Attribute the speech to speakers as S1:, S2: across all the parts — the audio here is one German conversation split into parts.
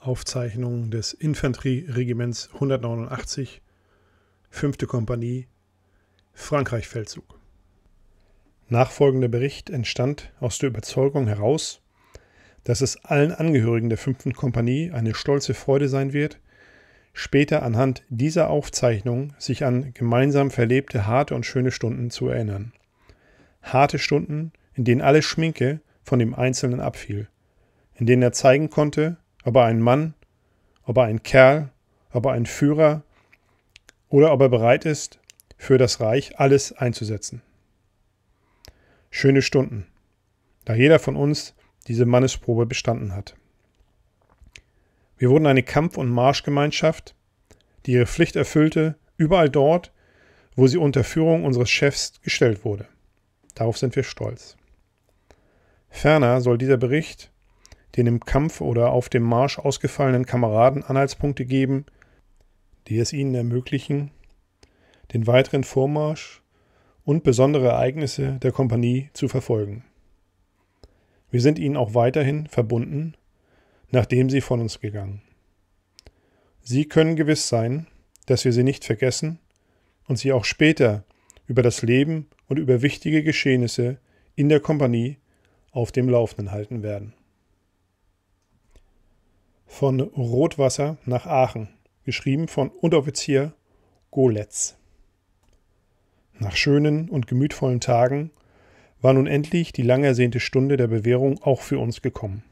S1: Aufzeichnungen des Infanterieregiments 189, 5. Kompanie, Frankreich-Feldzug. Nachfolgender Bericht entstand aus der Überzeugung heraus, dass es allen Angehörigen der 5. Kompanie eine stolze Freude sein wird, später anhand dieser Aufzeichnung sich an gemeinsam verlebte harte und schöne Stunden zu erinnern. Harte Stunden, in denen alle Schminke von dem Einzelnen abfiel, in denen er zeigen konnte, ob er ein Mann, ob er ein Kerl, ob er ein Führer oder ob er bereit ist, für das Reich alles einzusetzen. Schöne Stunden, da jeder von uns diese Mannesprobe bestanden hat. Wir wurden eine Kampf- und Marschgemeinschaft, die ihre Pflicht erfüllte, überall dort, wo sie unter Führung unseres Chefs gestellt wurde. Darauf sind wir stolz. Ferner soll dieser Bericht den im Kampf oder auf dem Marsch ausgefallenen Kameraden Anhaltspunkte geben, die es ihnen ermöglichen, den weiteren Vormarsch und besondere Ereignisse der Kompanie zu verfolgen. Wir sind ihnen auch weiterhin verbunden, nachdem sie von uns gegangen. Sie können gewiss sein, dass wir sie nicht vergessen und sie auch später über das Leben und über wichtige Geschehnisse in der Kompanie auf dem Laufenden halten werden von Rotwasser nach Aachen, geschrieben von Unteroffizier Goletz. Nach schönen und gemütvollen Tagen war nun endlich die lang ersehnte Stunde der Bewährung auch für uns gekommen.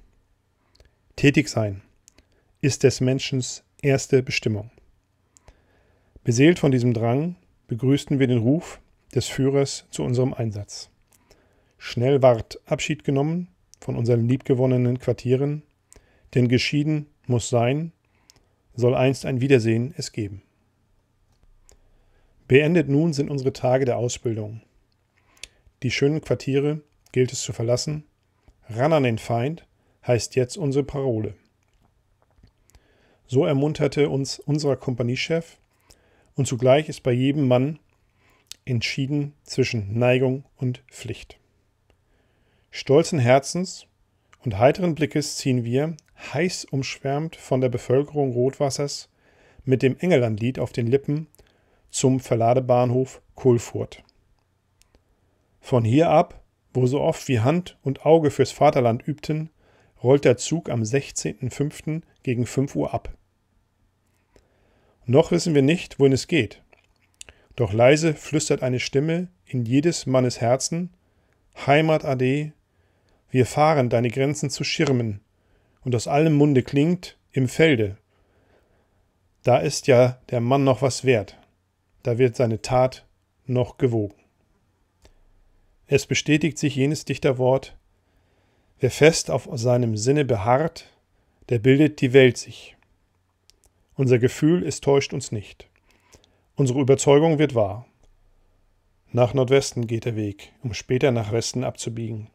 S1: Tätig sein ist des Menschen erste Bestimmung. Beseelt von diesem Drang begrüßten wir den Ruf des Führers zu unserem Einsatz. Schnell ward Abschied genommen von unseren liebgewonnenen Quartieren, denn geschieden muss sein, soll einst ein Wiedersehen es geben. Beendet nun sind unsere Tage der Ausbildung. Die schönen Quartiere gilt es zu verlassen. Ran an den Feind heißt jetzt unsere Parole. So ermunterte uns unser Kompaniechef und zugleich ist bei jedem Mann entschieden zwischen Neigung und Pflicht. Stolzen Herzens und heiteren Blickes ziehen wir heiß umschwärmt von der Bevölkerung Rotwassers, mit dem Engelandlied auf den Lippen zum Verladebahnhof Kohlfurt. Von hier ab, wo so oft wie Hand und Auge fürs Vaterland übten, rollt der Zug am 16.05. gegen 5 Uhr ab. Noch wissen wir nicht, wohin es geht. Doch leise flüstert eine Stimme in jedes Mannes Herzen: Heimat ade, wir fahren, deine Grenzen zu schirmen, und aus allem Munde klingt, im Felde. Da ist ja der Mann noch was wert, da wird seine Tat noch gewogen. Es bestätigt sich jenes Dichterwort, wer fest auf seinem Sinne beharrt, der bildet die Welt sich. Unser Gefühl, es täuscht uns nicht. Unsere Überzeugung wird wahr. Nach Nordwesten geht der Weg, um später nach Westen abzubiegen.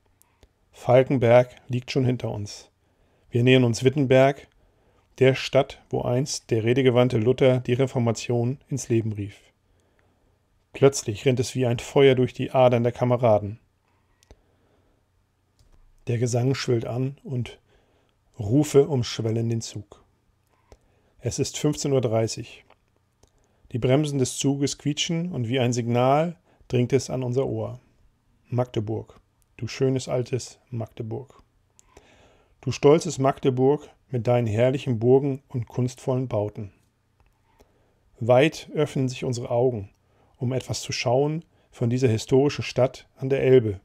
S1: Falkenberg liegt schon hinter uns. Wir nähern uns Wittenberg, der Stadt, wo einst der redegewandte Luther die Reformation ins Leben rief. Plötzlich rennt es wie ein Feuer durch die Adern der Kameraden. Der Gesang schwillt an und Rufe umschwellen den Zug. Es ist 15.30 Uhr. Die Bremsen des Zuges quietschen und wie ein Signal dringt es an unser Ohr. Magdeburg, du schönes altes Magdeburg du stolzes Magdeburg mit deinen herrlichen Burgen und kunstvollen Bauten. Weit öffnen sich unsere Augen, um etwas zu schauen von dieser historischen Stadt an der Elbe,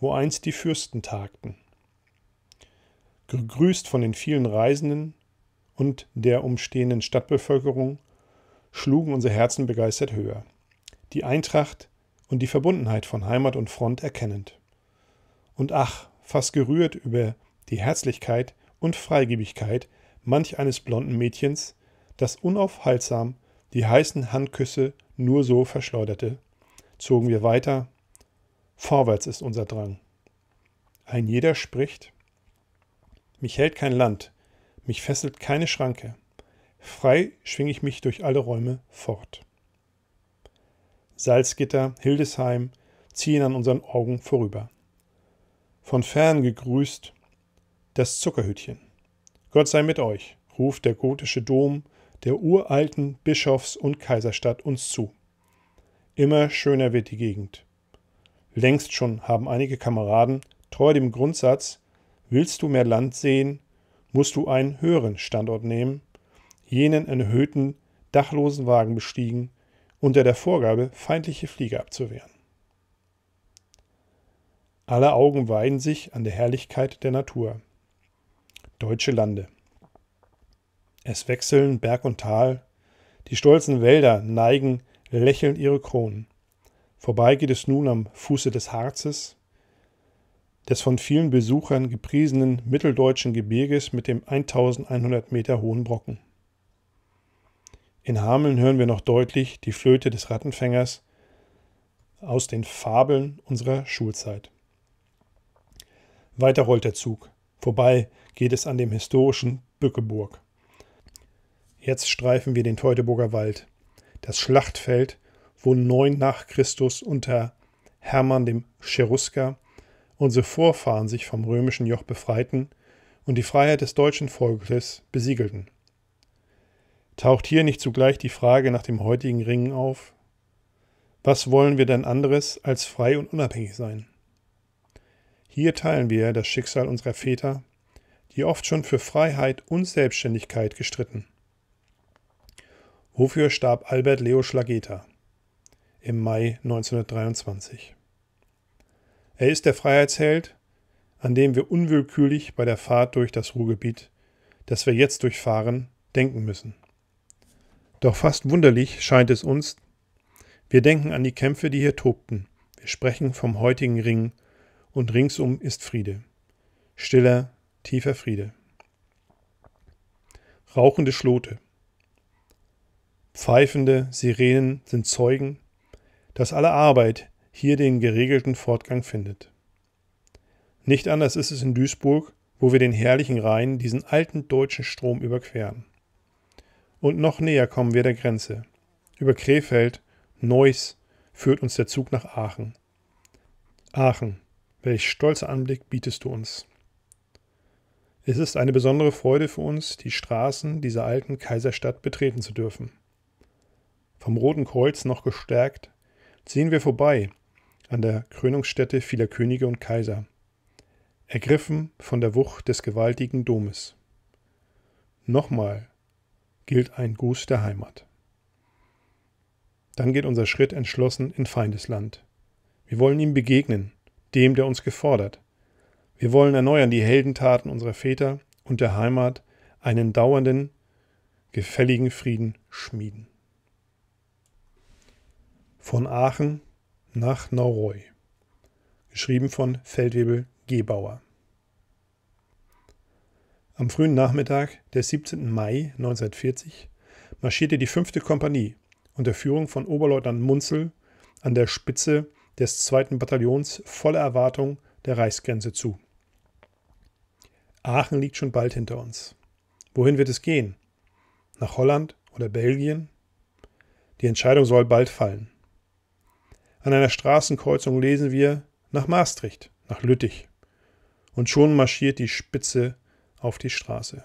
S1: wo einst die Fürsten tagten. Gegrüßt von den vielen Reisenden und der umstehenden Stadtbevölkerung, schlugen unsere Herzen begeistert höher, die Eintracht und die Verbundenheit von Heimat und Front erkennend. Und ach, fast gerührt über die die Herzlichkeit und Freigebigkeit manch eines blonden Mädchens, das unaufhaltsam die heißen Handküsse nur so verschleuderte, zogen wir weiter. Vorwärts ist unser Drang. Ein jeder spricht: Mich hält kein Land, mich fesselt keine Schranke. Frei schwing ich mich durch alle Räume fort. Salzgitter, Hildesheim ziehen an unseren Augen vorüber. Von fern gegrüßt das Zuckerhütchen. Gott sei mit euch, ruft der gotische Dom der uralten Bischofs- und Kaiserstadt uns zu. Immer schöner wird die Gegend. Längst schon haben einige Kameraden, treu dem Grundsatz, willst du mehr Land sehen, musst du einen höheren Standort nehmen, jenen erhöhten, dachlosen Wagen bestiegen, unter der Vorgabe, feindliche Flieger abzuwehren. Alle Augen weiden sich an der Herrlichkeit der Natur. Deutsche Lande. Es wechseln Berg und Tal, die stolzen Wälder neigen lächelnd ihre Kronen. Vorbei geht es nun am Fuße des Harzes, des von vielen Besuchern gepriesenen mitteldeutschen Gebirges mit dem 1100 Meter hohen Brocken. In Hameln hören wir noch deutlich die Flöte des Rattenfängers aus den Fabeln unserer Schulzeit. Weiter rollt der Zug, vorbei geht es an dem historischen Bückeburg. Jetzt streifen wir den Teutoburger Wald, das Schlachtfeld, wo neun nach Christus unter Hermann dem Cherusker unsere Vorfahren sich vom römischen Joch befreiten und die Freiheit des deutschen Volkes besiegelten. Taucht hier nicht zugleich die Frage nach dem heutigen Ringen auf? Was wollen wir denn anderes als frei und unabhängig sein? Hier teilen wir das Schicksal unserer Väter, die oft schon für Freiheit und Selbstständigkeit gestritten. Wofür starb Albert Leo Schlageta im Mai 1923. Er ist der Freiheitsheld, an dem wir unwillkürlich bei der Fahrt durch das Ruhrgebiet, das wir jetzt durchfahren, denken müssen. Doch fast wunderlich scheint es uns, wir denken an die Kämpfe, die hier tobten, wir sprechen vom heutigen Ring, und ringsum ist Friede. Stiller, tiefer Friede. Rauchende Schlote. Pfeifende Sirenen sind Zeugen, dass alle Arbeit hier den geregelten Fortgang findet. Nicht anders ist es in Duisburg, wo wir den herrlichen Rhein, diesen alten deutschen Strom, überqueren. Und noch näher kommen wir der Grenze. Über Krefeld, Neuss führt uns der Zug nach Aachen. Aachen, welch stolzer Anblick bietest du uns. Es ist eine besondere Freude für uns, die Straßen dieser alten Kaiserstadt betreten zu dürfen. Vom Roten Kreuz noch gestärkt ziehen wir vorbei an der Krönungsstätte vieler Könige und Kaiser, ergriffen von der Wucht des gewaltigen Domes. Nochmal gilt ein Gruß der Heimat. Dann geht unser Schritt entschlossen in Feindesland. Wir wollen ihm begegnen, dem, der uns gefordert, wir wollen erneuern die Heldentaten unserer Väter und der Heimat einen dauernden, gefälligen Frieden schmieden. Von Aachen nach Nauroy. Geschrieben von Feldwebel Gebauer. Am frühen Nachmittag des 17. Mai 1940 marschierte die 5. Kompanie unter Führung von Oberleutnant Munzel an der Spitze des 2. Bataillons voller Erwartung der Reichsgrenze zu. Aachen liegt schon bald hinter uns. Wohin wird es gehen? Nach Holland oder Belgien? Die Entscheidung soll bald fallen. An einer Straßenkreuzung lesen wir nach Maastricht, nach Lüttich. Und schon marschiert die Spitze auf die Straße.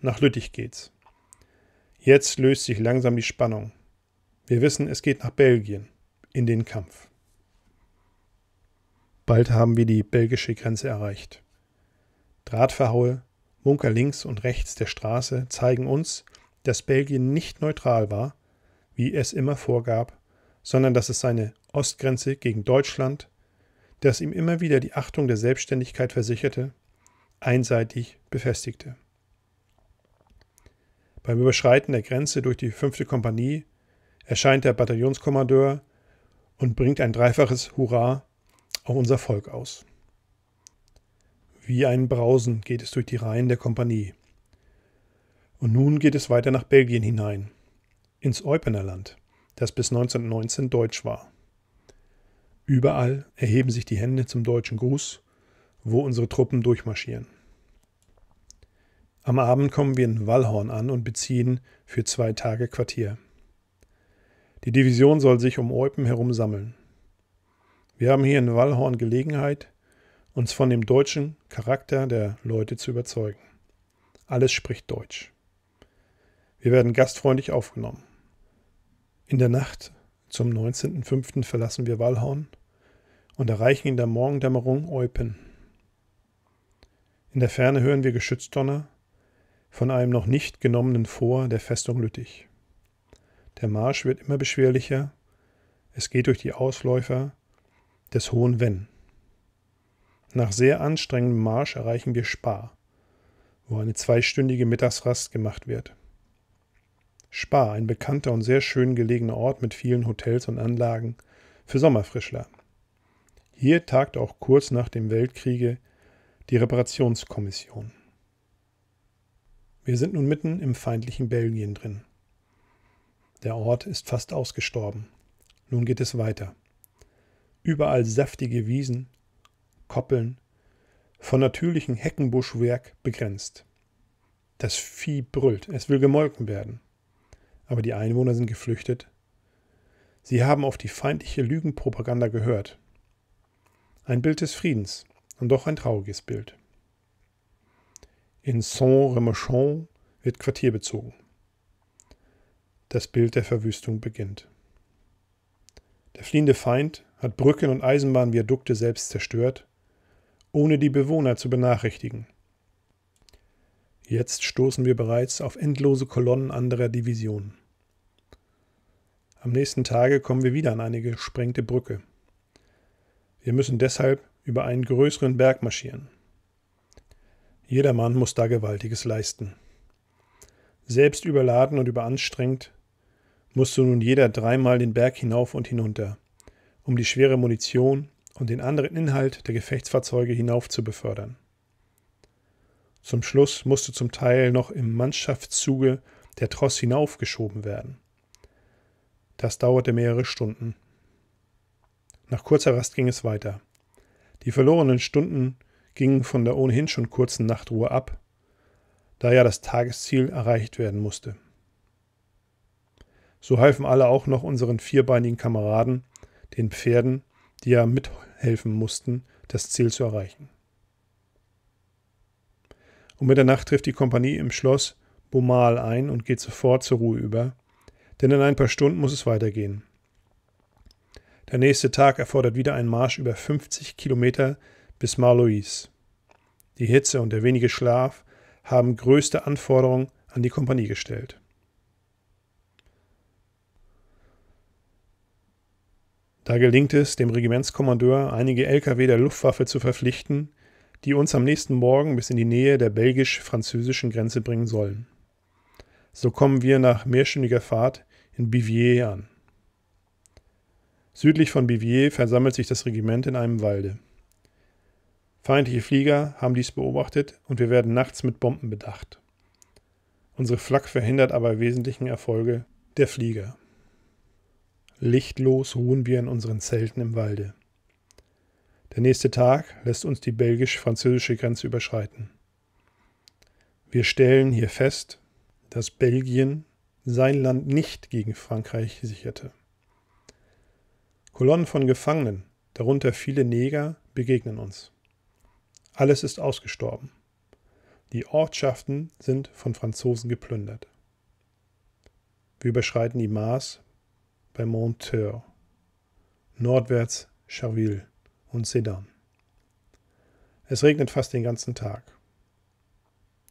S1: Nach Lüttich geht's. Jetzt löst sich langsam die Spannung. Wir wissen, es geht nach Belgien, in den Kampf. Bald haben wir die belgische Grenze erreicht. Drahtverhaue, Bunker links und rechts der Straße zeigen uns, dass Belgien nicht neutral war, wie es immer vorgab, sondern dass es seine Ostgrenze gegen Deutschland, das ihm immer wieder die Achtung der Selbstständigkeit versicherte, einseitig befestigte. Beim Überschreiten der Grenze durch die 5. Kompanie erscheint der Bataillonskommandeur und bringt ein dreifaches Hurra auf unser Volk aus. Wie ein Brausen geht es durch die Reihen der Kompanie. Und nun geht es weiter nach Belgien hinein, ins Eupenerland, das bis 1919 deutsch war. Überall erheben sich die Hände zum deutschen Gruß, wo unsere Truppen durchmarschieren. Am Abend kommen wir in Wallhorn an und beziehen für zwei Tage Quartier. Die Division soll sich um Eupen herum sammeln. Wir haben hier in Wallhorn Gelegenheit, uns von dem deutschen Charakter der Leute zu überzeugen. Alles spricht Deutsch. Wir werden gastfreundlich aufgenommen. In der Nacht zum 19.05. verlassen wir Wallhorn und erreichen in der Morgendämmerung Eupen. In der Ferne hören wir Geschützdonner von einem noch nicht genommenen Vor der Festung Lüttich. Der Marsch wird immer beschwerlicher. Es geht durch die Ausläufer des Hohen Wenn. Nach sehr anstrengendem Marsch erreichen wir Spa, wo eine zweistündige Mittagsrast gemacht wird. Spa, ein bekannter und sehr schön gelegener Ort mit vielen Hotels und Anlagen für Sommerfrischler. Hier tagt auch kurz nach dem Weltkriege die Reparationskommission. Wir sind nun mitten im feindlichen Belgien drin. Der Ort ist fast ausgestorben. Nun geht es weiter. Überall saftige Wiesen, Koppeln, von natürlichem Heckenbuschwerk begrenzt. Das Vieh brüllt, es will gemolken werden. Aber die Einwohner sind geflüchtet. Sie haben auf die feindliche Lügenpropaganda gehört. Ein Bild des Friedens und doch ein trauriges Bild. In Saint-Remachon wird Quartier bezogen. Das Bild der Verwüstung beginnt. Der fliehende Feind hat Brücken und Eisenbahnviadukte selbst zerstört ohne die Bewohner zu benachrichtigen. Jetzt stoßen wir bereits auf endlose Kolonnen anderer Divisionen. Am nächsten Tage kommen wir wieder an eine gesprengte Brücke. Wir müssen deshalb über einen größeren Berg marschieren. Jedermann muss da Gewaltiges leisten. Selbst überladen und überanstrengt musste nun jeder dreimal den Berg hinauf und hinunter, um die schwere Munition, und den anderen Inhalt der Gefechtsfahrzeuge hinauf zu befördern. Zum Schluss musste zum Teil noch im Mannschaftszuge der Tross hinaufgeschoben werden. Das dauerte mehrere Stunden. Nach kurzer Rast ging es weiter. Die verlorenen Stunden gingen von der ohnehin schon kurzen Nachtruhe ab, da ja das Tagesziel erreicht werden musste. So halfen alle auch noch unseren vierbeinigen Kameraden, den Pferden die ja mithelfen mussten, das Ziel zu erreichen. Um Mitternacht trifft die Kompanie im Schloss Bomal ein und geht sofort zur Ruhe über, denn in ein paar Stunden muss es weitergehen. Der nächste Tag erfordert wieder einen Marsch über 50 Kilometer bis Marlois. Die Hitze und der wenige Schlaf haben größte Anforderungen an die Kompanie gestellt. Da gelingt es dem Regimentskommandeur, einige Lkw der Luftwaffe zu verpflichten, die uns am nächsten Morgen bis in die Nähe der belgisch-französischen Grenze bringen sollen. So kommen wir nach mehrstündiger Fahrt in Bivier an. Südlich von Bivier versammelt sich das Regiment in einem Walde. Feindliche Flieger haben dies beobachtet und wir werden nachts mit Bomben bedacht. Unsere Flak verhindert aber wesentlichen Erfolge der Flieger. Lichtlos ruhen wir in unseren Zelten im Walde. Der nächste Tag lässt uns die belgisch-französische Grenze überschreiten. Wir stellen hier fest, dass Belgien sein Land nicht gegen Frankreich sicherte. Kolonnen von Gefangenen, darunter viele Neger, begegnen uns. Alles ist ausgestorben. Die Ortschaften sind von Franzosen geplündert. Wir überschreiten die Maas bei Monteur, nordwärts Charville und Sedan. Es regnet fast den ganzen Tag.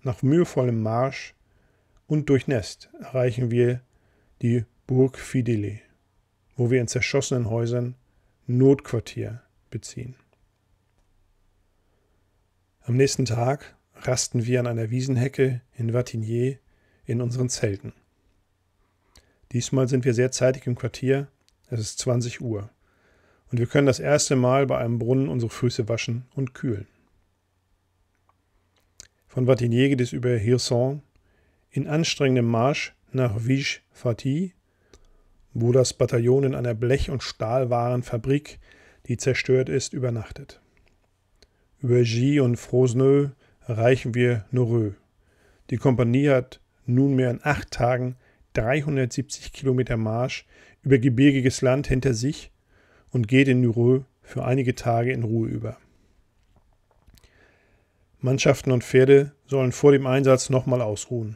S1: Nach mühevollem Marsch und durch Nest erreichen wir die Burg Fidele, wo wir in zerschossenen Häusern Notquartier beziehen. Am nächsten Tag rasten wir an einer Wiesenhecke in Wattignies in unseren Zelten. Diesmal sind wir sehr zeitig im Quartier, es ist 20 Uhr. Und wir können das erste Mal bei einem Brunnen unsere Füße waschen und kühlen. Von Vatinier geht es über Hirson in anstrengendem Marsch nach Vige Fatih, wo das Bataillon in einer Blech- und Stahlwarenfabrik, die zerstört ist, übernachtet. Über Gy und Frosneux erreichen wir Noreux. Die Kompanie hat nunmehr in acht Tagen 370 Kilometer Marsch über gebirgiges Land hinter sich und geht in Nürö für einige Tage in Ruhe über. Mannschaften und Pferde sollen vor dem Einsatz nochmal ausruhen.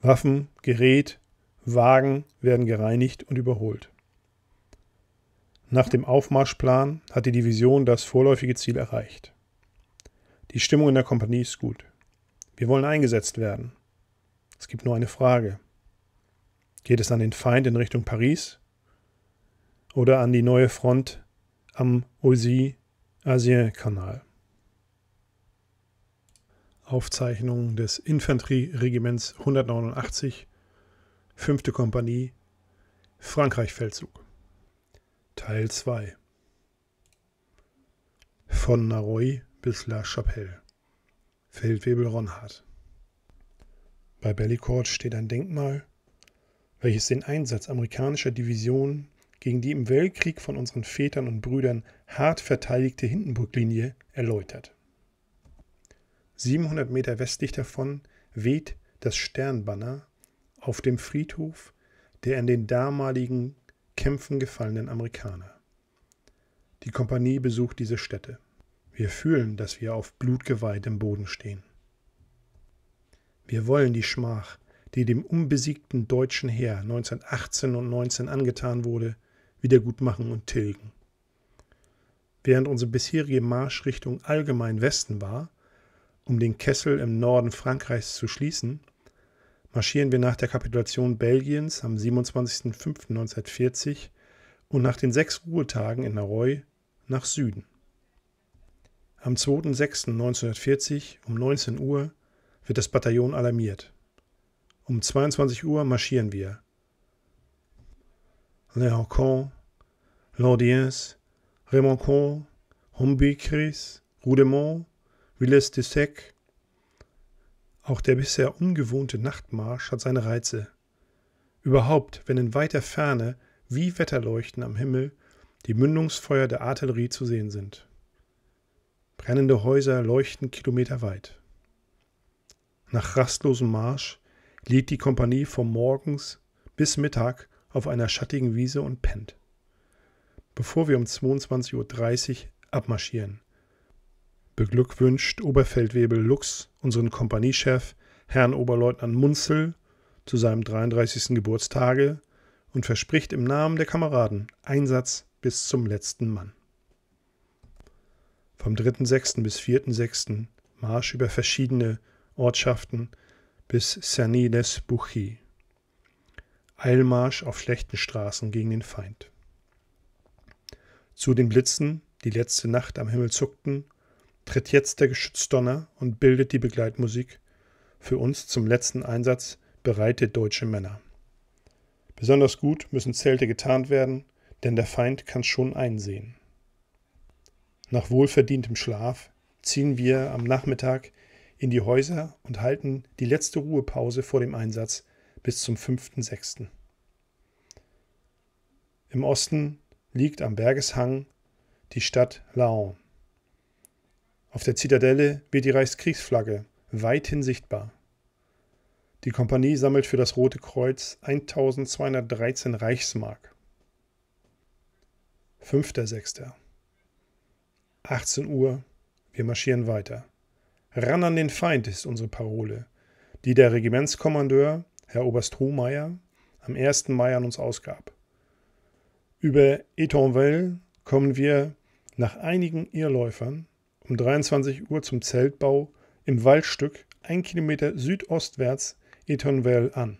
S1: Waffen, Gerät, Wagen werden gereinigt und überholt. Nach dem Aufmarschplan hat die Division das vorläufige Ziel erreicht. Die Stimmung in der Kompanie ist gut. Wir wollen eingesetzt werden. Es gibt nur eine Frage. Geht es an den Feind in Richtung Paris oder an die neue Front am Osy-Asien-Kanal? Aufzeichnung des Infanterieregiments 189, 5. Kompanie, Frankreich-Feldzug. Teil 2 Von Naroy bis La Chapelle. Feldwebel Ronhardt. Bei Bellicourt steht ein Denkmal welches den Einsatz amerikanischer Divisionen gegen die im Weltkrieg von unseren Vätern und Brüdern hart verteidigte Hindenburg-Linie erläutert. 700 Meter westlich davon weht das Sternbanner auf dem Friedhof der in den damaligen Kämpfen gefallenen Amerikaner. Die Kompanie besucht diese Stätte. Wir fühlen, dass wir auf blutgeweihtem Boden stehen. Wir wollen die Schmach die dem unbesiegten deutschen Heer 1918 und 19 angetan wurde, wiedergutmachen und tilgen. Während unsere bisherige Marschrichtung allgemein Westen war, um den Kessel im Norden Frankreichs zu schließen, marschieren wir nach der Kapitulation Belgiens am 27.05.1940 und nach den sechs Ruhetagen in Naroy nach Süden. Am 2.06.1940 um 19 Uhr wird das Bataillon alarmiert. Um 22 Uhr marschieren wir. Le Hocon, L'Audience, Remoncourt, Hombucris, Roudemont, Villers de Sec. Auch der bisher ungewohnte Nachtmarsch hat seine Reize. Überhaupt, wenn in weiter Ferne, wie Wetterleuchten am Himmel, die Mündungsfeuer der Artillerie zu sehen sind. Brennende Häuser leuchten kilometerweit. Nach rastlosem Marsch liegt die Kompanie vom Morgens bis Mittag auf einer schattigen Wiese und pennt. Bevor wir um 22.30 Uhr abmarschieren, beglückwünscht Oberfeldwebel Lux unseren Kompaniechef, Herrn Oberleutnant Munzel, zu seinem 33. Geburtstage und verspricht im Namen der Kameraden Einsatz bis zum letzten Mann. Vom 3.6. bis 4.6. Marsch über verschiedene Ortschaften – bis Cerny-les-Bouchy. Eilmarsch auf schlechten Straßen gegen den Feind. Zu den Blitzen, die letzte Nacht am Himmel zuckten, tritt jetzt der Geschützdonner und bildet die Begleitmusik für uns zum letzten Einsatz bereite deutsche Männer. Besonders gut müssen Zelte getarnt werden, denn der Feind kann schon einsehen. Nach wohlverdientem Schlaf ziehen wir am Nachmittag in die Häuser und halten die letzte Ruhepause vor dem Einsatz bis zum 5.6. Im Osten liegt am Bergeshang die Stadt Laon. Auf der Zitadelle wird die Reichskriegsflagge weithin sichtbar. Die Kompanie sammelt für das Rote Kreuz 1213 Reichsmark. 5.6. 18 Uhr, wir marschieren weiter. Ran an den Feind ist unsere Parole, die der Regimentskommandeur, Herr Oberst Ruhmeier, am 1. Mai an uns ausgab. Über Etonville kommen wir nach einigen Irrläufern um 23 Uhr zum Zeltbau im Waldstück ein Kilometer südostwärts Etonville an.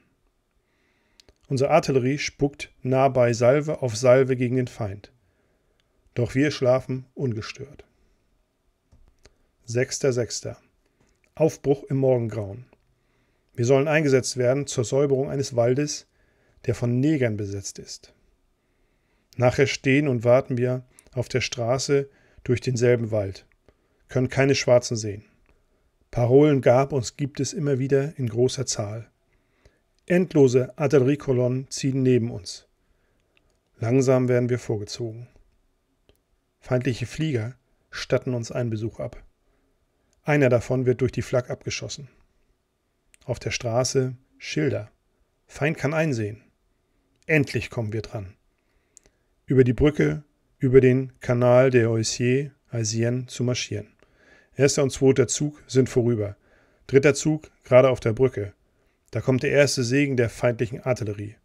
S1: Unsere Artillerie spuckt nah bei Salve auf Salve gegen den Feind. Doch wir schlafen ungestört. 6.6. Aufbruch im Morgengrauen. Wir sollen eingesetzt werden zur Säuberung eines Waldes, der von Negern besetzt ist. Nachher stehen und warten wir auf der Straße durch denselben Wald, können keine Schwarzen sehen. Parolen gab und gibt es immer wieder in großer Zahl. Endlose Artilleriekolonnen ziehen neben uns. Langsam werden wir vorgezogen. Feindliche Flieger statten uns einen Besuch ab. Einer davon wird durch die Flak abgeschossen. Auf der Straße Schilder. Feind kann einsehen. Endlich kommen wir dran. Über die Brücke, über den Kanal der Oisier, Aisien zu marschieren. Erster und zweiter Zug sind vorüber. Dritter Zug gerade auf der Brücke. Da kommt der erste Segen der feindlichen Artillerie.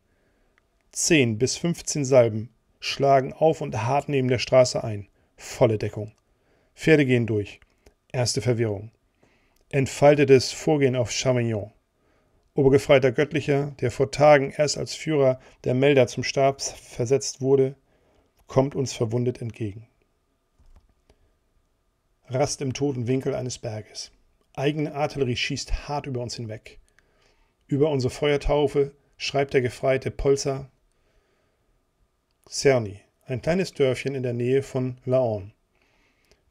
S1: Zehn bis fünfzehn Salben schlagen auf und hart neben der Straße ein. Volle Deckung. Pferde gehen durch. Erste Verwirrung. Entfaltetes Vorgehen auf Chamignon. Obergefreiter Göttlicher, der vor Tagen erst als Führer der Melder zum Stab versetzt wurde, kommt uns verwundet entgegen. Rast im toten Winkel eines Berges. Eigene Artillerie schießt hart über uns hinweg. Über unsere Feuertaufe schreibt der gefreite Polzer Cerny, ein kleines Dörfchen in der Nähe von Laon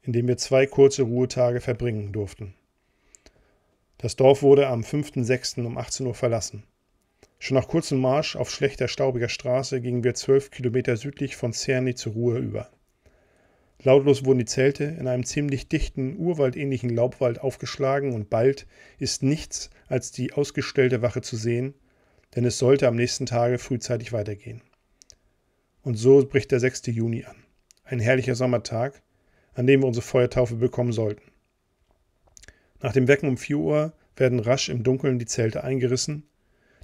S1: in dem wir zwei kurze Ruhetage verbringen durften. Das Dorf wurde am 5.6. um 18 Uhr verlassen. Schon nach kurzem Marsch auf schlechter, staubiger Straße gingen wir zwölf Kilometer südlich von Cerny zur Ruhe über. Lautlos wurden die Zelte in einem ziemlich dichten, urwaldähnlichen Laubwald aufgeschlagen und bald ist nichts als die ausgestellte Wache zu sehen, denn es sollte am nächsten Tage frühzeitig weitergehen. Und so bricht der 6. Juni an. Ein herrlicher Sommertag, an dem wir unsere Feuertaufe bekommen sollten. Nach dem Wecken um 4 Uhr werden rasch im Dunkeln die Zelte eingerissen,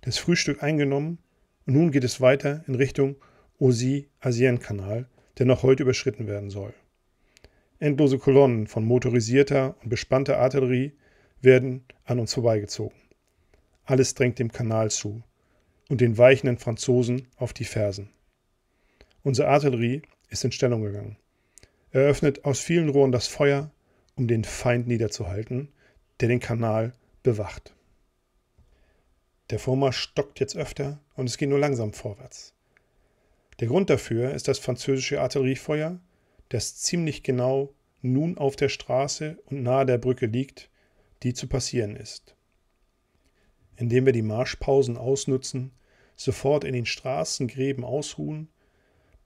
S1: das Frühstück eingenommen und nun geht es weiter in Richtung Osi-Asien-Kanal, der noch heute überschritten werden soll. Endlose Kolonnen von motorisierter und bespannter Artillerie werden an uns vorbeigezogen. Alles drängt dem Kanal zu und den weichenden Franzosen auf die Fersen. Unsere Artillerie ist in Stellung gegangen eröffnet aus vielen Rohren das Feuer, um den Feind niederzuhalten, der den Kanal bewacht. Der Vormarsch stockt jetzt öfter und es geht nur langsam vorwärts. Der Grund dafür ist das französische Artilleriefeuer, das ziemlich genau nun auf der Straße und nahe der Brücke liegt, die zu passieren ist. Indem wir die Marschpausen ausnutzen, sofort in den Straßengräben ausruhen,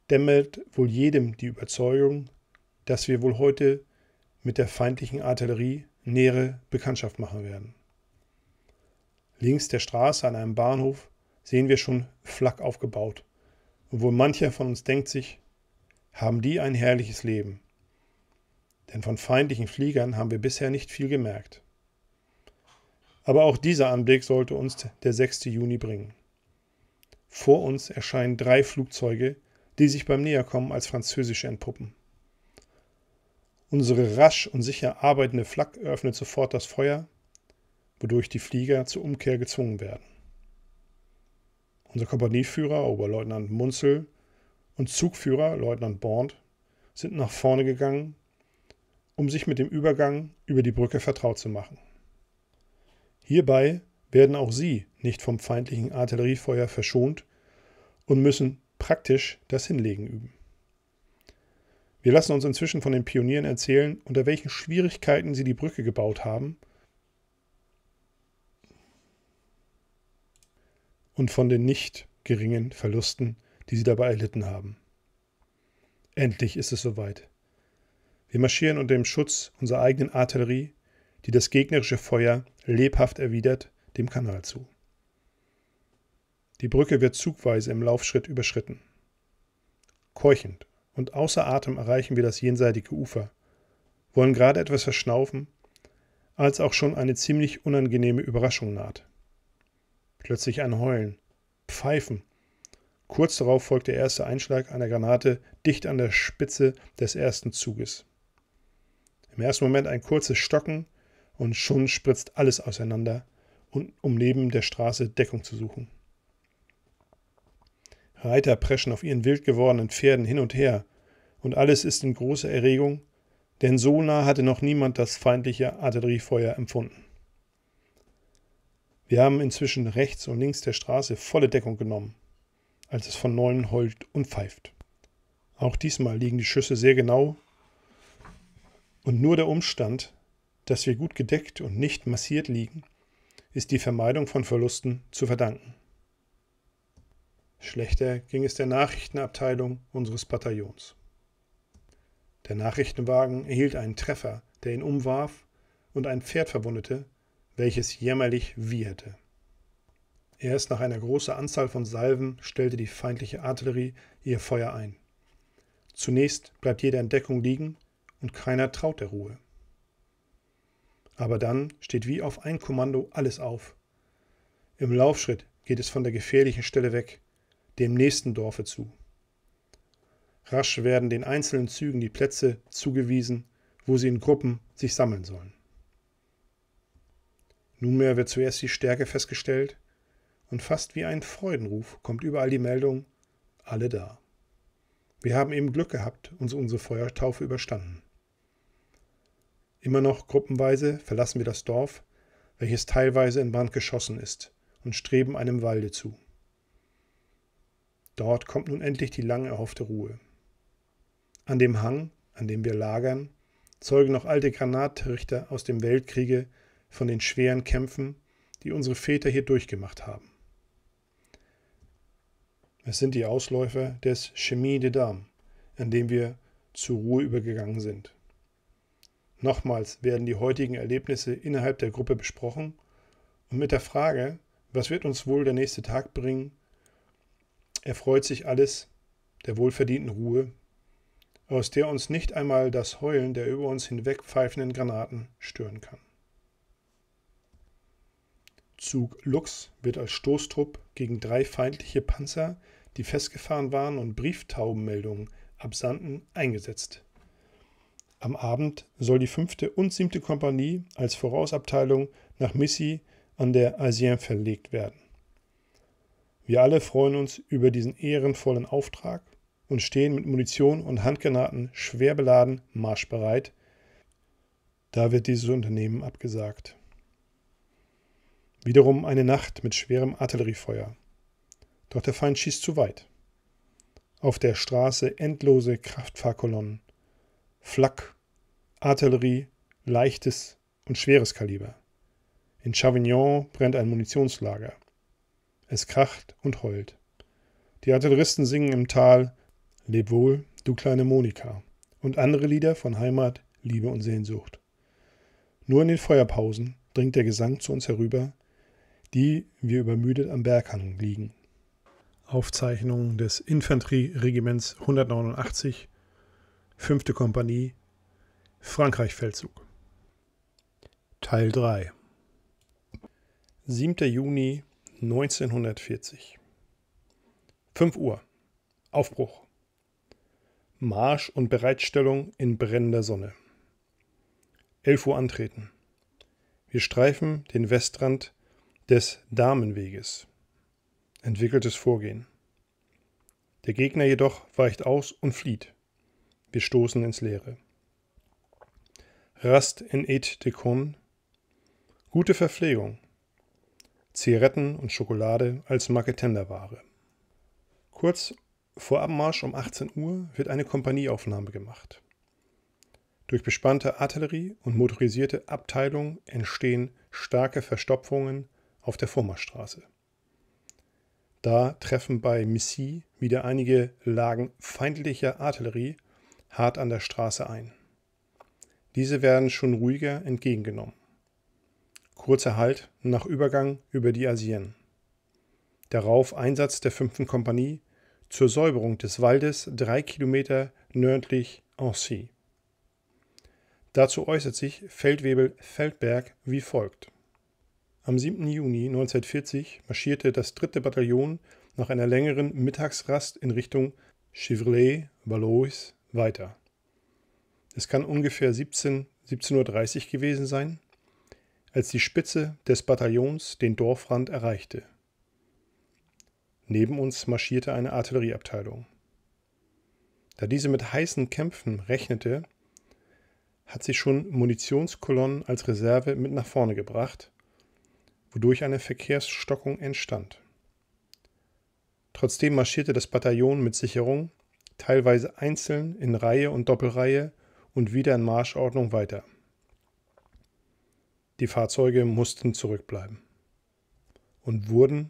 S1: dämmelt wohl jedem die Überzeugung, dass wir wohl heute mit der feindlichen Artillerie nähere Bekanntschaft machen werden. Links der Straße an einem Bahnhof sehen wir schon Flak aufgebaut. obwohl mancher von uns denkt sich, haben die ein herrliches Leben. Denn von feindlichen Fliegern haben wir bisher nicht viel gemerkt. Aber auch dieser Anblick sollte uns der 6. Juni bringen. Vor uns erscheinen drei Flugzeuge, die sich beim Näherkommen als französische entpuppen. Unsere rasch und sicher arbeitende Flak eröffnet sofort das Feuer, wodurch die Flieger zur Umkehr gezwungen werden. Unser Kompanieführer, Oberleutnant Munzel, und Zugführer, Leutnant Bond, sind nach vorne gegangen, um sich mit dem Übergang über die Brücke vertraut zu machen. Hierbei werden auch sie nicht vom feindlichen Artilleriefeuer verschont und müssen praktisch das Hinlegen üben. Wir lassen uns inzwischen von den Pionieren erzählen, unter welchen Schwierigkeiten sie die Brücke gebaut haben und von den nicht geringen Verlusten, die sie dabei erlitten haben. Endlich ist es soweit. Wir marschieren unter dem Schutz unserer eigenen Artillerie, die das gegnerische Feuer lebhaft erwidert, dem Kanal zu. Die Brücke wird zugweise im Laufschritt überschritten. Keuchend und außer Atem erreichen wir das jenseitige Ufer, wollen gerade etwas verschnaufen, als auch schon eine ziemlich unangenehme Überraschung naht. Plötzlich ein Heulen, Pfeifen. Kurz darauf folgt der erste Einschlag einer Granate dicht an der Spitze des ersten Zuges. Im ersten Moment ein kurzes Stocken und schon spritzt alles auseinander, um neben der Straße Deckung zu suchen. Reiter preschen auf ihren wild gewordenen Pferden hin und her, und alles ist in großer Erregung, denn so nah hatte noch niemand das feindliche Artilleriefeuer empfunden. Wir haben inzwischen rechts und links der Straße volle Deckung genommen, als es von neuem heult und pfeift. Auch diesmal liegen die Schüsse sehr genau und nur der Umstand, dass wir gut gedeckt und nicht massiert liegen, ist die Vermeidung von Verlusten zu verdanken. Schlechter ging es der Nachrichtenabteilung unseres Bataillons. Der Nachrichtenwagen erhielt einen Treffer, der ihn umwarf und ein Pferd verwundete, welches jämmerlich wieherte. Erst nach einer großen Anzahl von Salven stellte die feindliche Artillerie ihr Feuer ein. Zunächst bleibt jede Entdeckung liegen und keiner traut der Ruhe. Aber dann steht wie auf ein Kommando alles auf. Im Laufschritt geht es von der gefährlichen Stelle weg dem nächsten Dorfe zu. Rasch werden den einzelnen Zügen die Plätze zugewiesen, wo sie in Gruppen sich sammeln sollen. Nunmehr wird zuerst die Stärke festgestellt und fast wie ein Freudenruf kommt überall die Meldung, alle da. Wir haben eben Glück gehabt und unsere Feuertaufe überstanden. Immer noch gruppenweise verlassen wir das Dorf, welches teilweise in Brand geschossen ist, und streben einem Walde zu. Dort kommt nun endlich die lang erhoffte Ruhe. An dem Hang, an dem wir lagern, zeugen noch alte Granattrichter aus dem Weltkriege von den schweren Kämpfen, die unsere Väter hier durchgemacht haben. Es sind die Ausläufer des Chemie de Dames, an dem wir zur Ruhe übergegangen sind. Nochmals werden die heutigen Erlebnisse innerhalb der Gruppe besprochen und mit der Frage, was wird uns wohl der nächste Tag bringen, er freut sich alles der wohlverdienten Ruhe, aus der uns nicht einmal das Heulen der über uns hinwegpfeifenden Granaten stören kann. Zug Lux wird als Stoßtrupp gegen drei feindliche Panzer, die festgefahren waren und Brieftaubenmeldungen absandten, eingesetzt. Am Abend soll die fünfte und siebte Kompanie als Vorausabteilung nach Missy an der Asien verlegt werden. Wir alle freuen uns über diesen ehrenvollen Auftrag und stehen mit Munition und Handgranaten schwer beladen marschbereit. Da wird dieses Unternehmen abgesagt. Wiederum eine Nacht mit schwerem Artilleriefeuer. Doch der Feind schießt zu weit. Auf der Straße endlose Kraftfahrkolonnen. Flak, Artillerie, leichtes und schweres Kaliber. In Chavignon brennt ein Munitionslager. Es kracht und heult. Die Artilleristen singen im Tal Leb wohl, du kleine Monika und andere Lieder von Heimat, Liebe und Sehnsucht. Nur in den Feuerpausen dringt der Gesang zu uns herüber, die wir übermüdet am Berghang liegen. Aufzeichnung des Infanterieregiments 189, 5. Kompanie, Frankreich-Feldzug. Teil 3 7. Juni 1940. 5 Uhr. Aufbruch. Marsch und Bereitstellung in brennender Sonne. 11 Uhr antreten. Wir streifen den Westrand des Damenweges. Entwickeltes Vorgehen. Der Gegner jedoch weicht aus und flieht. Wir stoßen ins Leere. Rast in Aide de Con. Gute Verpflegung. Zigaretten und Schokolade als Marketenderware. Kurz vor Abmarsch um 18 Uhr wird eine Kompanieaufnahme gemacht. Durch bespannte Artillerie und motorisierte Abteilung entstehen starke Verstopfungen auf der Vormarschstraße. Da treffen bei Missy wieder einige Lagen feindlicher Artillerie hart an der Straße ein. Diese werden schon ruhiger entgegengenommen kurzer Halt nach Übergang über die Asien. Darauf Einsatz der 5. Kompanie zur Säuberung des Waldes drei Kilometer nördlich Ancy. Dazu äußert sich Feldwebel Feldberg wie folgt. Am 7. Juni 1940 marschierte das 3. Bataillon nach einer längeren Mittagsrast in Richtung Chevrolet valois weiter. Es kann ungefähr 17, 17.30 Uhr gewesen sein, als die Spitze des Bataillons den Dorfrand erreichte. Neben uns marschierte eine Artillerieabteilung. Da diese mit heißen Kämpfen rechnete, hat sie schon Munitionskolonnen als Reserve mit nach vorne gebracht, wodurch eine Verkehrsstockung entstand. Trotzdem marschierte das Bataillon mit Sicherung, teilweise einzeln in Reihe und Doppelreihe und wieder in Marschordnung weiter. Die Fahrzeuge mussten zurückbleiben und wurden,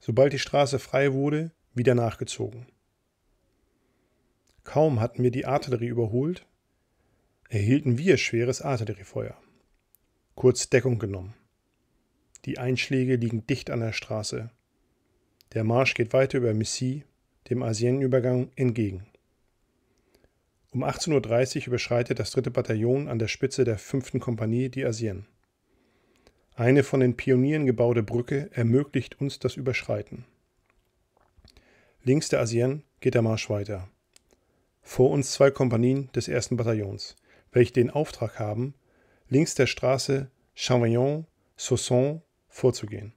S1: sobald die Straße frei wurde, wieder nachgezogen. Kaum hatten wir die Artillerie überholt, erhielten wir schweres Artilleriefeuer. Kurz Deckung genommen. Die Einschläge liegen dicht an der Straße. Der Marsch geht weiter über Missy, dem Asienübergang, entgegen. Um 18.30 Uhr überschreitet das dritte Bataillon an der Spitze der fünften Kompanie die Asien. Eine von den Pionieren gebaute Brücke ermöglicht uns das Überschreiten. Links der Asien geht der Marsch weiter. Vor uns zwei Kompanien des 1. Bataillons, welche den Auftrag haben, links der Straße Champignon, Sausson vorzugehen.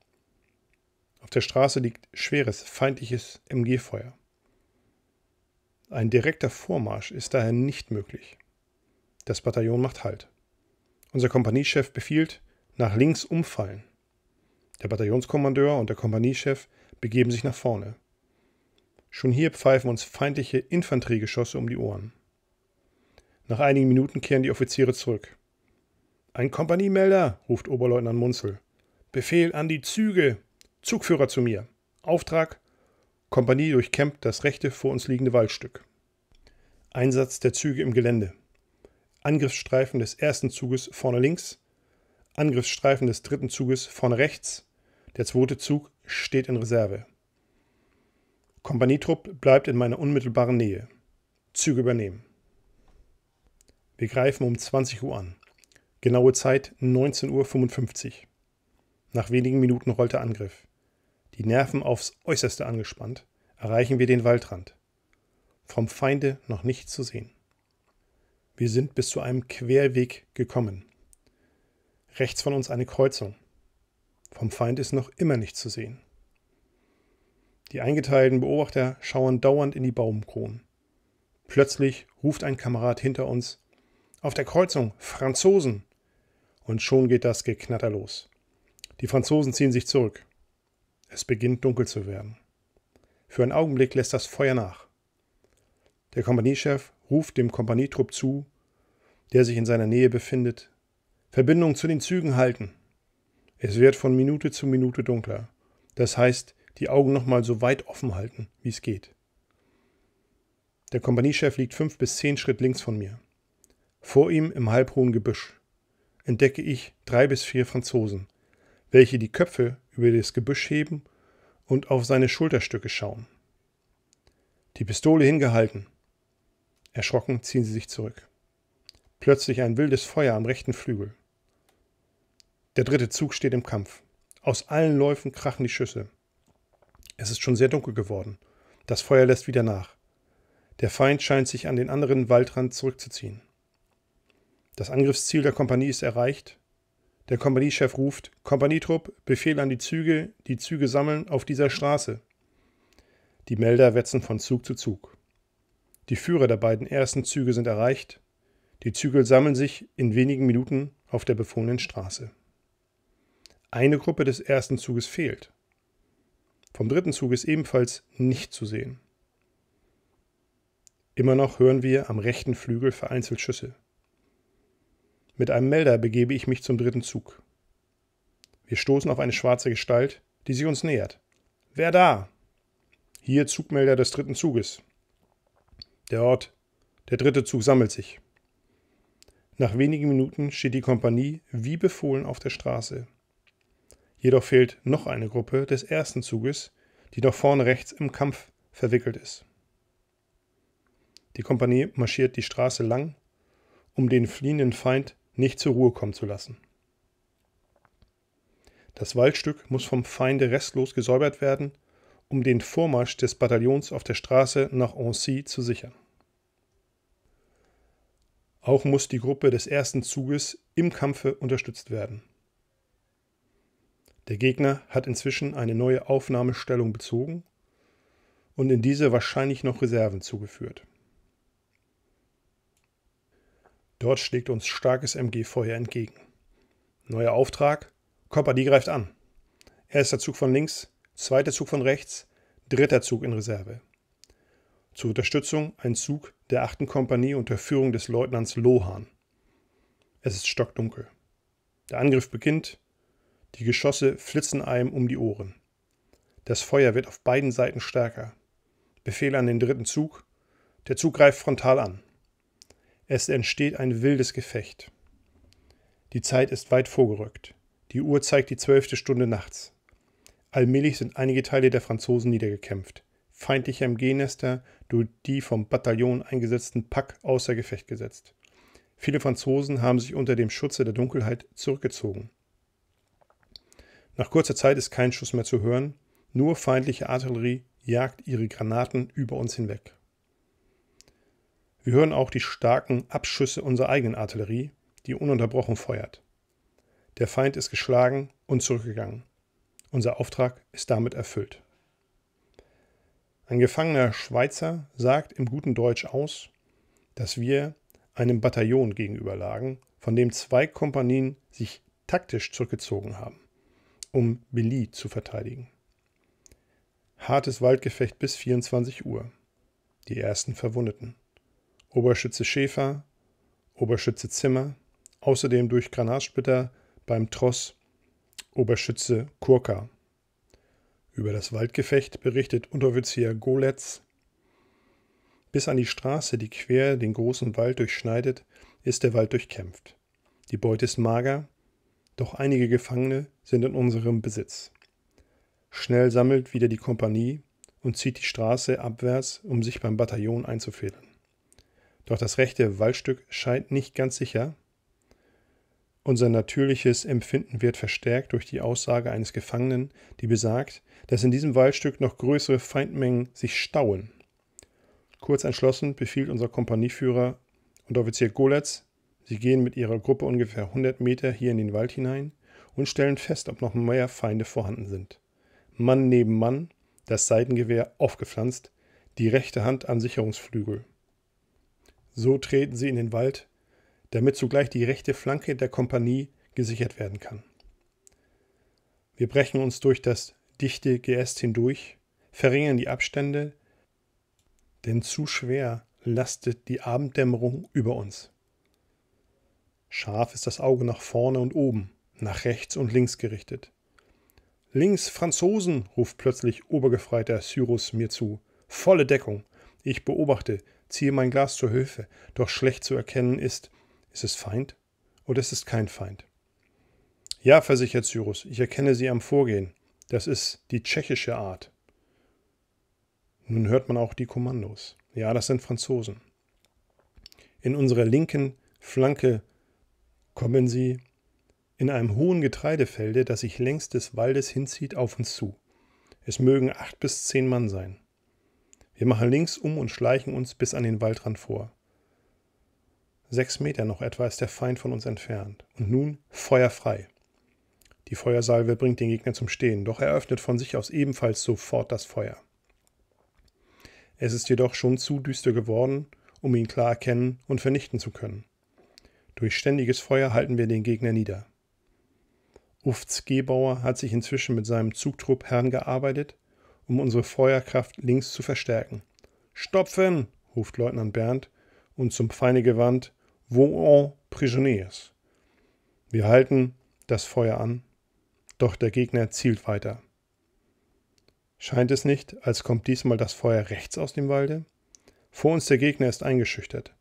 S1: Auf der Straße liegt schweres, feindliches MG-Feuer. Ein direkter Vormarsch ist daher nicht möglich. Das Bataillon macht Halt. Unser Kompaniechef befiehlt, nach links umfallen. Der Bataillonskommandeur und der Kompaniechef begeben sich nach vorne. Schon hier pfeifen uns feindliche Infanteriegeschosse um die Ohren. Nach einigen Minuten kehren die Offiziere zurück. Ein Kompaniemelder, ruft Oberleutnant Munzel. Befehl an die Züge. Zugführer zu mir. Auftrag. Kompanie durchkämmt das rechte vor uns liegende Waldstück. Einsatz der Züge im Gelände. Angriffsstreifen des ersten Zuges vorne links, Angriffsstreifen des dritten Zuges von rechts. Der zweite Zug steht in Reserve. Kompanietrupp bleibt in meiner unmittelbaren Nähe. Züge übernehmen. Wir greifen um 20 Uhr an. Genaue Zeit 19.55 Uhr. Nach wenigen Minuten rollt der Angriff. Die Nerven aufs äußerste angespannt, erreichen wir den Waldrand. Vom Feinde noch nichts zu sehen. Wir sind bis zu einem Querweg gekommen. Rechts von uns eine Kreuzung. Vom Feind ist noch immer nichts zu sehen. Die eingeteilten Beobachter schauen dauernd in die Baumkronen. Plötzlich ruft ein Kamerad hinter uns: Auf der Kreuzung, Franzosen! Und schon geht das Geknatter los. Die Franzosen ziehen sich zurück. Es beginnt dunkel zu werden. Für einen Augenblick lässt das Feuer nach. Der Kompaniechef ruft dem Kompanietrupp zu, der sich in seiner Nähe befindet, Verbindung zu den Zügen halten. Es wird von Minute zu Minute dunkler. Das heißt, die Augen nochmal so weit offen halten, wie es geht. Der Kompaniechef liegt fünf bis zehn Schritt links von mir. Vor ihm im halbhohen Gebüsch entdecke ich drei bis vier Franzosen, welche die Köpfe über das Gebüsch heben und auf seine Schulterstücke schauen. Die Pistole hingehalten. Erschrocken ziehen sie sich zurück. Plötzlich ein wildes Feuer am rechten Flügel. Der dritte Zug steht im Kampf. Aus allen Läufen krachen die Schüsse. Es ist schon sehr dunkel geworden. Das Feuer lässt wieder nach. Der Feind scheint sich an den anderen Waldrand zurückzuziehen. Das Angriffsziel der Kompanie ist erreicht. Der Kompaniechef ruft: Kompanietrupp, Befehl an die Züge, die Züge sammeln auf dieser Straße. Die Melder wetzen von Zug zu Zug. Die Führer der beiden ersten Züge sind erreicht. Die Zügel sammeln sich in wenigen Minuten auf der befohlenen Straße. Eine Gruppe des ersten Zuges fehlt. Vom dritten Zug ist ebenfalls nicht zu sehen. Immer noch hören wir am rechten Flügel vereinzelt Schüsse. Mit einem Melder begebe ich mich zum dritten Zug. Wir stoßen auf eine schwarze Gestalt, die sich uns nähert. Wer da? Hier Zugmelder des dritten Zuges. Der Ort. Der dritte Zug sammelt sich. Nach wenigen Minuten steht die Kompanie wie befohlen auf der Straße Jedoch fehlt noch eine Gruppe des ersten Zuges, die noch vorne rechts im Kampf verwickelt ist. Die Kompanie marschiert die Straße lang, um den fliehenden Feind nicht zur Ruhe kommen zu lassen. Das Waldstück muss vom Feinde restlos gesäubert werden, um den Vormarsch des Bataillons auf der Straße nach Ancy zu sichern. Auch muss die Gruppe des ersten Zuges im Kampfe unterstützt werden. Der Gegner hat inzwischen eine neue Aufnahmestellung bezogen und in diese wahrscheinlich noch Reserven zugeführt. Dort schlägt uns starkes MG-Feuer entgegen. Neuer Auftrag. die greift an. Erster Zug von links, zweiter Zug von rechts, dritter Zug in Reserve. Zur Unterstützung ein Zug der 8. Kompanie unter Führung des Leutnants Lohan. Es ist stockdunkel. Der Angriff beginnt, die Geschosse flitzen einem um die Ohren. Das Feuer wird auf beiden Seiten stärker. Befehl an den dritten Zug. Der Zug greift frontal an. Es entsteht ein wildes Gefecht. Die Zeit ist weit vorgerückt. Die Uhr zeigt die zwölfte Stunde nachts. Allmählich sind einige Teile der Franzosen niedergekämpft. Feindliche MG-Nester durch die vom Bataillon eingesetzten Pack außer Gefecht gesetzt. Viele Franzosen haben sich unter dem Schutze der Dunkelheit zurückgezogen. Nach kurzer Zeit ist kein Schuss mehr zu hören, nur feindliche Artillerie jagt ihre Granaten über uns hinweg. Wir hören auch die starken Abschüsse unserer eigenen Artillerie, die ununterbrochen feuert. Der Feind ist geschlagen und zurückgegangen. Unser Auftrag ist damit erfüllt. Ein gefangener Schweizer sagt im guten Deutsch aus, dass wir einem Bataillon gegenüber lagen, von dem zwei Kompanien sich taktisch zurückgezogen haben um Billy zu verteidigen. Hartes Waldgefecht bis 24 Uhr. Die ersten Verwundeten. Oberschütze Schäfer, Oberschütze Zimmer, außerdem durch Granatsplitter beim Tross Oberschütze Kurka. Über das Waldgefecht berichtet Unteroffizier Goletz. Bis an die Straße, die quer den großen Wald durchschneidet, ist der Wald durchkämpft. Die Beute ist mager, doch einige Gefangene sind in unserem Besitz. Schnell sammelt wieder die Kompanie und zieht die Straße abwärts, um sich beim Bataillon einzufädeln. Doch das rechte Waldstück scheint nicht ganz sicher. Unser natürliches Empfinden wird verstärkt durch die Aussage eines Gefangenen, die besagt, dass in diesem Waldstück noch größere Feindmengen sich stauen. Kurz entschlossen befiehlt unser Kompanieführer und Offizier Goletz Sie gehen mit ihrer Gruppe ungefähr 100 Meter hier in den Wald hinein und stellen fest, ob noch mehr Feinde vorhanden sind. Mann neben Mann, das Seitengewehr aufgepflanzt, die rechte Hand am Sicherungsflügel. So treten sie in den Wald, damit zugleich die rechte Flanke der Kompanie gesichert werden kann. Wir brechen uns durch das dichte Geäst hindurch, verringern die Abstände, denn zu schwer lastet die Abenddämmerung über uns. Scharf ist das Auge nach vorne und oben, nach rechts und links gerichtet. Links Franzosen, ruft plötzlich Obergefreiter Cyrus mir zu. Volle Deckung. Ich beobachte, ziehe mein Glas zur Hilfe, doch schlecht zu erkennen ist, ist es Feind oder ist es kein Feind? Ja, versichert Cyrus, ich erkenne sie am Vorgehen. Das ist die tschechische Art. Nun hört man auch die Kommandos. Ja, das sind Franzosen. In unserer linken Flanke kommen sie in einem hohen Getreidefelde, das sich längs des Waldes hinzieht, auf uns zu. Es mögen acht bis zehn Mann sein. Wir machen links um und schleichen uns bis an den Waldrand vor. Sechs Meter noch etwa ist der Feind von uns entfernt. Und nun feuerfrei. Die Feuersalve bringt den Gegner zum Stehen, doch er öffnet von sich aus ebenfalls sofort das Feuer. Es ist jedoch schon zu düster geworden, um ihn klar erkennen und vernichten zu können. Durch ständiges Feuer halten wir den Gegner nieder. Ufts Gebauer hat sich inzwischen mit seinem Zugtrupp herangearbeitet, um unsere Feuerkraft links zu verstärken. Stopfen! ruft Leutnant Bernd und zum Feinde gewandt, Vouan Prisonniers. Wir halten das Feuer an, doch der Gegner zielt weiter. Scheint es nicht, als kommt diesmal das Feuer rechts aus dem Walde? Vor uns der Gegner ist eingeschüchtert.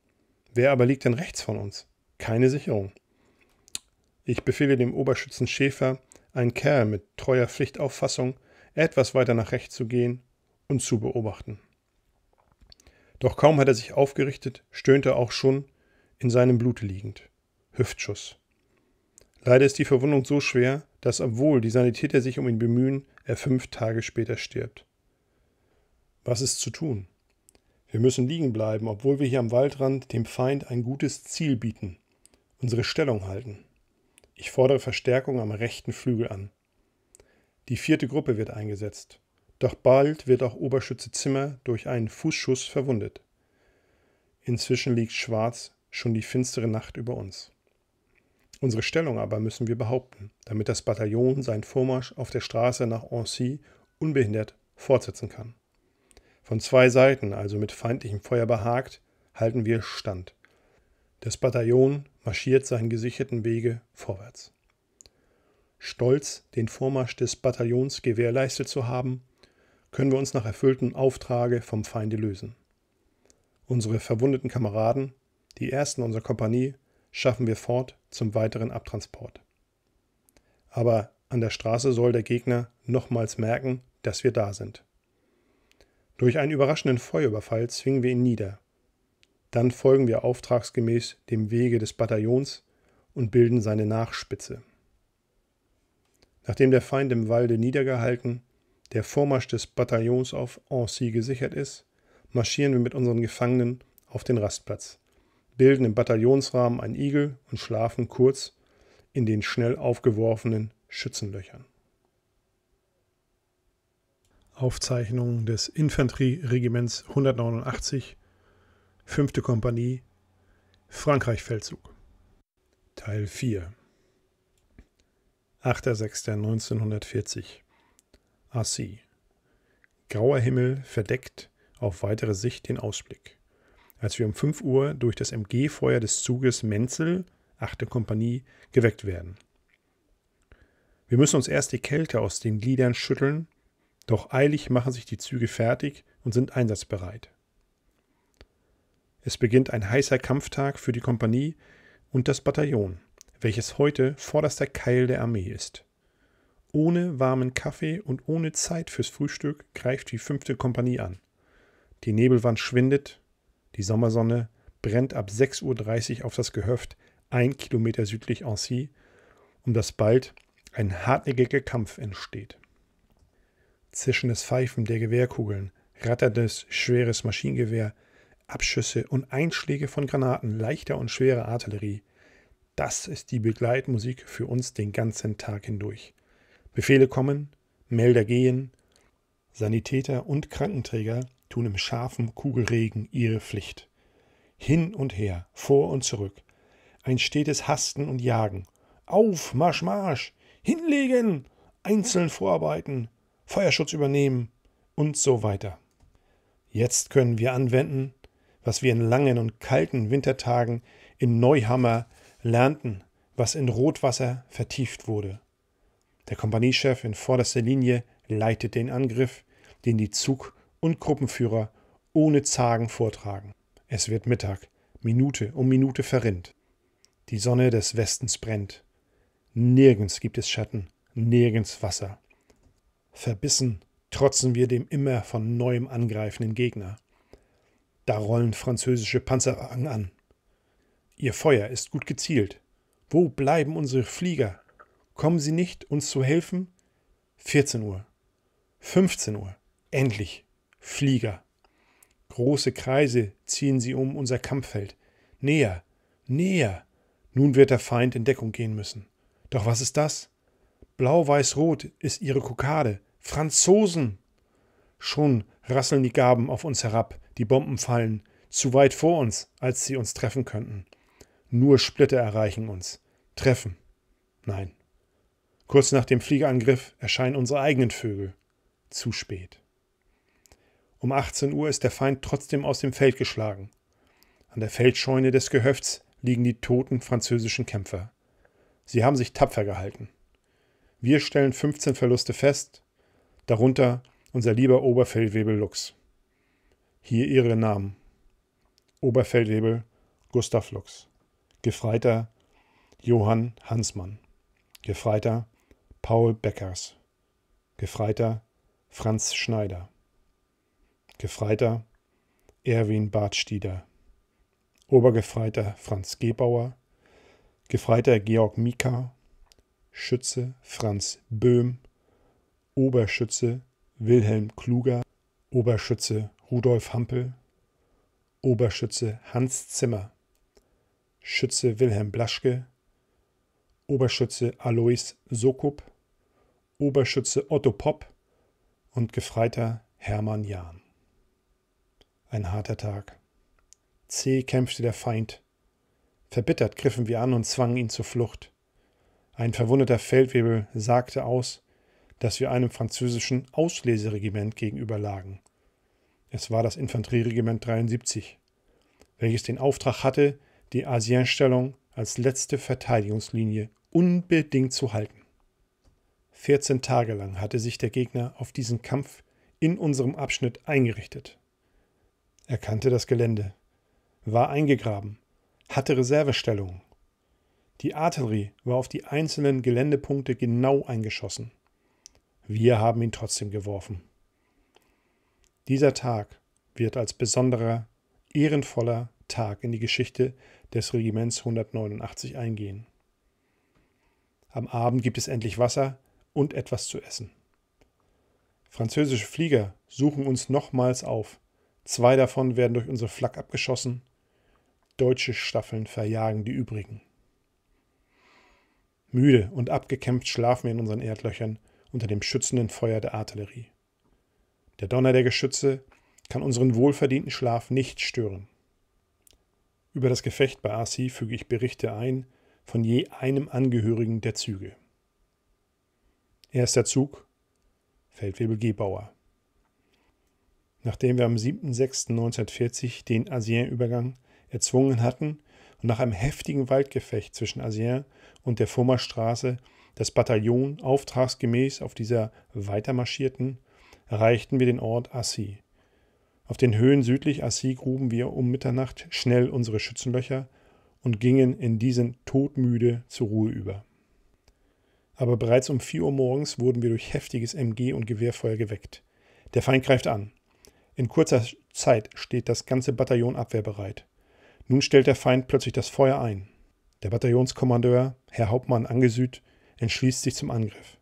S1: Wer aber liegt denn rechts von uns? keine Sicherung. Ich befehle dem Oberschützen Schäfer, ein Kerl mit treuer Pflichtauffassung etwas weiter nach rechts zu gehen und zu beobachten. Doch kaum hat er sich aufgerichtet, stöhnt er auch schon, in seinem Blute liegend. Hüftschuss. Leider ist die Verwundung so schwer, dass, obwohl die Sanitäter sich um ihn bemühen, er fünf Tage später stirbt. Was ist zu tun? Wir müssen liegen bleiben, obwohl wir hier am Waldrand dem Feind ein gutes Ziel bieten, unsere Stellung halten. Ich fordere Verstärkung am rechten Flügel an. Die vierte Gruppe wird eingesetzt, doch bald wird auch Oberschütze Zimmer durch einen Fußschuss verwundet. Inzwischen liegt schwarz schon die finstere Nacht über uns. Unsere Stellung aber müssen wir behaupten, damit das Bataillon seinen Vormarsch auf der Straße nach Ancy unbehindert fortsetzen kann. Von zwei Seiten, also mit feindlichem Feuer behagt, halten wir Stand. Das Bataillon marschiert seinen gesicherten Wege vorwärts. Stolz, den Vormarsch des Bataillons gewährleistet zu haben, können wir uns nach erfülltem Auftrage vom Feinde lösen. Unsere verwundeten Kameraden, die ersten unserer Kompanie, schaffen wir fort zum weiteren Abtransport. Aber an der Straße soll der Gegner nochmals merken, dass wir da sind. Durch einen überraschenden Feuerüberfall zwingen wir ihn nieder dann folgen wir auftragsgemäß dem Wege des Bataillons und bilden seine Nachspitze. Nachdem der Feind im Walde niedergehalten, der Vormarsch des Bataillons auf Ancy gesichert ist, marschieren wir mit unseren Gefangenen auf den Rastplatz, bilden im Bataillonsrahmen einen Igel und schlafen kurz in den schnell aufgeworfenen Schützenlöchern. Aufzeichnungen des Infanterieregiments 189 5. Kompanie Frankreich-Feldzug Teil 4 8.6.1940 Assis Grauer Himmel verdeckt auf weitere Sicht den Ausblick. Als wir um 5 Uhr durch das MG-Feuer des Zuges Menzel, 8. Kompanie, geweckt werden. Wir müssen uns erst die Kälte aus den Gliedern schütteln, doch eilig machen sich die Züge fertig und sind einsatzbereit. Es beginnt ein heißer Kampftag für die Kompanie und das Bataillon, welches heute vorderster Keil der Armee ist. Ohne warmen Kaffee und ohne Zeit fürs Frühstück greift die fünfte Kompanie an. Die Nebelwand schwindet, die Sommersonne brennt ab 6.30 Uhr auf das Gehöft, ein Kilometer südlich Ancy, um das bald ein hartnäckiger Kampf entsteht. Zischendes Pfeifen der Gewehrkugeln, ratterndes, schweres Maschinengewehr, Abschüsse und Einschläge von Granaten leichter und schwerer Artillerie. Das ist die Begleitmusik für uns den ganzen Tag hindurch. Befehle kommen, Melder gehen, Sanitäter und Krankenträger tun im scharfen Kugelregen ihre Pflicht. Hin und her, vor und zurück. Ein stetes Hasten und Jagen. Auf, Marsch, Marsch! Hinlegen! Einzeln vorarbeiten! Feuerschutz übernehmen! Und so weiter. Jetzt können wir anwenden, was wir in langen und kalten Wintertagen in Neuhammer lernten, was in Rotwasser vertieft wurde. Der Kompaniechef in vorderster Linie leitet den Angriff, den die Zug- und Gruppenführer ohne Zagen vortragen. Es wird Mittag, Minute um Minute verrinnt. Die Sonne des Westens brennt. Nirgends gibt es Schatten, nirgends Wasser. Verbissen trotzen wir dem immer von neuem angreifenden Gegner. Da rollen französische Panzerwagen an. Ihr Feuer ist gut gezielt. Wo bleiben unsere Flieger? Kommen sie nicht, uns zu helfen? 14 Uhr. 15 Uhr. Endlich. Flieger. Große Kreise ziehen sie um unser Kampffeld. Näher. Näher. Nun wird der Feind in Deckung gehen müssen. Doch was ist das? Blau-Weiß-Rot ist ihre Kokade. Franzosen! Schon rasseln die Gaben auf uns herab. Die Bomben fallen zu weit vor uns, als sie uns treffen könnten. Nur Splitter erreichen uns. Treffen? Nein. Kurz nach dem Fliegerangriff erscheinen unsere eigenen Vögel. Zu spät. Um 18 Uhr ist der Feind trotzdem aus dem Feld geschlagen. An der Feldscheune des Gehöfts liegen die toten französischen Kämpfer. Sie haben sich tapfer gehalten. Wir stellen 15 Verluste fest, darunter unser lieber Oberfeldwebel Lux. Hier ihre Namen. Oberfeldwebel Gustav Lux. Gefreiter Johann Hansmann. Gefreiter Paul Beckers. Gefreiter Franz Schneider. Gefreiter Erwin Bartstieder. Obergefreiter Franz Gebauer. Gefreiter Georg Mika. Schütze Franz Böhm. Oberschütze Wilhelm Kluger. Oberschütze Rudolf Hampel, Oberschütze Hans Zimmer, Schütze Wilhelm Blaschke, Oberschütze Alois Sokup, Oberschütze Otto Popp und Gefreiter Hermann Jahn. Ein harter Tag. Zäh kämpfte der Feind. Verbittert griffen wir an und zwangen ihn zur Flucht. Ein verwundeter Feldwebel sagte aus, dass wir einem französischen Ausleseregiment gegenüberlagen es war das Infanterieregiment 73, welches den Auftrag hatte, die Asienstellung als letzte Verteidigungslinie unbedingt zu halten. 14 Tage lang hatte sich der Gegner auf diesen Kampf in unserem Abschnitt eingerichtet. Er kannte das Gelände, war eingegraben, hatte Reservestellungen. Die Artillerie war auf die einzelnen Geländepunkte genau eingeschossen. Wir haben ihn trotzdem geworfen. Dieser Tag wird als besonderer, ehrenvoller Tag in die Geschichte des Regiments 189 eingehen. Am Abend gibt es endlich Wasser und etwas zu essen. Französische Flieger suchen uns nochmals auf. Zwei davon werden durch unsere Flak abgeschossen. Deutsche Staffeln verjagen die übrigen. Müde und abgekämpft schlafen wir in unseren Erdlöchern unter dem schützenden Feuer der Artillerie. Der Donner der Geschütze kann unseren wohlverdienten Schlaf nicht stören. Über das Gefecht bei Assi füge ich Berichte ein von je einem Angehörigen der Züge. Erster Zug Feldwebel Gebauer. Nachdem wir am 7.6.1940 den Asien-Übergang erzwungen hatten und nach einem heftigen Waldgefecht zwischen Asien und der Fummerstraße das Bataillon auftragsgemäß auf dieser weitermarschierten erreichten wir den Ort Assi. Auf den Höhen südlich Assi gruben wir um Mitternacht schnell unsere Schützenlöcher und gingen in diesen todmüde zur Ruhe über. Aber bereits um 4 Uhr morgens wurden wir durch heftiges MG- und Gewehrfeuer geweckt. Der Feind greift an. In kurzer Zeit steht das ganze Bataillon abwehrbereit. Nun stellt der Feind plötzlich das Feuer ein. Der Bataillonskommandeur, Herr Hauptmann angesüht, entschließt sich zum Angriff.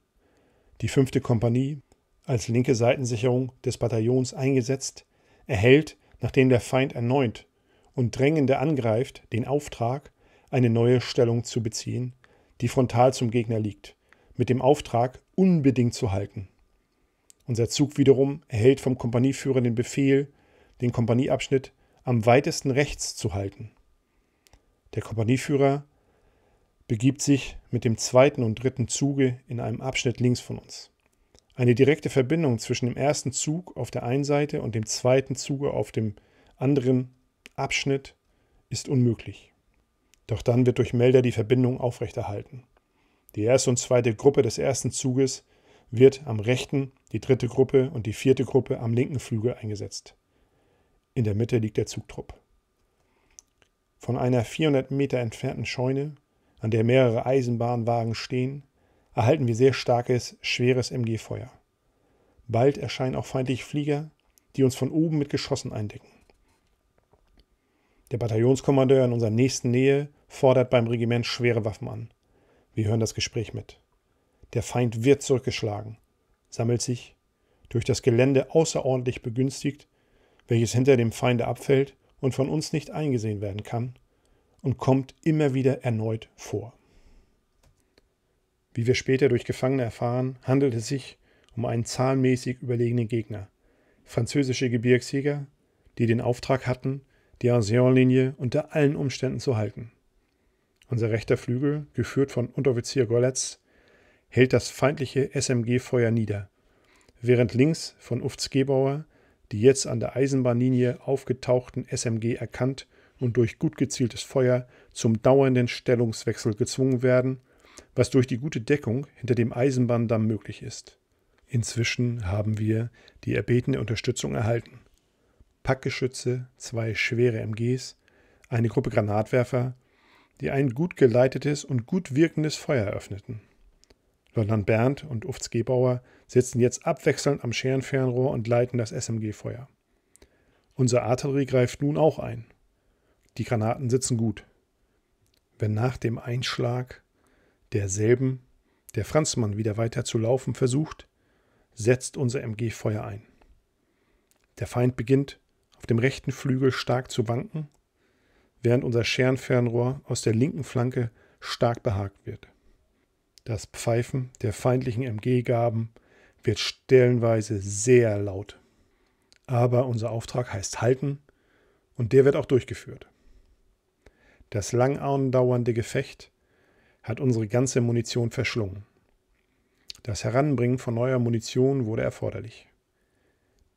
S1: Die fünfte Kompanie, als linke Seitensicherung des Bataillons eingesetzt, erhält, nachdem der Feind erneut und drängende angreift, den Auftrag, eine neue Stellung zu beziehen, die frontal zum Gegner liegt, mit dem Auftrag, unbedingt zu halten. Unser Zug wiederum erhält vom Kompanieführer den Befehl, den Kompanieabschnitt am weitesten rechts zu halten. Der Kompanieführer begibt sich mit dem zweiten und dritten Zuge in einem Abschnitt links von uns. Eine direkte Verbindung zwischen dem ersten Zug auf der einen Seite und dem zweiten Zuge auf dem anderen Abschnitt ist unmöglich. Doch dann wird durch Melder die Verbindung aufrechterhalten. Die erste und zweite Gruppe des ersten Zuges wird am rechten, die dritte Gruppe und die vierte Gruppe am linken Flügel eingesetzt. In der Mitte liegt der Zugtrupp. Von einer 400 Meter entfernten Scheune, an der mehrere Eisenbahnwagen stehen, erhalten wir sehr starkes, schweres MG-Feuer. Bald erscheinen auch feindliche Flieger, die uns von oben mit Geschossen eindecken. Der Bataillonskommandeur in unserer nächsten Nähe fordert beim Regiment schwere Waffen an. Wir hören das Gespräch mit. Der Feind wird zurückgeschlagen, sammelt sich, durch das Gelände außerordentlich begünstigt, welches hinter dem Feinde abfällt und von uns nicht eingesehen werden kann, und kommt immer wieder erneut vor. Wie wir später durch Gefangene erfahren, handelt es sich um einen zahlenmäßig überlegenen Gegner. Französische Gebirgsjäger, die den Auftrag hatten, die Arseon-Linie unter allen Umständen zu halten. Unser rechter Flügel, geführt von Unteroffizier Golletz, hält das feindliche SMG-Feuer nieder, während links von Ufz Gebauer die jetzt an der Eisenbahnlinie aufgetauchten SMG erkannt und durch gut gezieltes Feuer zum dauernden Stellungswechsel gezwungen werden was durch die gute Deckung hinter dem Eisenbahndamm möglich ist. Inzwischen haben wir die erbetene Unterstützung erhalten. Packgeschütze, zwei schwere MGs, eine Gruppe Granatwerfer, die ein gut geleitetes und gut wirkendes Feuer eröffneten. Leutnant Bernd und Ufts Gebauer sitzen jetzt abwechselnd am Scherenfernrohr und leiten das SMG-Feuer. Unsere Artillerie greift nun auch ein. Die Granaten sitzen gut. Wenn nach dem Einschlag derselben, der Franzmann wieder weiter zu laufen versucht, setzt unser MG Feuer ein. Der Feind beginnt, auf dem rechten Flügel stark zu wanken, während unser Scherenfernrohr aus der linken Flanke stark behagt wird. Das Pfeifen der feindlichen MG-Gaben wird stellenweise sehr laut. Aber unser Auftrag heißt halten und der wird auch durchgeführt. Das lang andauernde Gefecht hat unsere ganze Munition verschlungen. Das Heranbringen von neuer Munition wurde erforderlich.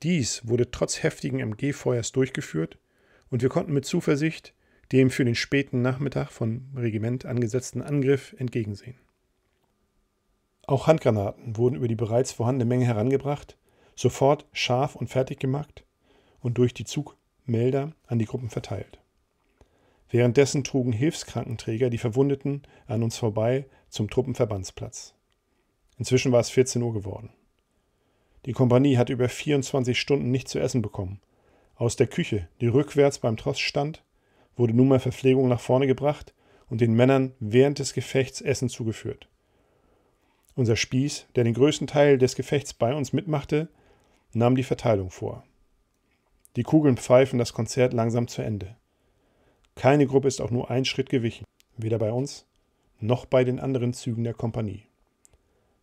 S1: Dies wurde trotz heftigen MG-Feuers durchgeführt und wir konnten mit Zuversicht dem für den späten Nachmittag vom Regiment angesetzten Angriff entgegensehen. Auch Handgranaten wurden über die bereits vorhandene Menge herangebracht, sofort scharf und fertig gemacht und durch die Zugmelder an die Gruppen verteilt. Währenddessen trugen Hilfskrankenträger die Verwundeten an uns vorbei zum Truppenverbandsplatz. Inzwischen war es 14 Uhr geworden. Die Kompanie hatte über 24 Stunden nichts zu essen bekommen. Aus der Küche, die rückwärts beim Tross stand, wurde nunmehr Verpflegung nach vorne gebracht und den Männern während des Gefechts Essen zugeführt. Unser Spieß, der den größten Teil des Gefechts bei uns mitmachte, nahm die Verteilung vor. Die Kugeln pfeifen das Konzert langsam zu Ende. Keine Gruppe ist auch nur einen Schritt gewichen, weder bei uns noch bei den anderen Zügen der Kompanie.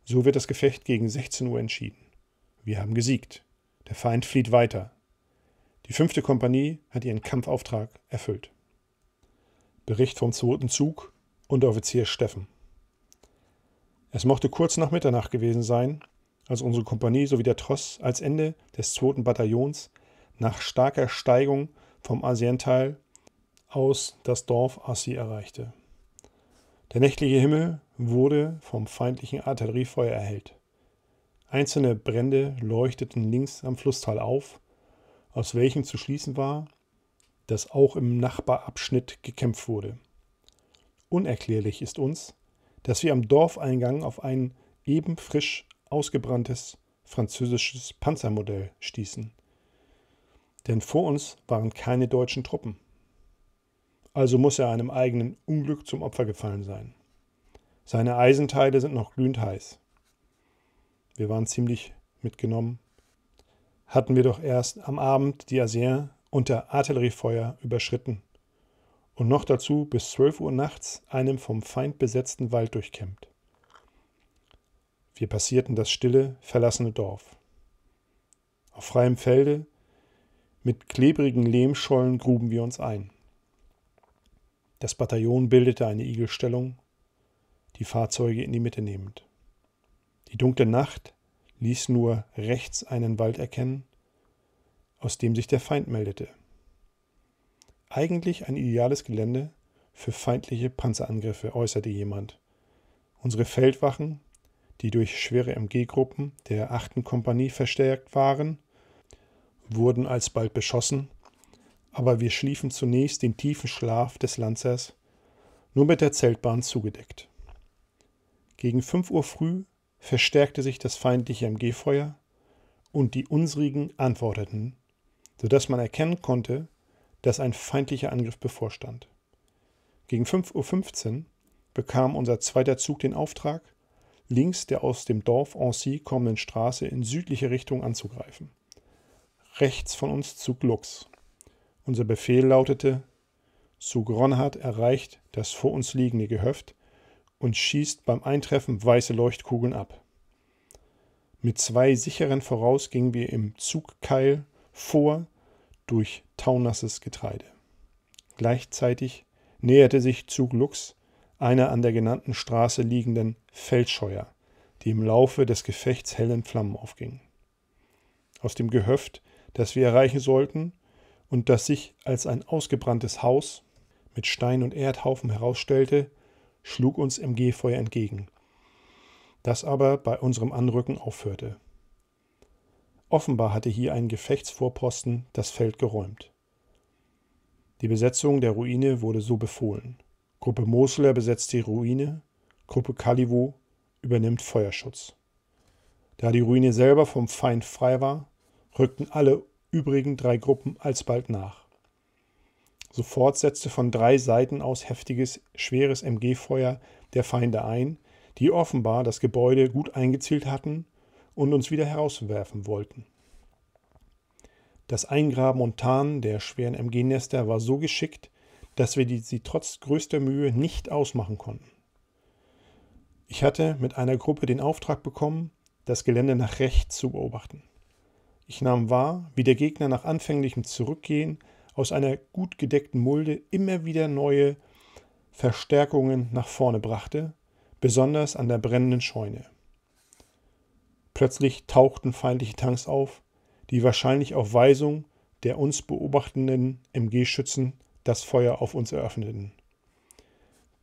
S1: So wird das Gefecht gegen 16 Uhr entschieden. Wir haben gesiegt. Der Feind flieht weiter. Die fünfte Kompanie hat ihren Kampfauftrag erfüllt. Bericht vom zweiten Zug Unteroffizier Steffen. Es mochte kurz nach Mitternacht gewesen sein, als unsere Kompanie sowie der Tross als Ende des zweiten Bataillons nach starker Steigung vom Asienteil aus das Dorf Assi erreichte. Der nächtliche Himmel wurde vom feindlichen Artilleriefeuer erhellt. Einzelne Brände leuchteten links am Flusstal auf, aus welchem zu schließen war, dass auch im Nachbarabschnitt gekämpft wurde. Unerklärlich ist uns, dass wir am Dorfeingang auf ein eben frisch ausgebranntes französisches Panzermodell stießen. Denn vor uns waren keine deutschen Truppen also muss er einem eigenen Unglück zum Opfer gefallen sein. Seine Eisenteile sind noch glühend heiß. Wir waren ziemlich mitgenommen. Hatten wir doch erst am Abend die Asien unter Artilleriefeuer überschritten und noch dazu bis 12 Uhr nachts einem vom Feind besetzten Wald durchkämmt. Wir passierten das stille, verlassene Dorf. Auf freiem Felde, mit klebrigen Lehmschollen gruben wir uns ein. Das Bataillon bildete eine Igelstellung, die Fahrzeuge in die Mitte nehmend. Die dunkle Nacht ließ nur rechts einen Wald erkennen, aus dem sich der Feind meldete. Eigentlich ein ideales Gelände für feindliche Panzerangriffe, äußerte jemand. Unsere Feldwachen, die durch schwere MG-Gruppen der 8. Kompanie verstärkt waren, wurden alsbald beschossen aber wir schliefen zunächst den tiefen Schlaf des Lanzers, nur mit der Zeltbahn zugedeckt. Gegen 5 Uhr früh verstärkte sich das feindliche MG-Feuer und die unsrigen antworteten, sodass man erkennen konnte, dass ein feindlicher Angriff bevorstand. Gegen 5.15 Uhr bekam unser zweiter Zug den Auftrag, links der aus dem Dorf Ancy kommenden Straße in südliche Richtung anzugreifen. Rechts von uns Zug Lux, unser Befehl lautete, zu Gronhardt erreicht das vor uns liegende Gehöft und schießt beim Eintreffen weiße Leuchtkugeln ab. Mit zwei sicheren voraus gingen wir im Zugkeil vor durch taunasses Getreide. Gleichzeitig näherte sich Zug Lux einer an der genannten Straße liegenden Feldscheuer, die im Laufe des Gefechts hellen Flammen aufging. Aus dem Gehöft, das wir erreichen sollten, und das sich als ein ausgebranntes Haus mit Stein und Erdhaufen herausstellte, schlug uns MG-Feuer entgegen, das aber bei unserem Anrücken aufhörte. Offenbar hatte hier ein Gefechtsvorposten das Feld geräumt. Die Besetzung der Ruine wurde so befohlen. Gruppe Mosler besetzt die Ruine, Gruppe Kalivo übernimmt Feuerschutz. Da die Ruine selber vom Feind frei war, rückten alle übrigen drei Gruppen alsbald nach. Sofort setzte von drei Seiten aus heftiges, schweres MG-Feuer der Feinde ein, die offenbar das Gebäude gut eingezielt hatten und uns wieder herauswerfen wollten. Das Eingraben und Tarnen der schweren MG-Nester war so geschickt, dass wir die, sie trotz größter Mühe nicht ausmachen konnten. Ich hatte mit einer Gruppe den Auftrag bekommen, das Gelände nach rechts zu beobachten. Ich nahm wahr, wie der Gegner nach anfänglichem Zurückgehen aus einer gut gedeckten Mulde immer wieder neue Verstärkungen nach vorne brachte, besonders an der brennenden Scheune. Plötzlich tauchten feindliche Tanks auf, die wahrscheinlich auf Weisung der uns beobachtenden MG-Schützen das Feuer auf uns eröffneten.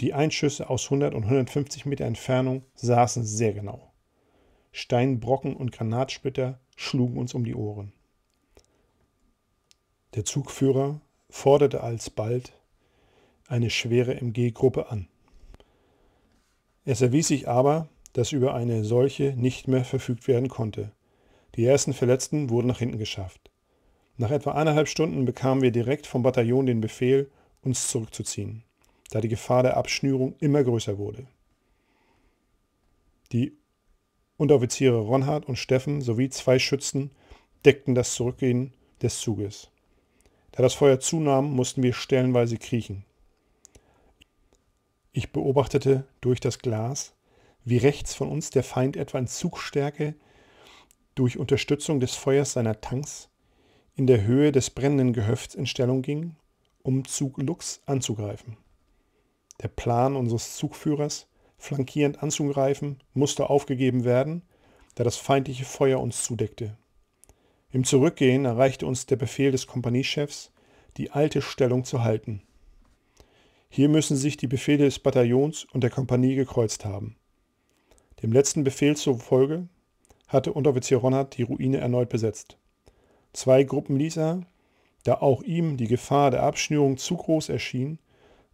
S1: Die Einschüsse aus 100 und 150 Meter Entfernung saßen sehr genau. Steinbrocken und Granatsplitter schlugen uns um die Ohren. Der Zugführer forderte alsbald eine schwere MG-Gruppe an. Es erwies sich aber, dass über eine solche nicht mehr verfügt werden konnte. Die ersten Verletzten wurden nach hinten geschafft. Nach etwa eineinhalb Stunden bekamen wir direkt vom Bataillon den Befehl, uns zurückzuziehen, da die Gefahr der Abschnürung immer größer wurde. Die Unteroffiziere Ronhard und Steffen sowie zwei Schützen deckten das Zurückgehen des Zuges. Da das Feuer zunahm, mussten wir stellenweise kriechen. Ich beobachtete durch das Glas, wie rechts von uns der Feind etwa in Zugstärke durch Unterstützung des Feuers seiner Tanks in der Höhe des brennenden Gehöfts in Stellung ging, um Zug Lux anzugreifen. Der Plan unseres Zugführers flankierend anzugreifen, musste aufgegeben werden, da das feindliche Feuer uns zudeckte. Im Zurückgehen erreichte uns der Befehl des Kompaniechefs, die alte Stellung zu halten. Hier müssen sich die Befehle des Bataillons und der Kompanie gekreuzt haben. Dem letzten Befehl zufolge hatte Unteroffizier Ronnert die Ruine erneut besetzt. Zwei Gruppen ließ er, da auch ihm die Gefahr der Abschnürung zu groß erschien,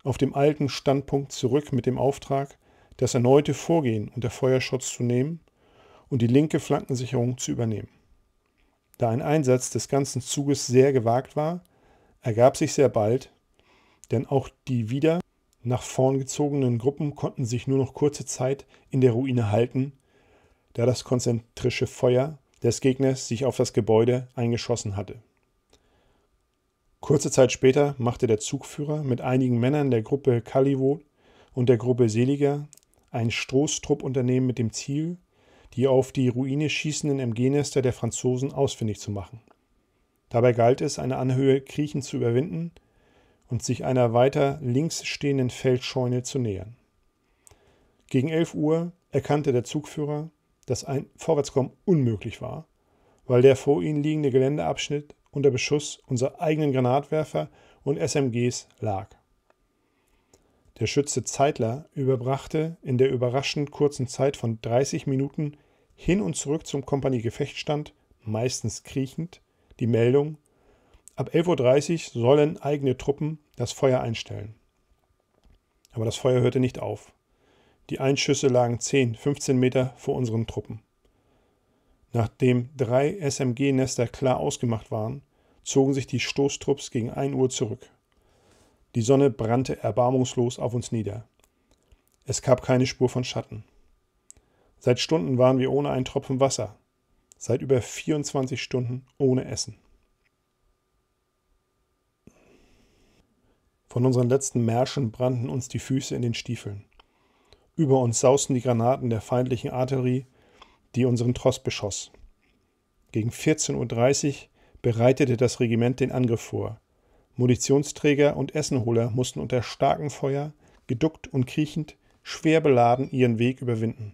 S1: auf dem alten Standpunkt zurück mit dem Auftrag, das erneute Vorgehen unter Feuerschutz zu nehmen und die linke Flankensicherung zu übernehmen. Da ein Einsatz des ganzen Zuges sehr gewagt war, ergab sich sehr bald, denn auch die wieder nach vorn gezogenen Gruppen konnten sich nur noch kurze Zeit in der Ruine halten, da das konzentrische Feuer des Gegners sich auf das Gebäude eingeschossen hatte. Kurze Zeit später machte der Zugführer mit einigen Männern der Gruppe Kaliwot und der Gruppe Seliger ein strohstrupp mit dem Ziel, die auf die Ruine schießenden MG-Nester der Franzosen ausfindig zu machen. Dabei galt es, eine Anhöhe kriechend zu überwinden und sich einer weiter links stehenden Feldscheune zu nähern. Gegen 11 Uhr erkannte der Zugführer, dass ein Vorwärtskommen unmöglich war, weil der vor ihnen liegende Geländeabschnitt unter Beschuss unserer eigenen Granatwerfer und SMGs lag. Der Schütze Zeitler überbrachte in der überraschend kurzen Zeit von 30 Minuten hin und zurück zum kompanie meistens kriechend, die Meldung, ab 11.30 Uhr sollen eigene Truppen das Feuer einstellen. Aber das Feuer hörte nicht auf. Die Einschüsse lagen 10, 15 Meter vor unseren Truppen. Nachdem drei SMG-Nester klar ausgemacht waren, zogen sich die Stoßtrupps gegen 1 Uhr zurück. Die Sonne brannte erbarmungslos auf uns nieder. Es gab keine Spur von Schatten. Seit Stunden waren wir ohne einen Tropfen Wasser, seit über 24 Stunden ohne Essen. Von unseren letzten Märschen brannten uns die Füße in den Stiefeln. Über uns sausten die Granaten der feindlichen Artillerie, die unseren Tross beschoss. Gegen 14.30 Uhr bereitete das Regiment den Angriff vor. Munitionsträger und Essenholer mussten unter starkem Feuer, geduckt und kriechend, schwer beladen ihren Weg überwinden.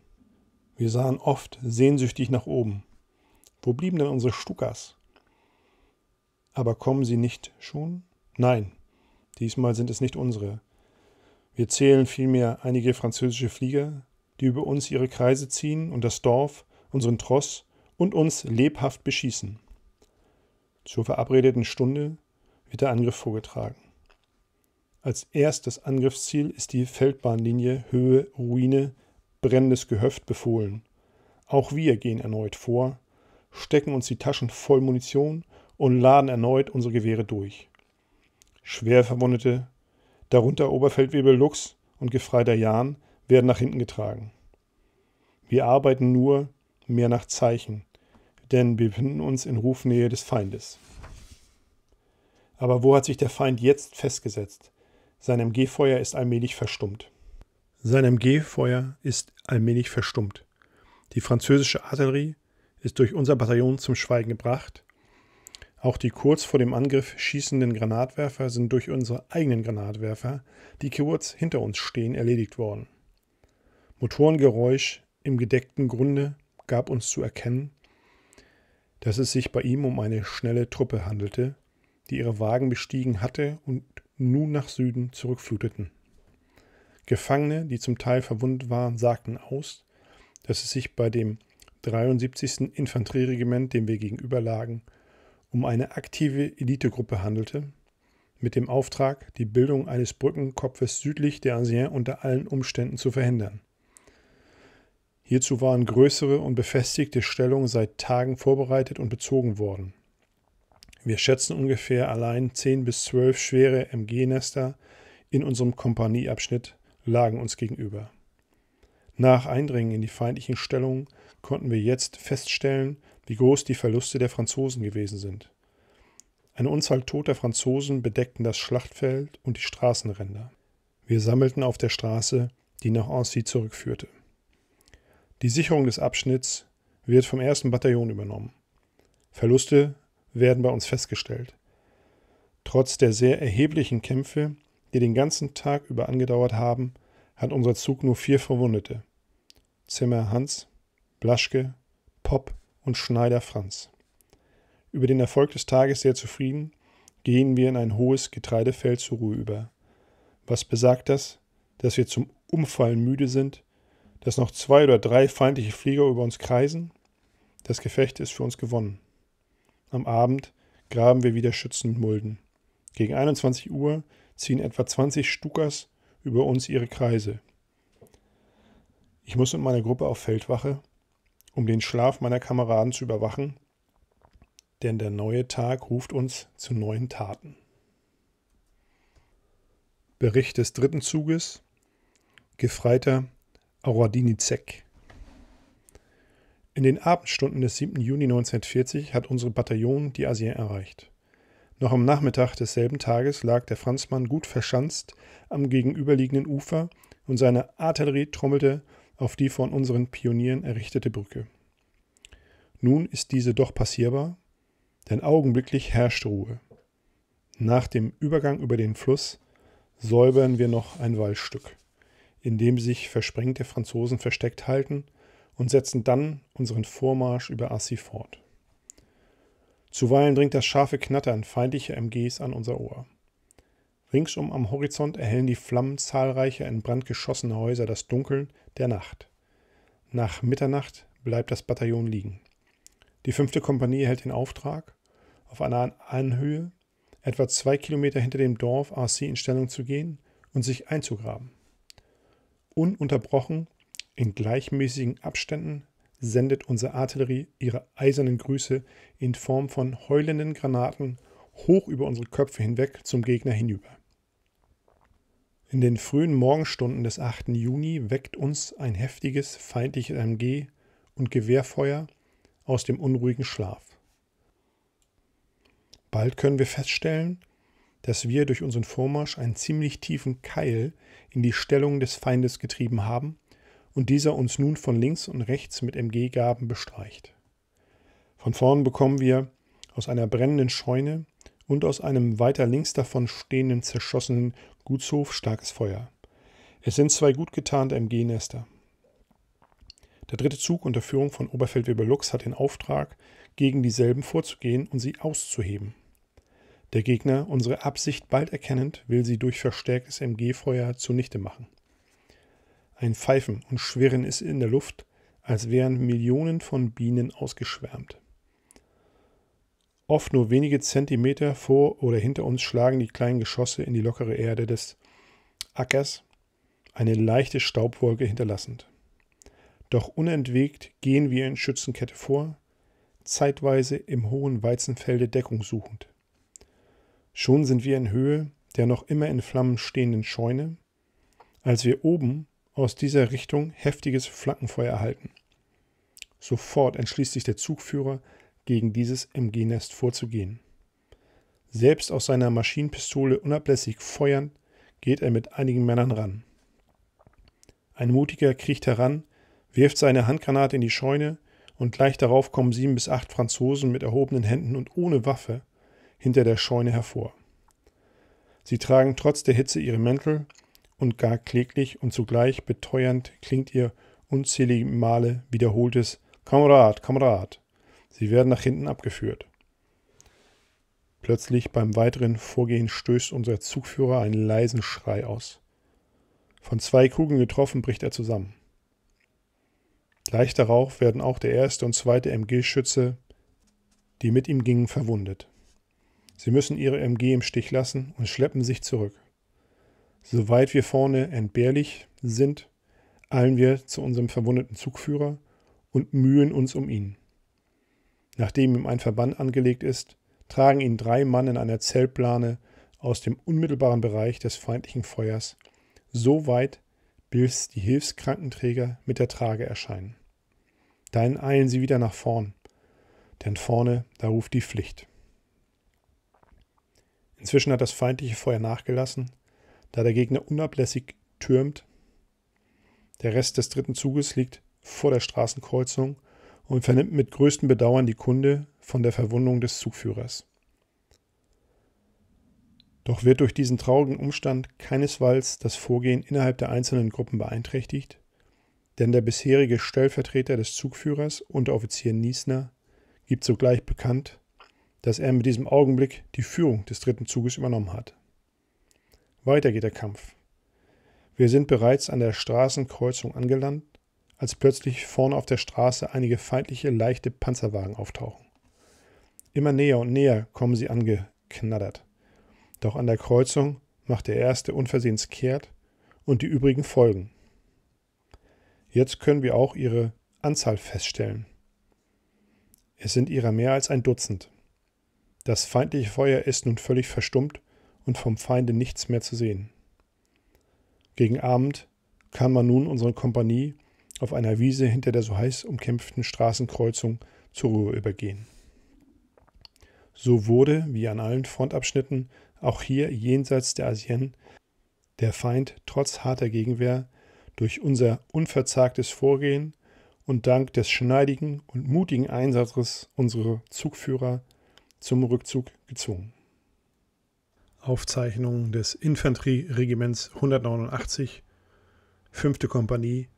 S1: Wir sahen oft sehnsüchtig nach oben. Wo blieben denn unsere Stukas? Aber kommen sie nicht schon? Nein, diesmal sind es nicht unsere. Wir zählen vielmehr einige französische Flieger, die über uns ihre Kreise ziehen und das Dorf, unseren Tross und uns lebhaft beschießen. Zur verabredeten Stunde wird der Angriff vorgetragen. Als erstes Angriffsziel ist die Feldbahnlinie Höhe Ruine brennendes Gehöft befohlen. Auch wir gehen erneut vor, stecken uns die Taschen voll Munition und laden erneut unsere Gewehre durch. Schwerverwundete, darunter Oberfeldwebel Lux und Gefreiter Jahn, werden nach hinten getragen. Wir arbeiten nur mehr nach Zeichen, denn wir befinden uns in Rufnähe des Feindes. Aber wo hat sich der Feind jetzt festgesetzt? Sein MG-Feuer ist allmählich verstummt. Sein MG-Feuer ist allmählich verstummt. Die französische Artillerie ist durch unser Bataillon zum Schweigen gebracht. Auch die kurz vor dem Angriff schießenden Granatwerfer sind durch unsere eigenen Granatwerfer, die kurz hinter uns stehen, erledigt worden. Motorengeräusch im gedeckten Grunde gab uns zu erkennen, dass es sich bei ihm um eine schnelle Truppe handelte, die ihre Wagen bestiegen hatte und nun nach Süden zurückfluteten. Gefangene, die zum Teil verwundet waren, sagten aus, dass es sich bei dem 73. Infanterieregiment, dem wir gegenüber lagen, um eine aktive Elitegruppe handelte, mit dem Auftrag, die Bildung eines Brückenkopfes südlich der Ancien unter allen Umständen zu verhindern. Hierzu waren größere und befestigte Stellungen seit Tagen vorbereitet und bezogen worden. Wir schätzen ungefähr allein 10 bis 12 schwere MG-Nester in unserem Kompanieabschnitt lagen uns gegenüber. Nach Eindringen in die feindlichen Stellungen konnten wir jetzt feststellen, wie groß die Verluste der Franzosen gewesen sind. Eine Unzahl toter Franzosen bedeckten das Schlachtfeld und die Straßenränder. Wir sammelten auf der Straße, die nach Ancy zurückführte. Die Sicherung des Abschnitts wird vom 1. Bataillon übernommen. Verluste werden bei uns festgestellt. Trotz der sehr erheblichen Kämpfe, die den ganzen Tag über angedauert haben, hat unser Zug nur vier Verwundete. Zimmer Hans, Blaschke, Pop und Schneider Franz. Über den Erfolg des Tages sehr zufrieden, gehen wir in ein hohes Getreidefeld zur Ruhe über. Was besagt das? Dass wir zum Umfallen müde sind? Dass noch zwei oder drei feindliche Flieger über uns kreisen? Das Gefecht ist für uns gewonnen. Am Abend graben wir wieder schützend Mulden. Gegen 21 Uhr ziehen etwa 20 Stukas über uns ihre Kreise. Ich muss mit meiner Gruppe auf Feldwache, um den Schlaf meiner Kameraden zu überwachen, denn der neue Tag ruft uns zu neuen Taten. Bericht des dritten Zuges Gefreiter Auradinizek in den Abendstunden des 7. Juni 1940 hat unsere Bataillon die Asien erreicht. Noch am Nachmittag desselben Tages lag der Franzmann gut verschanzt am gegenüberliegenden Ufer und seine Artillerie trommelte auf die von unseren Pionieren errichtete Brücke. Nun ist diese doch passierbar, denn augenblicklich herrscht Ruhe. Nach dem Übergang über den Fluss säubern wir noch ein Waldstück, in dem sich versprengte Franzosen versteckt halten – und setzen dann unseren Vormarsch über Assi fort. Zuweilen dringt das scharfe Knattern feindlicher MGs an unser Ohr. Ringsum am Horizont erhellen die Flammen zahlreicher in Brand geschossener Häuser das Dunkeln der Nacht. Nach Mitternacht bleibt das Bataillon liegen. Die fünfte Kompanie hält den Auftrag, auf einer Anhöhe, etwa zwei Kilometer hinter dem Dorf Arcy in Stellung zu gehen und sich einzugraben. Ununterbrochen in gleichmäßigen Abständen sendet unsere Artillerie ihre eisernen Grüße in Form von heulenden Granaten hoch über unsere Köpfe hinweg zum Gegner hinüber. In den frühen Morgenstunden des 8. Juni weckt uns ein heftiges feindliches MG und Gewehrfeuer aus dem unruhigen Schlaf. Bald können wir feststellen, dass wir durch unseren Vormarsch einen ziemlich tiefen Keil in die Stellung des Feindes getrieben haben und dieser uns nun von links und rechts mit MG-Gaben bestreicht. Von vorn bekommen wir aus einer brennenden Scheune und aus einem weiter links davon stehenden zerschossenen Gutshof starkes Feuer. Es sind zwei gut getarnte MG-Nester. Der dritte Zug unter Führung von Oberfeldwebel Lux hat den Auftrag, gegen dieselben vorzugehen und sie auszuheben. Der Gegner, unsere Absicht bald erkennend, will sie durch verstärktes MG-Feuer zunichte machen. Ein Pfeifen und Schwirren ist in der Luft, als wären Millionen von Bienen ausgeschwärmt. Oft nur wenige Zentimeter vor oder hinter uns schlagen die kleinen Geschosse in die lockere Erde des Ackers, eine leichte Staubwolke hinterlassend. Doch unentwegt gehen wir in Schützenkette vor, zeitweise im hohen Weizenfelde Deckung suchend. Schon sind wir in Höhe der noch immer in Flammen stehenden Scheune, als wir oben aus dieser Richtung heftiges Flankenfeuer erhalten. Sofort entschließt sich der Zugführer, gegen dieses MG-Nest vorzugehen. Selbst aus seiner Maschinenpistole unablässig feuernd, geht er mit einigen Männern ran. Ein Mutiger kriecht heran, wirft seine Handgranate in die Scheune und gleich darauf kommen sieben bis acht Franzosen mit erhobenen Händen und ohne Waffe hinter der Scheune hervor. Sie tragen trotz der Hitze ihre Mäntel und gar kläglich und zugleich beteuernd klingt ihr unzählige Male wiederholtes Kamerad, Kamerad. Sie werden nach hinten abgeführt. Plötzlich beim weiteren Vorgehen stößt unser Zugführer einen leisen Schrei aus. Von zwei Kugeln getroffen bricht er zusammen. Gleich darauf werden auch der erste und zweite MG-Schütze, die mit ihm gingen, verwundet. Sie müssen ihre MG im Stich lassen und schleppen sich zurück soweit wir vorne entbehrlich sind, eilen wir zu unserem verwundeten Zugführer und mühen uns um ihn. Nachdem ihm ein Verband angelegt ist, tragen ihn drei Mann in einer Zeltplane aus dem unmittelbaren Bereich des feindlichen Feuers so weit, bis die Hilfskrankenträger mit der Trage erscheinen. Dann eilen sie wieder nach vorn, denn vorne, da ruft die Pflicht. Inzwischen hat das feindliche Feuer nachgelassen da der Gegner unablässig türmt. Der Rest des dritten Zuges liegt vor der Straßenkreuzung und vernimmt mit größtem Bedauern die Kunde von der Verwundung des Zugführers. Doch wird durch diesen traurigen Umstand keinesfalls das Vorgehen innerhalb der einzelnen Gruppen beeinträchtigt, denn der bisherige Stellvertreter des Zugführers, Unteroffizier Niesner, gibt sogleich bekannt, dass er mit diesem Augenblick die Führung des dritten Zuges übernommen hat. Weiter geht der Kampf. Wir sind bereits an der Straßenkreuzung angelangt, als plötzlich vorne auf der Straße einige feindliche, leichte Panzerwagen auftauchen. Immer näher und näher kommen sie angeknattert. Doch an der Kreuzung macht der erste unversehens kehrt und die übrigen folgen. Jetzt können wir auch ihre Anzahl feststellen. Es sind ihrer mehr als ein Dutzend. Das feindliche Feuer ist nun völlig verstummt und vom Feinde nichts mehr zu sehen. Gegen Abend kam man nun unsere Kompanie auf einer Wiese hinter der so heiß umkämpften Straßenkreuzung zur Ruhe übergehen. So wurde, wie an allen Frontabschnitten, auch hier jenseits der Asien, der Feind trotz harter Gegenwehr durch unser unverzagtes Vorgehen und dank des schneidigen und mutigen Einsatzes unserer Zugführer zum Rückzug gezwungen. Aufzeichnung des Infanterieregiments 189, 5. Kompanie,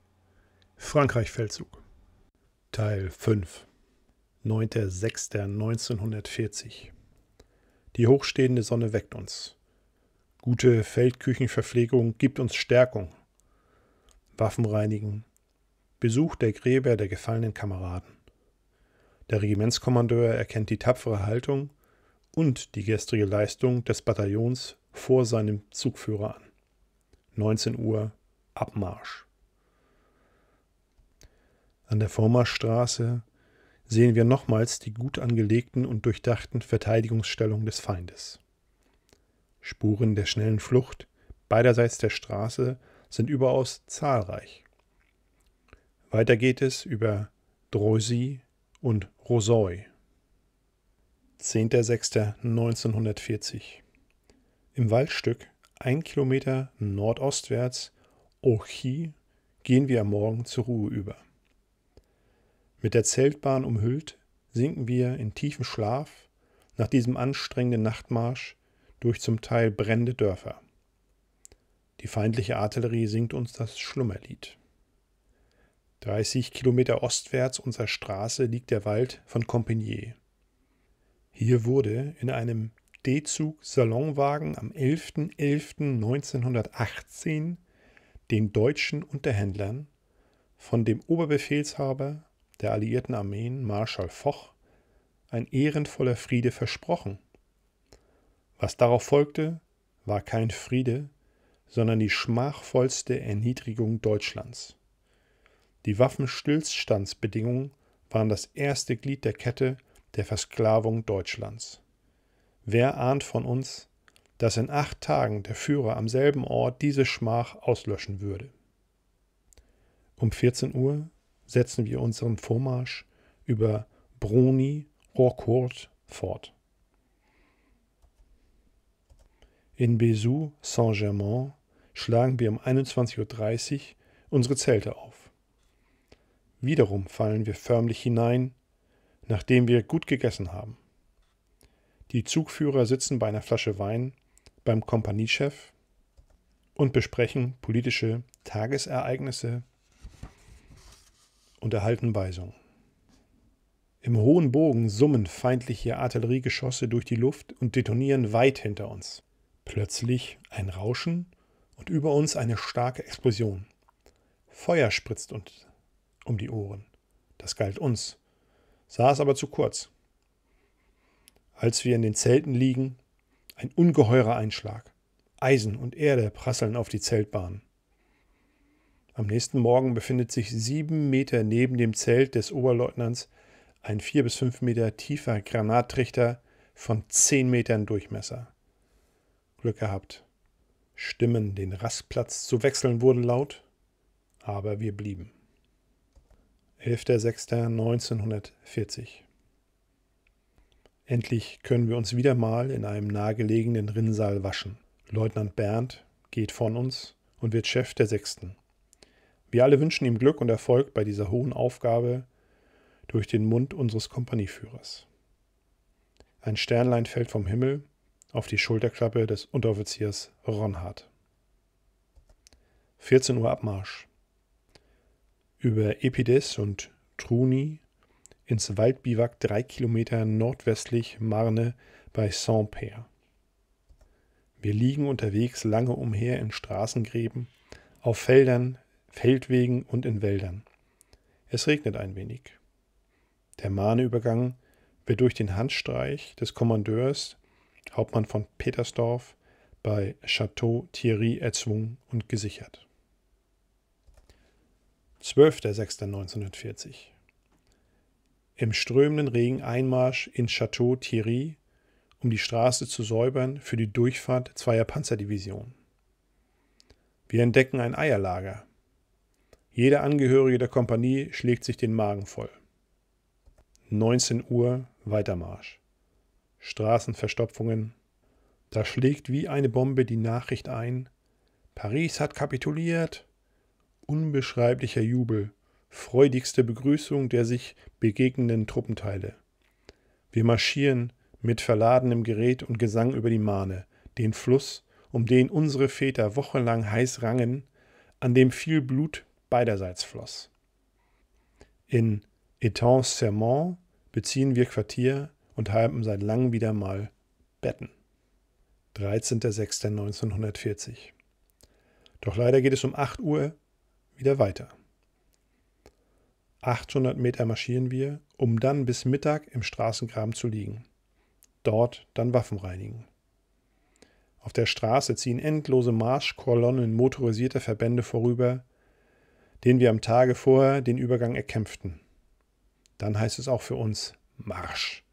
S1: Frankreich-Feldzug. Teil 5, 9.06.1940. Die hochstehende Sonne weckt uns. Gute Feldküchenverpflegung gibt uns Stärkung. Waffen reinigen. Besuch der Gräber der gefallenen Kameraden. Der Regimentskommandeur erkennt die tapfere Haltung und die gestrige Leistung des Bataillons vor seinem Zugführer an. 19 Uhr Abmarsch. An der Vormarschstraße sehen wir nochmals die gut angelegten und durchdachten Verteidigungsstellungen des Feindes. Spuren der schnellen Flucht beiderseits der Straße sind überaus zahlreich. Weiter geht es über Droisy und Rosoy 10.06.1940. Im Waldstück, ein Kilometer nordostwärts, Ochi, gehen wir am Morgen zur Ruhe über. Mit der Zeltbahn umhüllt, sinken wir in tiefen Schlaf nach diesem anstrengenden Nachtmarsch durch zum Teil brennende Dörfer. Die feindliche Artillerie singt uns das Schlummerlied. 30 Kilometer ostwärts unserer Straße liegt der Wald von Compigné. Hier wurde in einem D-Zug Salonwagen am 11.11.1918 den deutschen Unterhändlern von dem Oberbefehlshaber der alliierten Armeen, Marschall Foch, ein ehrenvoller Friede versprochen. Was darauf folgte, war kein Friede, sondern die schmachvollste Erniedrigung Deutschlands. Die Waffenstillstandsbedingungen waren das erste Glied der Kette der Versklavung Deutschlands. Wer ahnt von uns, dass in acht Tagen der Führer am selben Ort diese Schmach auslöschen würde? Um 14 Uhr setzen wir unseren Vormarsch über Bruni, Rocourt fort. In Bézoux, Saint-Germain, schlagen wir um 21.30 Uhr unsere Zelte auf. Wiederum fallen wir förmlich hinein nachdem wir gut gegessen haben. Die Zugführer sitzen bei einer Flasche Wein beim Kompaniechef und besprechen politische Tagesereignisse und erhalten Weisungen. Im hohen Bogen summen feindliche Artilleriegeschosse durch die Luft und detonieren weit hinter uns. Plötzlich ein Rauschen und über uns eine starke Explosion. Feuer spritzt uns um die Ohren. Das galt uns saß aber zu kurz. Als wir in den Zelten liegen, ein ungeheurer Einschlag. Eisen und Erde prasseln auf die Zeltbahn. Am nächsten Morgen befindet sich sieben Meter neben dem Zelt des Oberleutnants ein vier bis fünf Meter tiefer Granattrichter von zehn Metern Durchmesser. Glück gehabt. Stimmen, den Rastplatz zu wechseln, wurden laut, aber wir blieben. 11.06.1940 Endlich können wir uns wieder mal in einem nahegelegenen Rinnsal waschen. Leutnant Bernd geht von uns und wird Chef der Sechsten. Wir alle wünschen ihm Glück und Erfolg bei dieser hohen Aufgabe durch den Mund unseres Kompanieführers. Ein Sternlein fällt vom Himmel auf die Schulterklappe des Unteroffiziers Ronhardt. 14 Uhr Abmarsch über Epides und Truni ins Waldbiwak drei Kilometer nordwestlich Marne bei Saint-Père. Wir liegen unterwegs lange umher in Straßengräben, auf Feldern, Feldwegen und in Wäldern. Es regnet ein wenig. Der Mahneübergang wird durch den Handstreich des Kommandeurs, Hauptmann von Petersdorf, bei Château Thierry erzwungen und gesichert. 12.06.1940. Im strömenden Regen Einmarsch in Château Thierry, um die Straße zu säubern für die Durchfahrt zweier Panzerdivisionen. Wir entdecken ein Eierlager. Jeder Angehörige der Kompanie schlägt sich den Magen voll. 19 Uhr Weitermarsch. Straßenverstopfungen. Da schlägt wie eine Bombe die Nachricht ein: Paris hat kapituliert unbeschreiblicher Jubel, freudigste Begrüßung der sich begegnenden Truppenteile. Wir marschieren mit verladenem Gerät und Gesang über die Mahne, den Fluss, um den unsere Väter wochenlang heiß rangen, an dem viel Blut beiderseits floss. In Etangs Serment beziehen wir Quartier und haben seit langem wieder mal Betten. 13.06.1940 Doch leider geht es um 8 Uhr wieder weiter. 800 Meter marschieren wir, um dann bis Mittag im Straßengraben zu liegen. Dort dann Waffen reinigen. Auf der Straße ziehen endlose Marschkolonnen motorisierter Verbände vorüber, denen wir am Tage vorher den Übergang erkämpften. Dann heißt es auch für uns Marsch.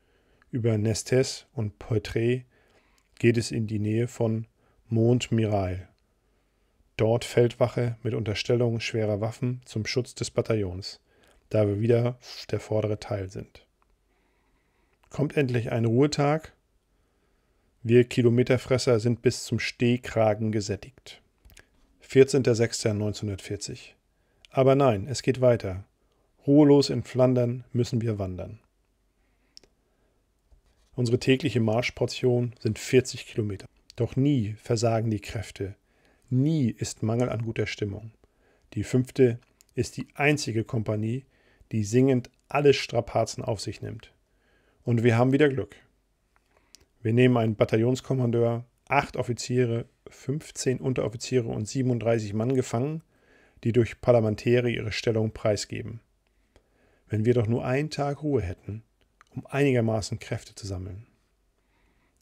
S1: Über Nestes und Poitré geht es in die Nähe von Montmirail. Dort Feldwache mit Unterstellung schwerer Waffen zum Schutz des Bataillons, da wir wieder der vordere Teil sind. Kommt endlich ein Ruhetag. Wir Kilometerfresser sind bis zum Stehkragen gesättigt. 14.06.1940. Aber nein, es geht weiter. Ruhelos in Flandern müssen wir wandern. Unsere tägliche Marschportion sind 40 Kilometer. Doch nie versagen die Kräfte, Nie ist Mangel an guter Stimmung. Die fünfte ist die einzige Kompanie, die singend alle Strapazen auf sich nimmt. Und wir haben wieder Glück. Wir nehmen einen Bataillonskommandeur, acht Offiziere, 15 Unteroffiziere und 37 Mann gefangen, die durch Parlamentäre ihre Stellung preisgeben. Wenn wir doch nur einen Tag Ruhe hätten, um einigermaßen Kräfte zu sammeln.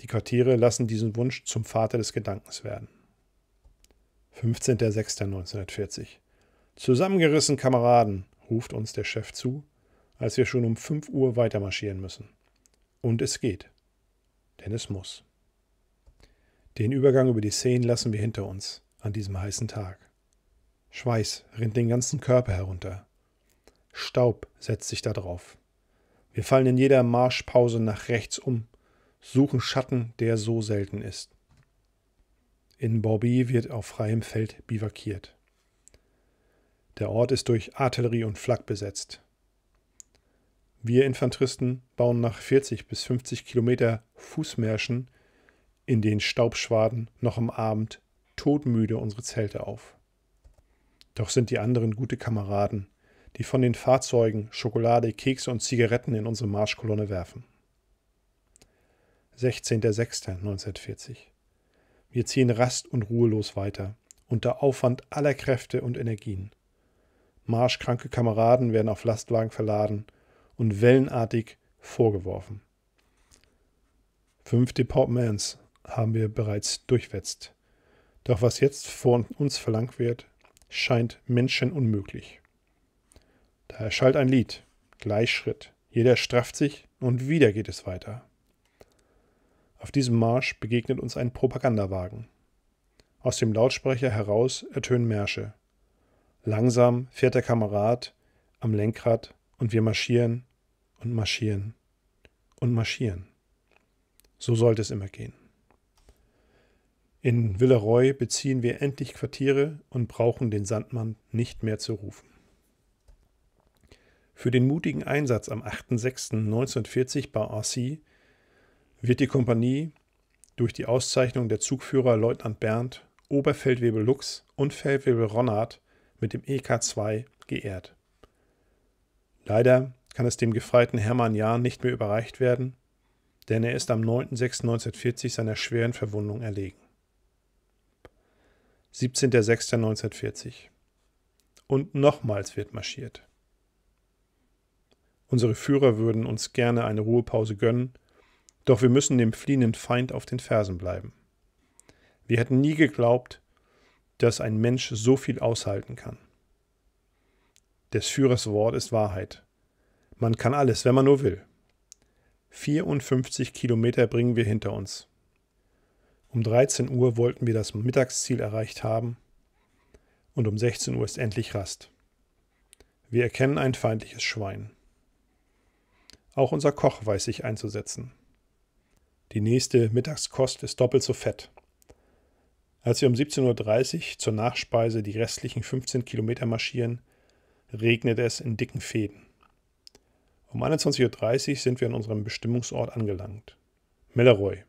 S1: Die Quartiere lassen diesen Wunsch zum Vater des Gedankens werden. 15.06.1940. Zusammengerissen, Kameraden, ruft uns der Chef zu, als wir schon um 5 Uhr weitermarschieren müssen. Und es geht. Denn es muss. Den Übergang über die Seine lassen wir hinter uns, an diesem heißen Tag. Schweiß rinnt den ganzen Körper herunter. Staub setzt sich da drauf. Wir fallen in jeder Marschpause nach rechts um, suchen Schatten, der so selten ist. In Borby wird auf freiem Feld bivakiert. Der Ort ist durch Artillerie und Flak besetzt. Wir Infanteristen bauen nach 40 bis 50 Kilometer Fußmärschen in den Staubschwaden noch am Abend todmüde unsere Zelte auf. Doch sind die anderen gute Kameraden, die von den Fahrzeugen Schokolade, Kekse und Zigaretten in unsere Marschkolonne werfen. 16.06.1940 wir ziehen rast- und ruhelos weiter, unter Aufwand aller Kräfte und Energien. Marschkranke Kameraden werden auf Lastwagen verladen und wellenartig vorgeworfen. Fünf Departments haben wir bereits durchwetzt. Doch was jetzt vor uns verlangt wird, scheint Menschen unmöglich. Da erschallt ein Lied, Gleichschritt. Jeder strafft sich und wieder geht es weiter. Auf diesem Marsch begegnet uns ein Propagandawagen. Aus dem Lautsprecher heraus ertönen Märsche. Langsam fährt der Kamerad am Lenkrad und wir marschieren und marschieren und marschieren. So sollte es immer gehen. In Villeroy beziehen wir endlich Quartiere und brauchen den Sandmann nicht mehr zu rufen. Für den mutigen Einsatz am 8.6.1940 bei Arcy wird die Kompanie durch die Auszeichnung der Zugführer Leutnant Bernd, Oberfeldwebel Lux und Feldwebel Ronnard mit dem EK2 geehrt. Leider kann es dem gefreiten Hermann Jahn nicht mehr überreicht werden, denn er ist am 9.06.1940 seiner schweren Verwundung erlegen. 17.06.1940 Und nochmals wird marschiert. Unsere Führer würden uns gerne eine Ruhepause gönnen, doch wir müssen dem fliehenden Feind auf den Fersen bleiben. Wir hätten nie geglaubt, dass ein Mensch so viel aushalten kann. Des Führers Wort ist Wahrheit. Man kann alles, wenn man nur will. 54 Kilometer bringen wir hinter uns. Um 13 Uhr wollten wir das Mittagsziel erreicht haben und um 16 Uhr ist endlich Rast. Wir erkennen ein feindliches Schwein. Auch unser Koch weiß sich einzusetzen. Die nächste Mittagskost ist doppelt so fett. Als wir um 17.30 Uhr zur Nachspeise die restlichen 15 Kilometer marschieren, regnet es in dicken Fäden. Um 21.30 Uhr sind wir an unserem Bestimmungsort angelangt. Milleroy.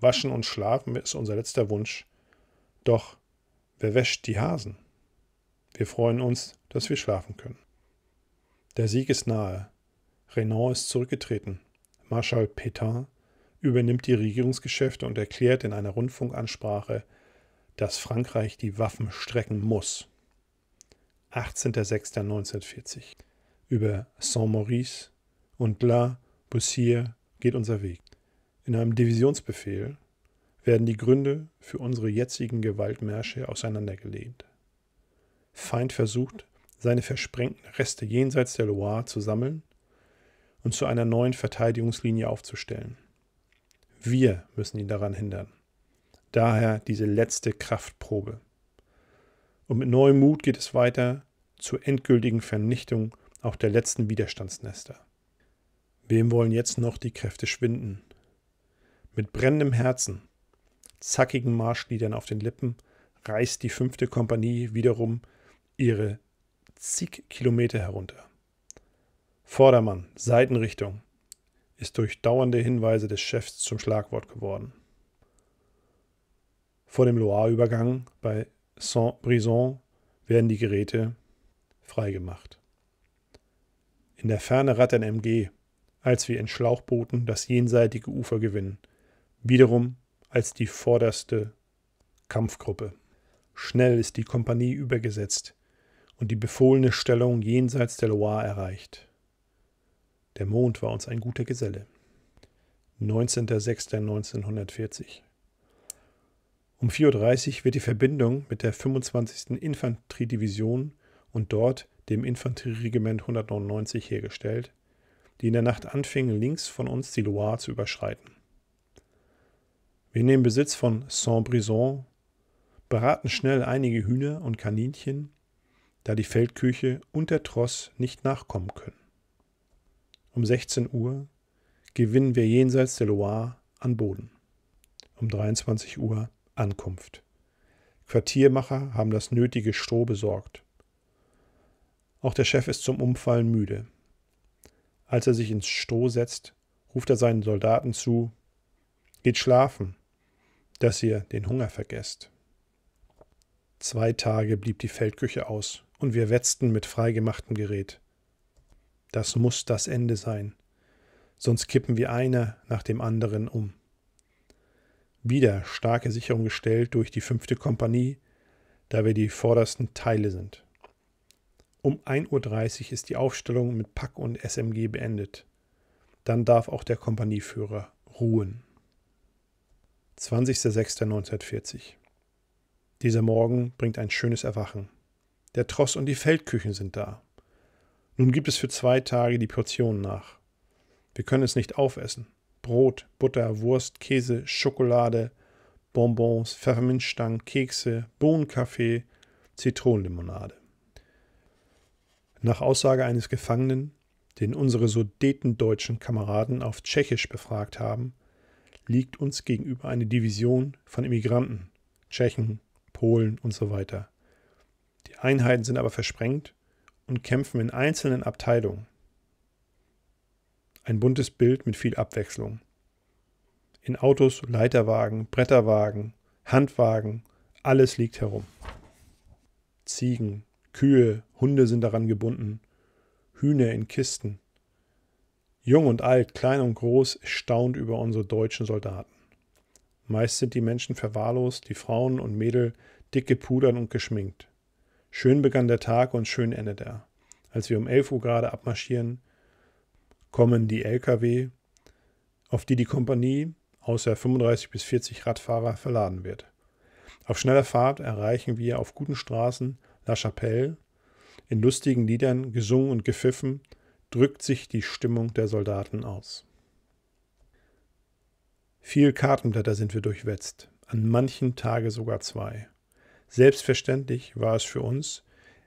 S1: Waschen und schlafen ist unser letzter Wunsch. Doch wer wäscht die Hasen? Wir freuen uns, dass wir schlafen können. Der Sieg ist nahe. Renan ist zurückgetreten. Marschall Pétain übernimmt die Regierungsgeschäfte und erklärt in einer Rundfunkansprache, dass Frankreich die Waffen strecken muss. 18.06.1940. Über Saint-Maurice und La Bussière geht unser Weg. In einem Divisionsbefehl werden die Gründe für unsere jetzigen Gewaltmärsche auseinandergelehnt. Feind versucht, seine versprengten Reste jenseits der Loire zu sammeln und zu einer neuen Verteidigungslinie aufzustellen. Wir müssen ihn daran hindern. Daher diese letzte Kraftprobe. Und mit neuem Mut geht es weiter zur endgültigen Vernichtung auch der letzten Widerstandsnester. Wem wollen jetzt noch die Kräfte schwinden? Mit brennendem Herzen, zackigen Marschliedern auf den Lippen reißt die fünfte Kompanie wiederum ihre zig Kilometer herunter. Vordermann, Seitenrichtung, ist durch dauernde Hinweise des Chefs zum Schlagwort geworden. Vor dem Loire-Übergang bei Saint-Brison werden die Geräte freigemacht. In der Ferne rattern MG, als wir in Schlauchbooten das jenseitige Ufer gewinnen, wiederum als die vorderste Kampfgruppe. Schnell ist die Kompanie übergesetzt und die befohlene Stellung jenseits der Loire erreicht. Der Mond war uns ein guter Geselle. 19.06.1940 Um 4.30 Uhr wird die Verbindung mit der 25. Infanteriedivision und dort dem Infanterieregiment 199 hergestellt, die in der Nacht anfingen, links von uns die Loire zu überschreiten. Wir nehmen Besitz von Saint-Brison, beraten schnell einige Hühner und Kaninchen, da die Feldküche und der Tross nicht nachkommen können. Um 16 Uhr gewinnen wir jenseits der Loire an Boden. Um 23 Uhr Ankunft. Quartiermacher haben das nötige Stroh besorgt. Auch der Chef ist zum Umfallen müde. Als er sich ins Stroh setzt, ruft er seinen Soldaten zu Geht schlafen, dass ihr den Hunger vergesst. Zwei Tage blieb die Feldküche aus, und wir wetzten mit freigemachtem Gerät. Das muss das Ende sein. Sonst kippen wir einer nach dem anderen um. Wieder starke Sicherung gestellt durch die fünfte Kompanie, da wir die vordersten Teile sind. Um 1.30 Uhr ist die Aufstellung mit Pack und SMG beendet. Dann darf auch der Kompanieführer ruhen. 20.06.1940 Dieser Morgen bringt ein schönes Erwachen. Der Tross und die Feldküchen sind da. Nun gibt es für zwei Tage die Portion nach. Wir können es nicht aufessen. Brot, Butter, Wurst, Käse, Schokolade, Bonbons, Pfefferminzstangen, Kekse, Bohnenkaffee, Zitronenlimonade. Nach Aussage eines Gefangenen, den unsere sudetendeutschen Kameraden auf Tschechisch befragt haben, liegt uns gegenüber eine Division von Immigranten, Tschechen, Polen und So weiter. die Einheiten sind aber versprengt und kämpfen in einzelnen Abteilungen. Ein buntes Bild mit viel Abwechslung. In Autos, Leiterwagen, Bretterwagen, Handwagen, alles liegt herum. Ziegen, Kühe, Hunde sind daran gebunden, Hühner in Kisten. Jung und alt, klein und groß, staunt über unsere deutschen Soldaten. Meist sind die Menschen verwahrlost, die Frauen und Mädel dick gepudert und geschminkt. Schön begann der Tag und schön endet er. Als wir um 11 Uhr gerade abmarschieren, kommen die Lkw, auf die die Kompanie außer 35 bis 40 Radfahrer verladen wird. Auf schneller Fahrt erreichen wir auf guten Straßen La Chapelle. In lustigen Liedern, gesungen und gepfiffen, drückt sich die Stimmung der Soldaten aus. Viel Kartenblätter sind wir durchwetzt, an manchen Tagen sogar zwei. Selbstverständlich war es für uns,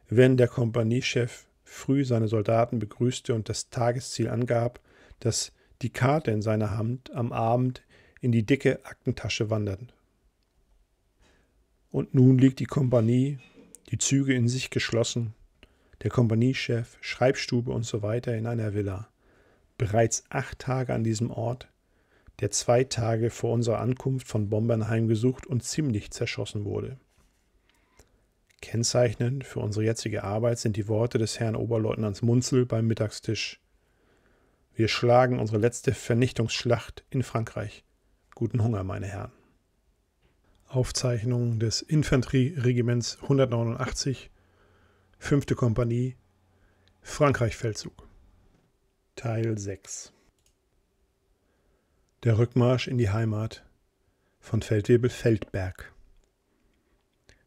S1: wenn der Kompaniechef früh seine Soldaten begrüßte und das Tagesziel angab, dass die Karte in seiner Hand am Abend in die dicke Aktentasche wandert. Und nun liegt die Kompanie, die Züge in sich geschlossen, der Kompaniechef, Schreibstube und so weiter in einer Villa. Bereits acht Tage an diesem Ort, der zwei Tage vor unserer Ankunft von Bombern heimgesucht und ziemlich zerschossen wurde. Kennzeichnend für unsere jetzige Arbeit sind die Worte des Herrn Oberleutnants Munzel beim Mittagstisch. Wir schlagen unsere letzte Vernichtungsschlacht in Frankreich. Guten Hunger, meine Herren. Aufzeichnung des Infanterieregiments 189, 5. Kompanie, Frankreich-Feldzug. Teil 6 Der Rückmarsch in die Heimat von Feldwebel Feldberg.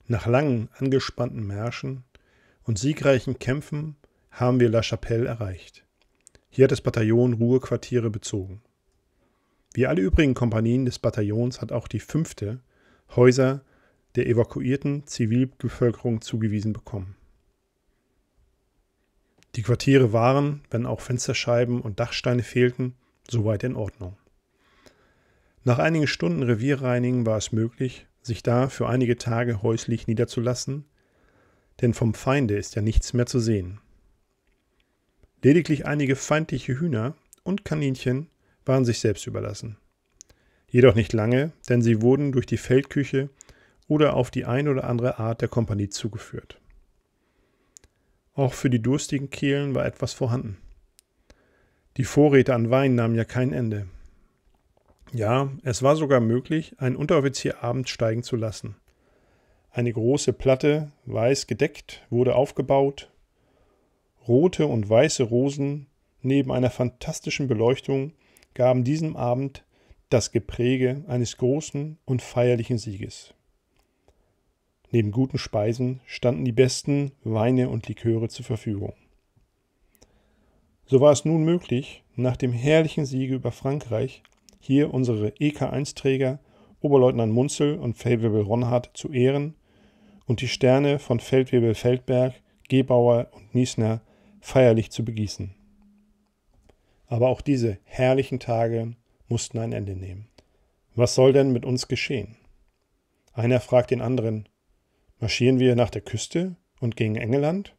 S1: Nach langen, angespannten Märschen und siegreichen Kämpfen haben wir La Chapelle erreicht. Hier hat das Bataillon Ruhequartiere bezogen. Wie alle übrigen Kompanien des Bataillons hat auch die fünfte Häuser der evakuierten Zivilbevölkerung zugewiesen bekommen. Die Quartiere waren, wenn auch Fensterscheiben und Dachsteine fehlten, soweit in Ordnung. Nach einigen Stunden Revierreinigen war es möglich, sich da für einige Tage häuslich niederzulassen, denn vom Feinde ist ja nichts mehr zu sehen. Lediglich einige feindliche Hühner und Kaninchen waren sich selbst überlassen. Jedoch nicht lange, denn sie wurden durch die Feldküche oder auf die ein oder andere Art der Kompanie zugeführt. Auch für die durstigen Kehlen war etwas vorhanden. Die Vorräte an Wein nahmen ja kein Ende. Ja, es war sogar möglich, einen Unteroffizier abends steigen zu lassen. Eine große Platte, weiß gedeckt, wurde aufgebaut. Rote und weiße Rosen neben einer fantastischen Beleuchtung gaben diesem Abend das Gepräge eines großen und feierlichen Sieges. Neben guten Speisen standen die besten Weine und Liköre zur Verfügung. So war es nun möglich, nach dem herrlichen Siege über Frankreich hier unsere EK1-Träger Oberleutnant Munzel und Feldwebel Ronhardt zu ehren und die Sterne von Feldwebel Feldberg, Gebauer und Niesner feierlich zu begießen. Aber auch diese herrlichen Tage mussten ein Ende nehmen. Was soll denn mit uns geschehen? Einer fragt den anderen, marschieren wir nach der Küste und gegen Engeland?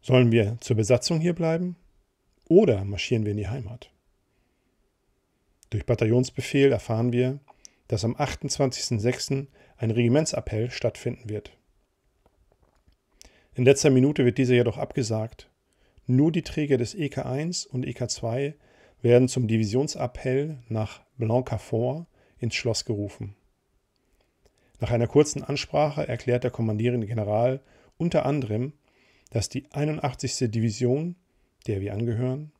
S1: Sollen wir zur Besatzung hier bleiben? Oder marschieren wir in die Heimat? Durch Bataillonsbefehl erfahren wir, dass am 28.06. ein Regimentsappell stattfinden wird. In letzter Minute wird dieser jedoch abgesagt. Nur die Träger des EK1 und EK2 werden zum Divisionsappell nach Blancafort ins Schloss gerufen. Nach einer kurzen Ansprache erklärt der kommandierende General unter anderem, dass die 81. Division, der wir angehören,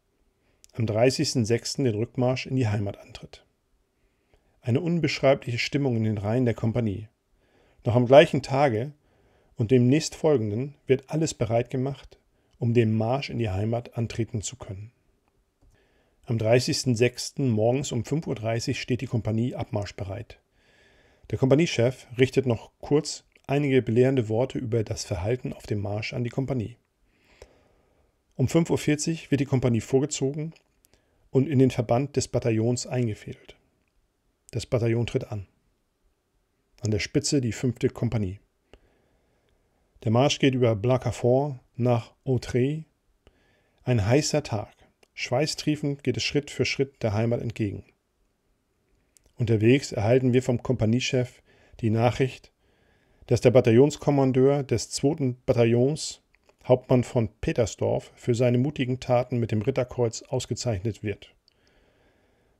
S1: am 30.06. den Rückmarsch in die Heimat antritt. Eine unbeschreibliche Stimmung in den Reihen der Kompanie. Noch am gleichen Tage und dem nächstfolgenden wird alles bereit gemacht, um den Marsch in die Heimat antreten zu können. Am 30.06. morgens um 5.30 Uhr steht die Kompanie abmarschbereit. Der Kompaniechef richtet noch kurz einige belehrende Worte über das Verhalten auf dem Marsch an die Kompanie. Um 5.40 Uhr wird die Kompanie vorgezogen und in den Verband des Bataillons eingefädelt. Das Bataillon tritt an. An der Spitze die 5. Kompanie. Der Marsch geht über Blackafort nach Autrey. Ein heißer Tag. Schweißtriefend geht es Schritt für Schritt der Heimat entgegen. Unterwegs erhalten wir vom Kompaniechef die Nachricht, dass der Bataillonskommandeur des 2. Bataillons Hauptmann von Petersdorf, für seine mutigen Taten mit dem Ritterkreuz ausgezeichnet wird.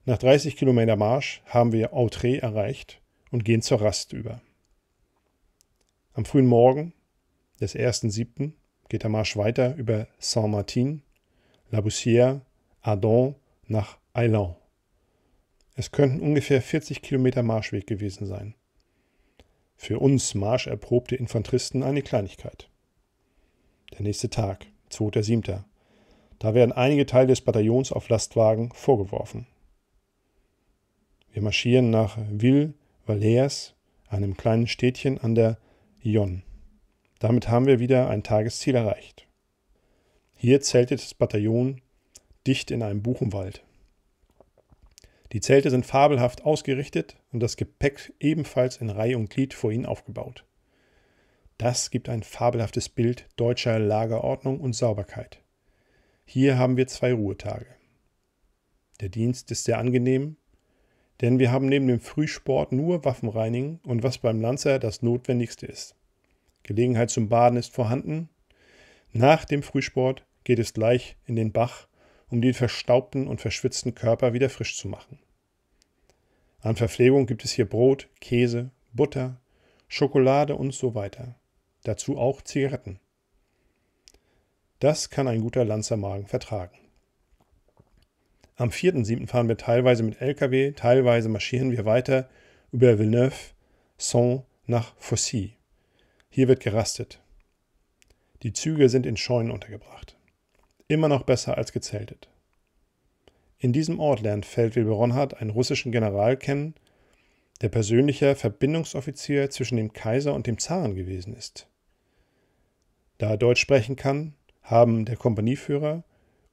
S1: Nach 30 Kilometer Marsch haben wir Autrey erreicht und gehen zur Rast über. Am frühen Morgen des 1.7. geht der Marsch weiter über Saint-Martin, La Bussière, Ardon nach Aylan. Es könnten ungefähr 40 Kilometer Marschweg gewesen sein. Für uns marscherprobte Infanteristen eine Kleinigkeit. Der nächste Tag, 2.7. Da werden einige Teile des Bataillons auf Lastwagen vorgeworfen. Wir marschieren nach Ville Valais, einem kleinen Städtchen an der Yonne. Damit haben wir wieder ein Tagesziel erreicht. Hier zeltet das Bataillon dicht in einem Buchenwald. Die Zelte sind fabelhaft ausgerichtet und das Gepäck ebenfalls in Reihe und Glied vor ihnen aufgebaut. Das gibt ein fabelhaftes Bild deutscher Lagerordnung und Sauberkeit. Hier haben wir zwei Ruhetage. Der Dienst ist sehr angenehm, denn wir haben neben dem Frühsport nur Waffenreinigen und was beim Lanzer das Notwendigste ist. Gelegenheit zum Baden ist vorhanden. Nach dem Frühsport geht es gleich in den Bach, um den verstaubten und verschwitzten Körper wieder frisch zu machen. An Verpflegung gibt es hier Brot, Käse, Butter, Schokolade und so weiter dazu auch Zigaretten. Das kann ein guter Lanzermagen vertragen. Am 4.7. fahren wir teilweise mit Lkw, teilweise marschieren wir weiter über Villeneuve, Saint nach Fossy. Hier wird gerastet. Die Züge sind in Scheunen untergebracht. Immer noch besser als gezeltet. In diesem Ort lernt Feldwebel Ronhardt einen russischen General kennen, der persönlicher Verbindungsoffizier zwischen dem Kaiser und dem Zaren gewesen ist. Da er Deutsch sprechen kann, haben der Kompanieführer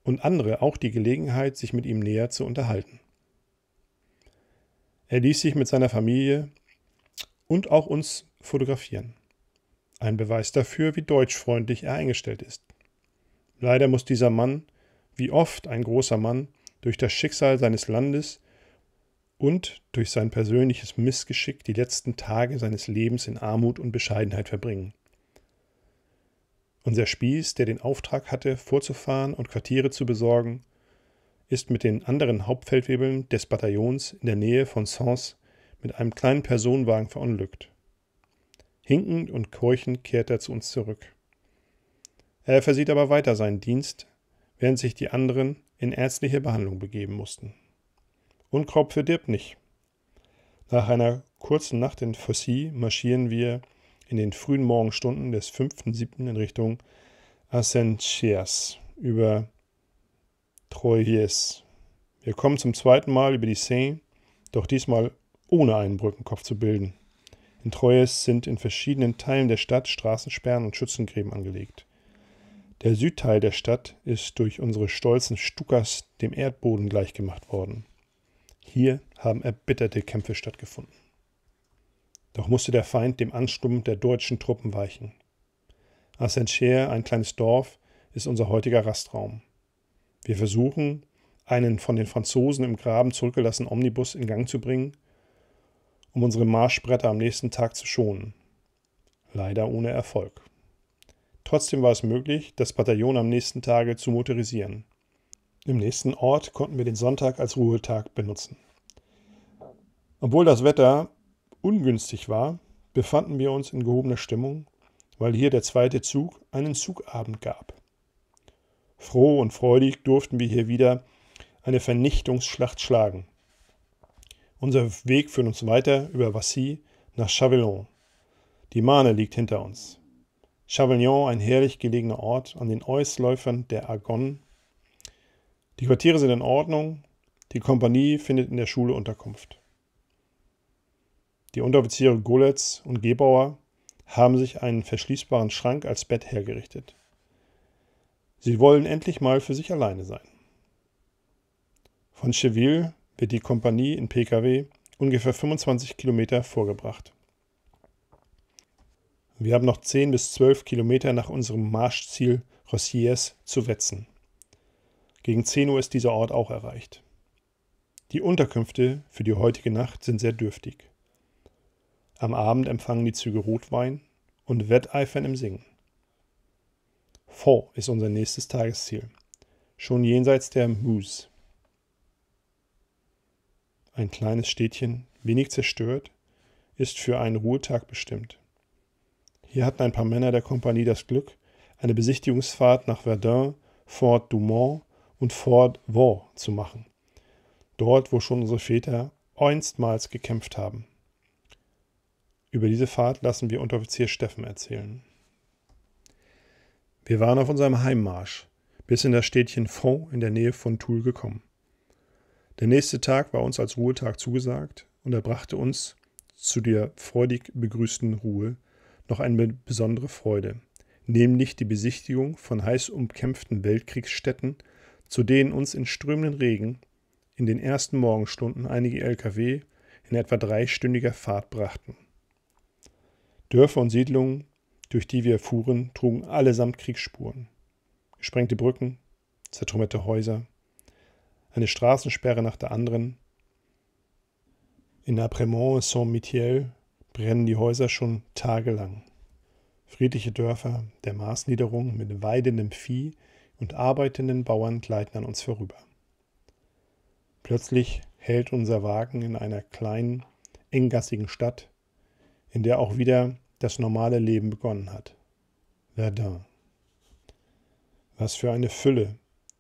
S1: und andere auch die Gelegenheit, sich mit ihm näher zu unterhalten. Er ließ sich mit seiner Familie und auch uns fotografieren. Ein Beweis dafür, wie deutschfreundlich er eingestellt ist. Leider muss dieser Mann, wie oft ein großer Mann, durch das Schicksal seines Landes und durch sein persönliches Missgeschick die letzten Tage seines Lebens in Armut und Bescheidenheit verbringen. Unser Spieß, der den Auftrag hatte, vorzufahren und Quartiere zu besorgen, ist mit den anderen Hauptfeldwebeln des Bataillons in der Nähe von Sens mit einem kleinen Personenwagen verunglückt. Hinkend und keuchend kehrt er zu uns zurück. Er versieht aber weiter seinen Dienst, während sich die anderen in ärztliche Behandlung begeben mussten. Unkraut verdirbt nicht. Nach einer kurzen Nacht in Fossy marschieren wir in den frühen Morgenstunden des 5.7. in Richtung Ascensias über Troyes. Wir kommen zum zweiten Mal über die Seine, doch diesmal ohne einen Brückenkopf zu bilden. In Troyes sind in verschiedenen Teilen der Stadt Straßensperren und Schützengräben angelegt. Der Südteil der Stadt ist durch unsere stolzen Stukas dem Erdboden gleichgemacht worden. Hier haben erbitterte Kämpfe stattgefunden. Doch musste der Feind dem Ansturm der deutschen Truppen weichen. Assencher, ein kleines Dorf, ist unser heutiger Rastraum. Wir versuchen, einen von den Franzosen im Graben zurückgelassenen Omnibus in Gang zu bringen, um unsere Marschbretter am nächsten Tag zu schonen. Leider ohne Erfolg. Trotzdem war es möglich, das Bataillon am nächsten Tage zu motorisieren. Im nächsten Ort konnten wir den Sonntag als Ruhetag benutzen. Obwohl das Wetter ungünstig war, befanden wir uns in gehobener Stimmung, weil hier der zweite Zug einen Zugabend gab. Froh und freudig durften wir hier wieder eine Vernichtungsschlacht schlagen. Unser Weg führt uns weiter über Vassy nach Chavillon. Die Mahne liegt hinter uns. Chavillon, ein herrlich gelegener Ort an den Eusläufern der Argonne. Die Quartiere sind in Ordnung, die Kompanie findet in der Schule Unterkunft. Die Unteroffiziere Golitz und Gebauer haben sich einen verschließbaren Schrank als Bett hergerichtet. Sie wollen endlich mal für sich alleine sein. Von Cheville wird die Kompanie in Pkw ungefähr 25 Kilometer vorgebracht. Wir haben noch 10 bis 12 Kilometer nach unserem Marschziel Rossiers zu wetzen. Gegen 10 Uhr ist dieser Ort auch erreicht. Die Unterkünfte für die heutige Nacht sind sehr dürftig. Am Abend empfangen die Züge Rotwein und wetteifern im Singen. Faux ist unser nächstes Tagesziel, schon jenseits der Meuse. Ein kleines Städtchen, wenig zerstört, ist für einen Ruhetag bestimmt. Hier hatten ein paar Männer der Kompanie das Glück, eine Besichtigungsfahrt nach Verdun, Fort Dumont und Fort Vaux zu machen. Dort, wo schon unsere Väter einstmals gekämpft haben. Über diese Fahrt lassen wir Unteroffizier Steffen erzählen. Wir waren auf unserem Heimmarsch bis in das Städtchen Fond in der Nähe von Toul gekommen. Der nächste Tag war uns als Ruhetag zugesagt und er brachte uns zu der freudig begrüßten Ruhe noch eine besondere Freude, nämlich die Besichtigung von heiß umkämpften Weltkriegsstätten, zu denen uns in strömenden Regen in den ersten Morgenstunden einige Lkw in etwa dreistündiger Fahrt brachten. Dörfer und Siedlungen, durch die wir fuhren, trugen allesamt Kriegsspuren. Gesprengte Brücken, zertrümmerte Häuser, eine Straßensperre nach der anderen. In Apremont Saint-Mithiel brennen die Häuser schon tagelang. Friedliche Dörfer der Maßniederung mit weidendem Vieh und arbeitenden Bauern gleiten an uns vorüber. Plötzlich hält unser Wagen in einer kleinen, enggassigen Stadt, in der auch wieder das normale Leben begonnen hat. Verdun. Was für eine Fülle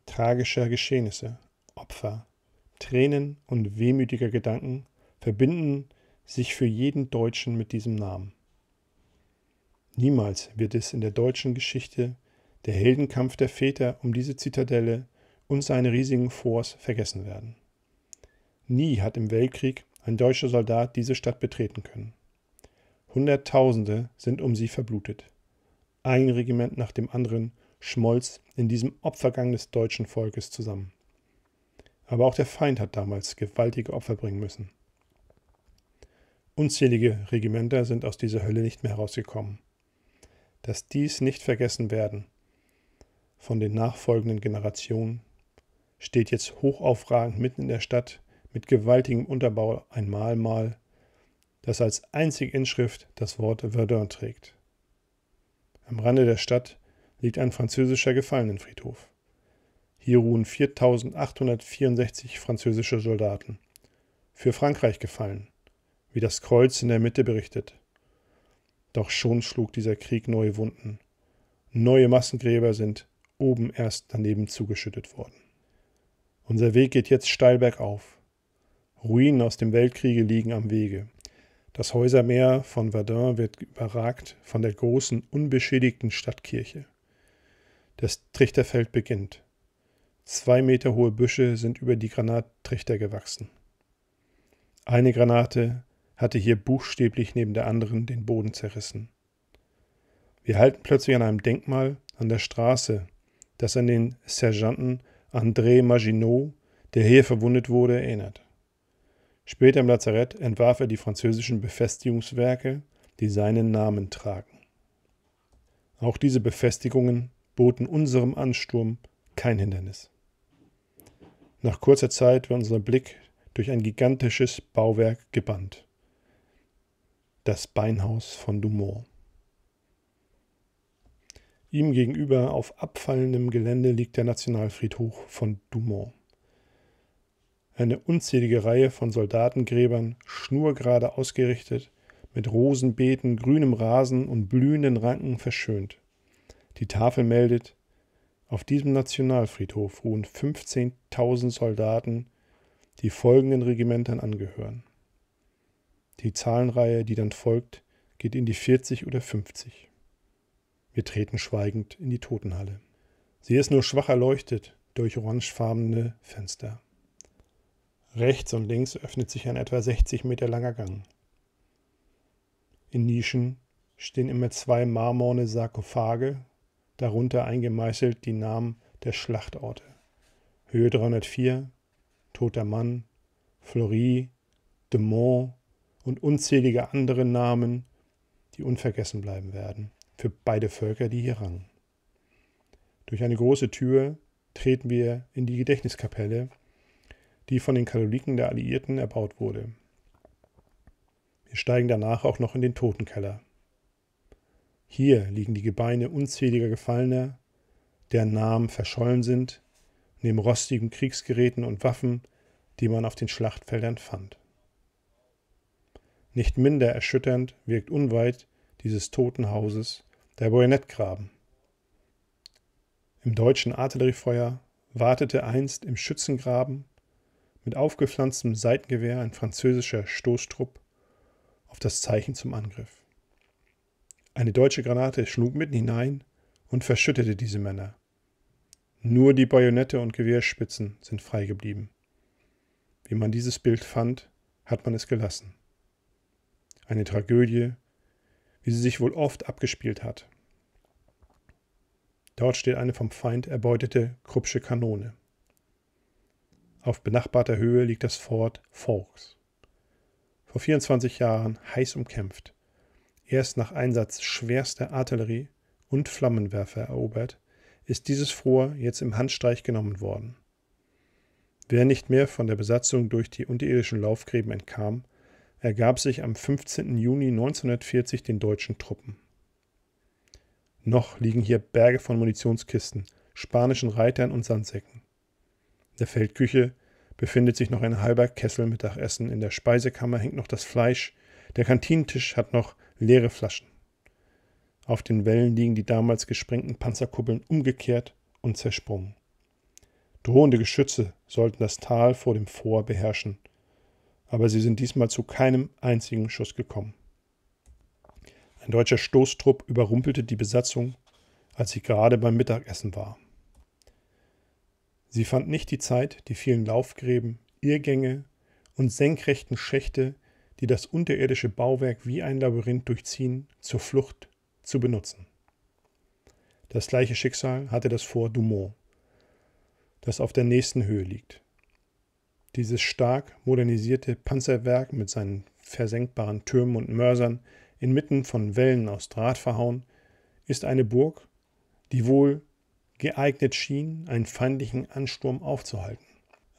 S1: tragischer Geschehnisse, Opfer, Tränen und wehmütiger Gedanken verbinden sich für jeden Deutschen mit diesem Namen. Niemals wird es in der deutschen Geschichte der Heldenkampf der Väter um diese Zitadelle und seine riesigen Forts vergessen werden. Nie hat im Weltkrieg ein deutscher Soldat diese Stadt betreten können. Hunderttausende sind um sie verblutet. Ein Regiment nach dem anderen schmolz in diesem Opfergang des deutschen Volkes zusammen. Aber auch der Feind hat damals gewaltige Opfer bringen müssen. Unzählige Regimenter sind aus dieser Hölle nicht mehr herausgekommen. Dass dies nicht vergessen werden von den nachfolgenden Generationen, steht jetzt hochaufragend mitten in der Stadt mit gewaltigem Unterbau ein Mahlmal das als einzige Inschrift das Wort Verdun trägt. Am Rande der Stadt liegt ein französischer Gefallenenfriedhof. Hier ruhen 4864 französische Soldaten. Für Frankreich gefallen, wie das Kreuz in der Mitte berichtet. Doch schon schlug dieser Krieg neue Wunden. Neue Massengräber sind oben erst daneben zugeschüttet worden. Unser Weg geht jetzt steil bergauf. Ruinen aus dem Weltkriege liegen am Wege. Das Häusermeer von Verdun wird überragt von der großen, unbeschädigten Stadtkirche. Das Trichterfeld beginnt. Zwei Meter hohe Büsche sind über die Granattrichter gewachsen. Eine Granate hatte hier buchstäblich neben der anderen den Boden zerrissen. Wir halten plötzlich an einem Denkmal an der Straße, das an den Sergeanten André Maginot, der hier verwundet wurde, erinnert. Später im Lazarett entwarf er die französischen Befestigungswerke, die seinen Namen tragen. Auch diese Befestigungen boten unserem Ansturm kein Hindernis. Nach kurzer Zeit war unser Blick durch ein gigantisches Bauwerk gebannt. Das Beinhaus von Dumont. Ihm gegenüber auf abfallendem Gelände liegt der Nationalfriedhof von Dumont eine unzählige Reihe von Soldatengräbern, schnurgerade ausgerichtet, mit Rosenbeeten, grünem Rasen und blühenden Ranken verschönt. Die Tafel meldet, auf diesem Nationalfriedhof ruhen 15.000 Soldaten, die folgenden Regimentern angehören. Die Zahlenreihe, die dann folgt, geht in die 40 oder 50. Wir treten schweigend in die Totenhalle. Sie ist nur schwach erleuchtet durch orangefarbene Fenster. Rechts und links öffnet sich ein etwa 60 Meter langer Gang. In Nischen stehen immer zwei marmorne Sarkophage, darunter eingemeißelt die Namen der Schlachtorte. Höhe 304, Toter Mann, Flory, De Mont und unzählige andere Namen, die unvergessen bleiben werden, für beide Völker, die hier rangen. Durch eine große Tür treten wir in die Gedächtniskapelle, die von den Katholiken der Alliierten erbaut wurde. Wir steigen danach auch noch in den Totenkeller. Hier liegen die Gebeine unzähliger Gefallener, deren Namen verschollen sind, neben rostigen Kriegsgeräten und Waffen, die man auf den Schlachtfeldern fand. Nicht minder erschütternd wirkt unweit dieses Totenhauses der Bajonettgraben. Im deutschen Artilleriefeuer wartete einst im Schützengraben mit aufgepflanztem Seitengewehr ein französischer Stoßtrupp auf das Zeichen zum Angriff. Eine deutsche Granate schlug mitten hinein und verschüttete diese Männer. Nur die Bajonette und Gewehrspitzen sind frei geblieben. Wie man dieses Bild fand, hat man es gelassen. Eine Tragödie, wie sie sich wohl oft abgespielt hat. Dort steht eine vom Feind erbeutete Kruppsche Kanone. Auf benachbarter Höhe liegt das Fort Forks. Vor 24 Jahren heiß umkämpft. Erst nach Einsatz schwerster Artillerie und Flammenwerfer erobert, ist dieses Frohr jetzt im Handstreich genommen worden. Wer nicht mehr von der Besatzung durch die unterirdischen Laufgräben entkam, ergab sich am 15. Juni 1940 den deutschen Truppen. Noch liegen hier Berge von Munitionskisten, spanischen Reitern und Sandsäcken der Feldküche befindet sich noch ein halber Kessel Mittagessen, in der Speisekammer hängt noch das Fleisch, der Kantinentisch hat noch leere Flaschen. Auf den Wellen liegen die damals gesprengten Panzerkuppeln umgekehrt und zersprungen. Drohende Geschütze sollten das Tal vor dem Fort beherrschen, aber sie sind diesmal zu keinem einzigen Schuss gekommen. Ein deutscher Stoßtrupp überrumpelte die Besatzung, als sie gerade beim Mittagessen war. Sie fand nicht die Zeit, die vielen Laufgräben, Irrgänge und senkrechten Schächte, die das unterirdische Bauwerk wie ein Labyrinth durchziehen, zur Flucht zu benutzen. Das gleiche Schicksal hatte das Fort Dumont, das auf der nächsten Höhe liegt. Dieses stark modernisierte Panzerwerk mit seinen versenkbaren Türmen und Mörsern, inmitten von Wellen aus Draht verhauen, ist eine Burg, die wohl geeignet schien, einen feindlichen Ansturm aufzuhalten.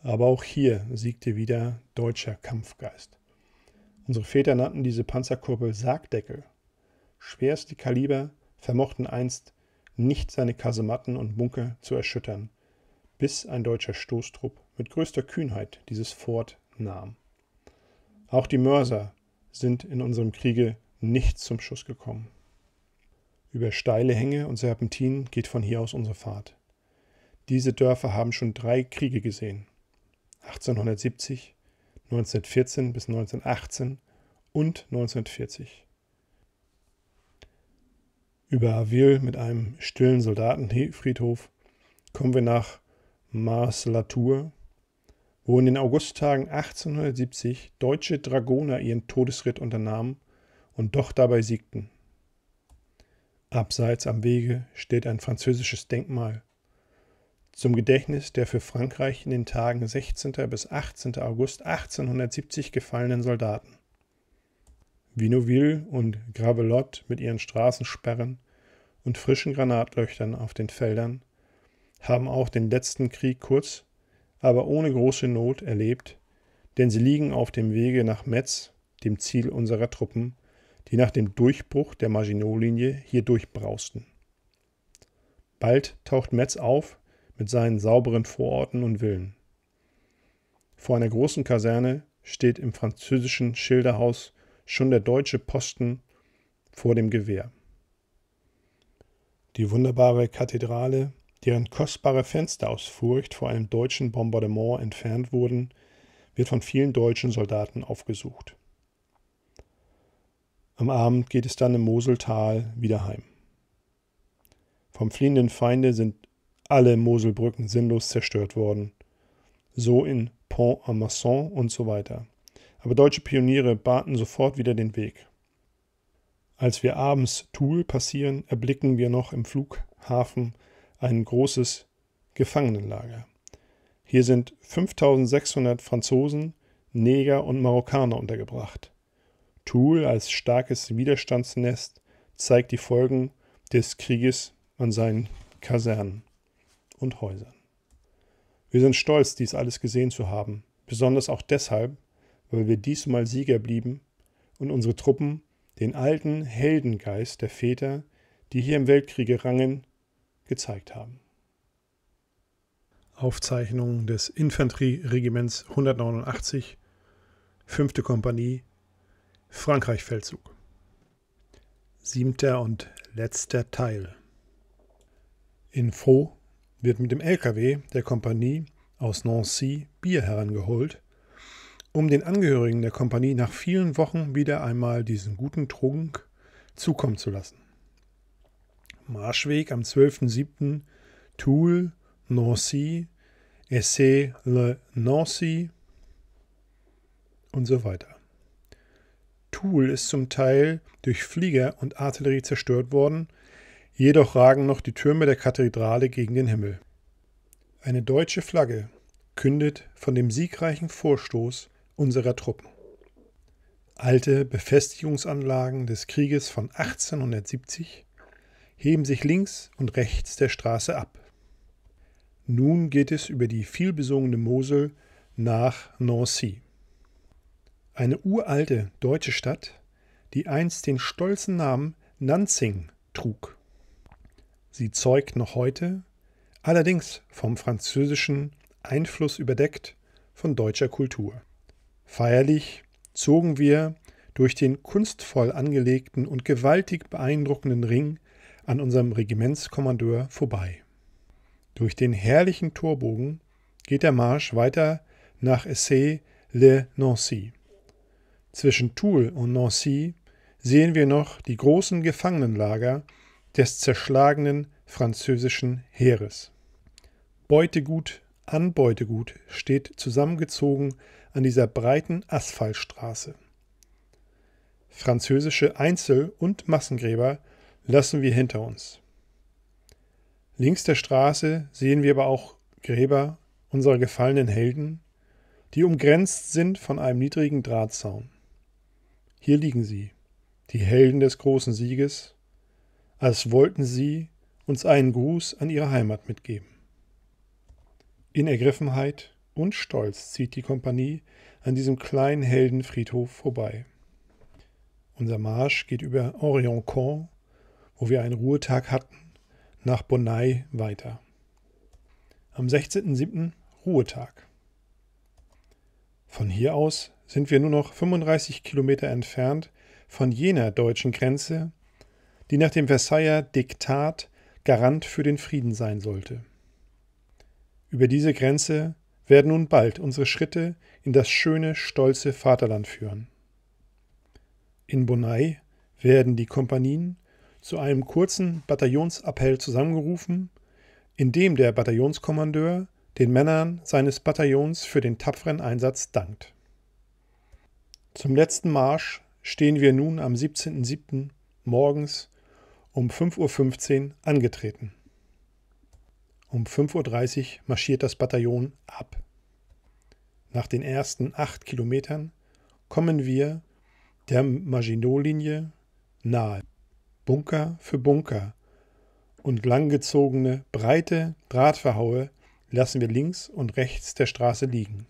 S1: Aber auch hier siegte wieder deutscher Kampfgeist. Unsere Väter nannten diese Panzerkurbel Sargdeckel. Schwerste Kaliber vermochten einst nicht seine Kasematten und Bunker zu erschüttern, bis ein deutscher Stoßtrupp mit größter Kühnheit dieses Fort nahm. Auch die Mörser sind in unserem Kriege nicht zum Schuss gekommen. Über steile Hänge und Serpentinen geht von hier aus unsere Fahrt. Diese Dörfer haben schon drei Kriege gesehen. 1870, 1914 bis 1918 und 1940. Über Avil mit einem stillen Soldatenfriedhof kommen wir nach Mars Latour, wo in den Augusttagen 1870 deutsche Dragoner ihren Todesritt unternahmen und doch dabei siegten. Abseits am Wege steht ein französisches Denkmal. Zum Gedächtnis der für Frankreich in den Tagen 16. bis 18. August 1870 gefallenen Soldaten. Vinoville und Gravelotte mit ihren Straßensperren und frischen Granatlöchtern auf den Feldern haben auch den letzten Krieg kurz, aber ohne große Not erlebt, denn sie liegen auf dem Wege nach Metz, dem Ziel unserer Truppen, die nach dem Durchbruch der Maginot-Linie hier durchbrausten. Bald taucht Metz auf mit seinen sauberen Vororten und Villen. Vor einer großen Kaserne steht im französischen Schilderhaus schon der deutsche Posten vor dem Gewehr. Die wunderbare Kathedrale, deren kostbare Fenster aus Furcht vor einem deutschen Bombardement entfernt wurden, wird von vielen deutschen Soldaten aufgesucht. Am Abend geht es dann im Moseltal wieder heim. Vom fliehenden Feinde sind alle Moselbrücken sinnlos zerstört worden. So in pont en masson und so weiter. Aber deutsche Pioniere baten sofort wieder den Weg. Als wir abends Toul passieren, erblicken wir noch im Flughafen ein großes Gefangenenlager. Hier sind 5600 Franzosen, Neger und Marokkaner untergebracht. Tool als starkes Widerstandsnest zeigt die Folgen des Krieges an seinen Kasernen und Häusern. Wir sind stolz, dies alles gesehen zu haben, besonders auch deshalb, weil wir diesmal Sieger blieben und unsere Truppen den alten Heldengeist der Väter, die hier im Weltkriege rangen, gezeigt haben. Aufzeichnung des Infanterieregiments 189, 5. Kompanie, Frankreich-Feldzug. Siebter und letzter Teil. In Faux wird mit dem LKW der Kompanie aus Nancy Bier herangeholt, um den Angehörigen der Kompanie nach vielen Wochen wieder einmal diesen guten Trunk zukommen zu lassen. Marschweg am 12.07. Toul, Nancy, Essay le Nancy und so weiter. Toul ist zum Teil durch Flieger und Artillerie zerstört worden, jedoch ragen noch die Türme der Kathedrale gegen den Himmel. Eine deutsche Flagge kündet von dem siegreichen Vorstoß unserer Truppen. Alte Befestigungsanlagen des Krieges von 1870 heben sich links und rechts der Straße ab. Nun geht es über die vielbesungene Mosel nach Nancy eine uralte deutsche Stadt, die einst den stolzen Namen Nanzing trug. Sie zeugt noch heute, allerdings vom französischen Einfluss überdeckt, von deutscher Kultur. Feierlich zogen wir durch den kunstvoll angelegten und gewaltig beeindruckenden Ring an unserem Regimentskommandeur vorbei. Durch den herrlichen Torbogen geht der Marsch weiter nach Essay-le-Nancy. Zwischen Toul und Nancy sehen wir noch die großen Gefangenenlager des zerschlagenen französischen Heeres. Beutegut an Beutegut steht zusammengezogen an dieser breiten Asphaltstraße. Französische Einzel- und Massengräber lassen wir hinter uns. Links der Straße sehen wir aber auch Gräber unserer gefallenen Helden, die umgrenzt sind von einem niedrigen Drahtzaun. Hier liegen sie, die Helden des großen Sieges, als wollten sie uns einen Gruß an ihre Heimat mitgeben. In Ergriffenheit und Stolz zieht die Kompanie an diesem kleinen Heldenfriedhof vorbei. Unser Marsch geht über Henriencourt, wo wir einen Ruhetag hatten, nach Bonnay weiter. Am 16.07. Ruhetag. Von hier aus sind wir nur noch 35 Kilometer entfernt von jener deutschen Grenze, die nach dem Versailler Diktat Garant für den Frieden sein sollte. Über diese Grenze werden nun bald unsere Schritte in das schöne, stolze Vaterland führen. In Bonai werden die Kompanien zu einem kurzen Bataillonsappell zusammengerufen, in dem der Bataillonskommandeur den Männern seines Bataillons für den tapferen Einsatz dankt. Zum letzten Marsch stehen wir nun am 17.07. morgens um 5.15 Uhr angetreten. Um 5.30 Uhr marschiert das Bataillon ab. Nach den ersten acht Kilometern kommen wir der Maginot-Linie nahe. Bunker für Bunker und langgezogene, breite Drahtverhaue lassen wir links und rechts der Straße liegen.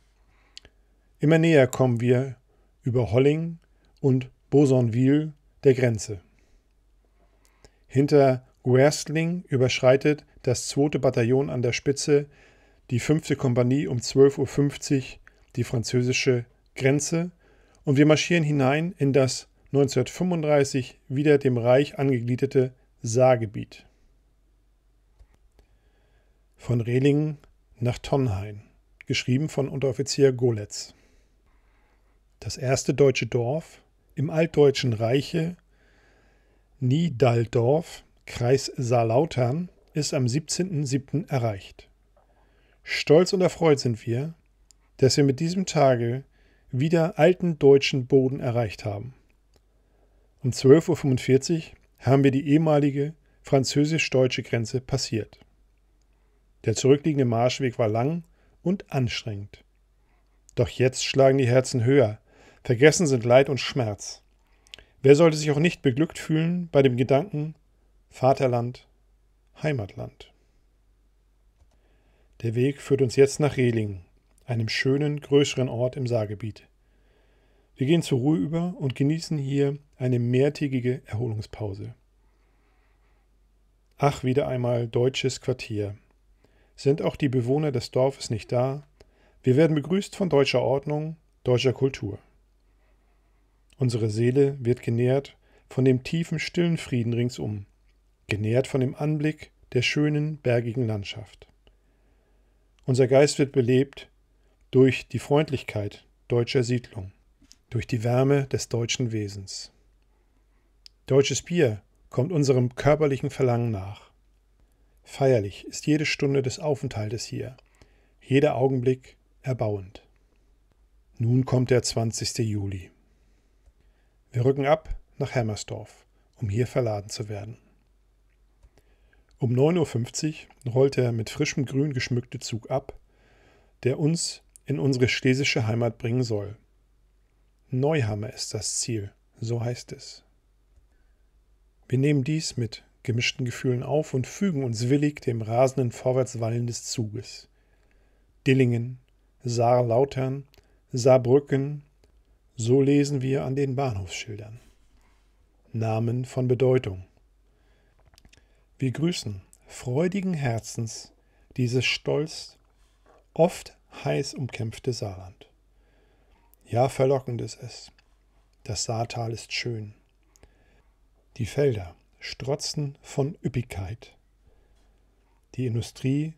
S1: Immer näher kommen wir über Holling und Bosonville der Grenze. Hinter Werstling überschreitet das 2. Bataillon an der Spitze die 5. Kompanie um 12.50 Uhr die französische Grenze und wir marschieren hinein in das 1935 wieder dem Reich angegliederte Saargebiet. Von Rehlingen nach Tonhain, geschrieben von Unteroffizier Goletz das erste deutsche Dorf im altdeutschen Reiche Niedaldorf, Kreis Saarlautern, ist am 17.07. erreicht. Stolz und erfreut sind wir, dass wir mit diesem Tage wieder alten deutschen Boden erreicht haben. Um 12.45 Uhr haben wir die ehemalige französisch-deutsche Grenze passiert. Der zurückliegende Marschweg war lang und anstrengend. Doch jetzt schlagen die Herzen höher, Vergessen sind Leid und Schmerz. Wer sollte sich auch nicht beglückt fühlen bei dem Gedanken Vaterland, Heimatland? Der Weg führt uns jetzt nach Rehling, einem schönen, größeren Ort im Saargebiet. Wir gehen zur Ruhe über und genießen hier eine mehrtägige Erholungspause. Ach, wieder einmal deutsches Quartier. Sind auch die Bewohner des Dorfes nicht da? Wir werden begrüßt von deutscher Ordnung, deutscher Kultur. Unsere Seele wird genährt von dem tiefen, stillen Frieden ringsum, genährt von dem Anblick der schönen, bergigen Landschaft. Unser Geist wird belebt durch die Freundlichkeit deutscher Siedlung, durch die Wärme des deutschen Wesens. Deutsches Bier kommt unserem körperlichen Verlangen nach. Feierlich ist jede Stunde des Aufenthaltes hier, jeder Augenblick erbauend. Nun kommt der 20. Juli. Wir rücken ab nach Hammersdorf, um hier verladen zu werden. Um 9.50 Uhr rollt der mit frischem Grün geschmückte Zug ab, der uns in unsere schlesische Heimat bringen soll. Neuhammer ist das Ziel, so heißt es. Wir nehmen dies mit gemischten Gefühlen auf und fügen uns willig dem rasenden Vorwärtswallen des Zuges. Dillingen, Saarlautern, Saarbrücken, so lesen wir an den Bahnhofsschildern. Namen von Bedeutung. Wir grüßen freudigen Herzens dieses stolz, oft heiß umkämpfte Saarland. Ja, verlockend ist es. Das Saartal ist schön. Die Felder strotzen von Üppigkeit. Die Industrie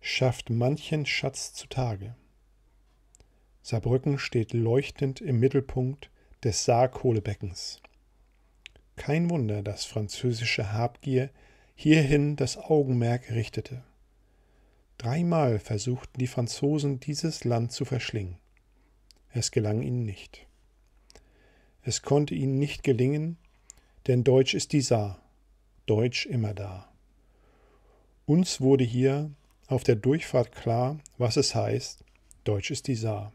S1: schafft manchen Schatz zutage. Saarbrücken steht leuchtend im Mittelpunkt des Saarkohlebeckens. Kein Wunder, dass französische Habgier hierhin das Augenmerk richtete. Dreimal versuchten die Franzosen, dieses Land zu verschlingen. Es gelang ihnen nicht. Es konnte ihnen nicht gelingen, denn Deutsch ist die Saar, Deutsch immer da. Uns wurde hier auf der Durchfahrt klar, was es heißt, Deutsch ist die Saar.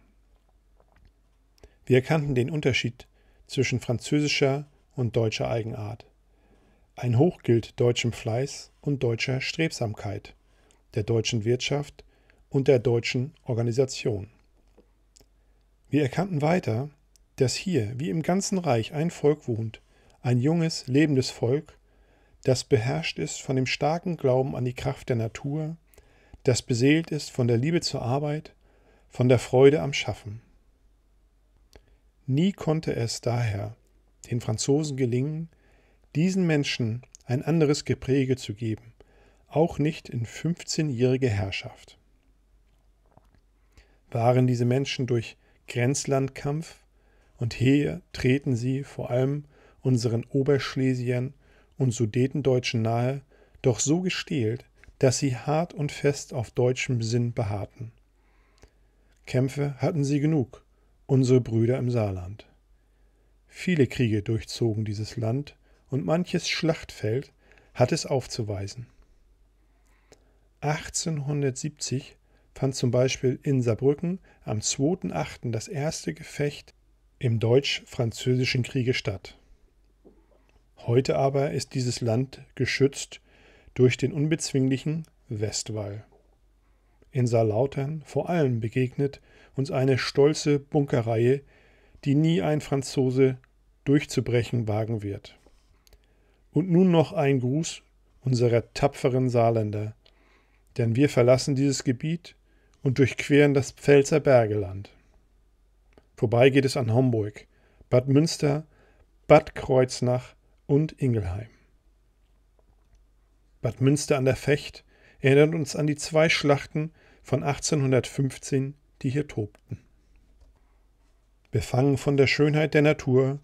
S1: Wir erkannten den Unterschied zwischen französischer und deutscher Eigenart. Ein Hoch gilt deutschem Fleiß und deutscher Strebsamkeit, der deutschen Wirtschaft und der deutschen Organisation. Wir erkannten weiter, dass hier wie im ganzen Reich ein Volk wohnt, ein junges, lebendes Volk, das beherrscht ist von dem starken Glauben an die Kraft der Natur, das beseelt ist von der Liebe zur Arbeit, von der Freude am Schaffen. Nie konnte es daher den Franzosen gelingen, diesen Menschen ein anderes Gepräge zu geben, auch nicht in 15-jährige Herrschaft. Waren diese Menschen durch Grenzlandkampf und hier treten sie vor allem unseren Oberschlesiern und Sudetendeutschen nahe, doch so gestählt, dass sie hart und fest auf deutschem Sinn beharrten. Kämpfe hatten sie genug, unsere Brüder im Saarland. Viele Kriege durchzogen dieses Land und manches Schlachtfeld hat es aufzuweisen. 1870 fand zum Beispiel in Saarbrücken am 2.8. das erste Gefecht im deutsch-französischen Kriege statt. Heute aber ist dieses Land geschützt durch den unbezwinglichen Westwall. In Saarlautern vor allem begegnet uns eine stolze Bunkerreihe, die nie ein Franzose durchzubrechen wagen wird. Und nun noch ein Gruß unserer tapferen Saarländer, denn wir verlassen dieses Gebiet und durchqueren das Pfälzer Bergeland. Vorbei geht es an Homburg, Bad Münster, Bad Kreuznach und Ingelheim. Bad Münster an der Fecht erinnert uns an die zwei Schlachten von 1815 die hier tobten. Befangen von der Schönheit der Natur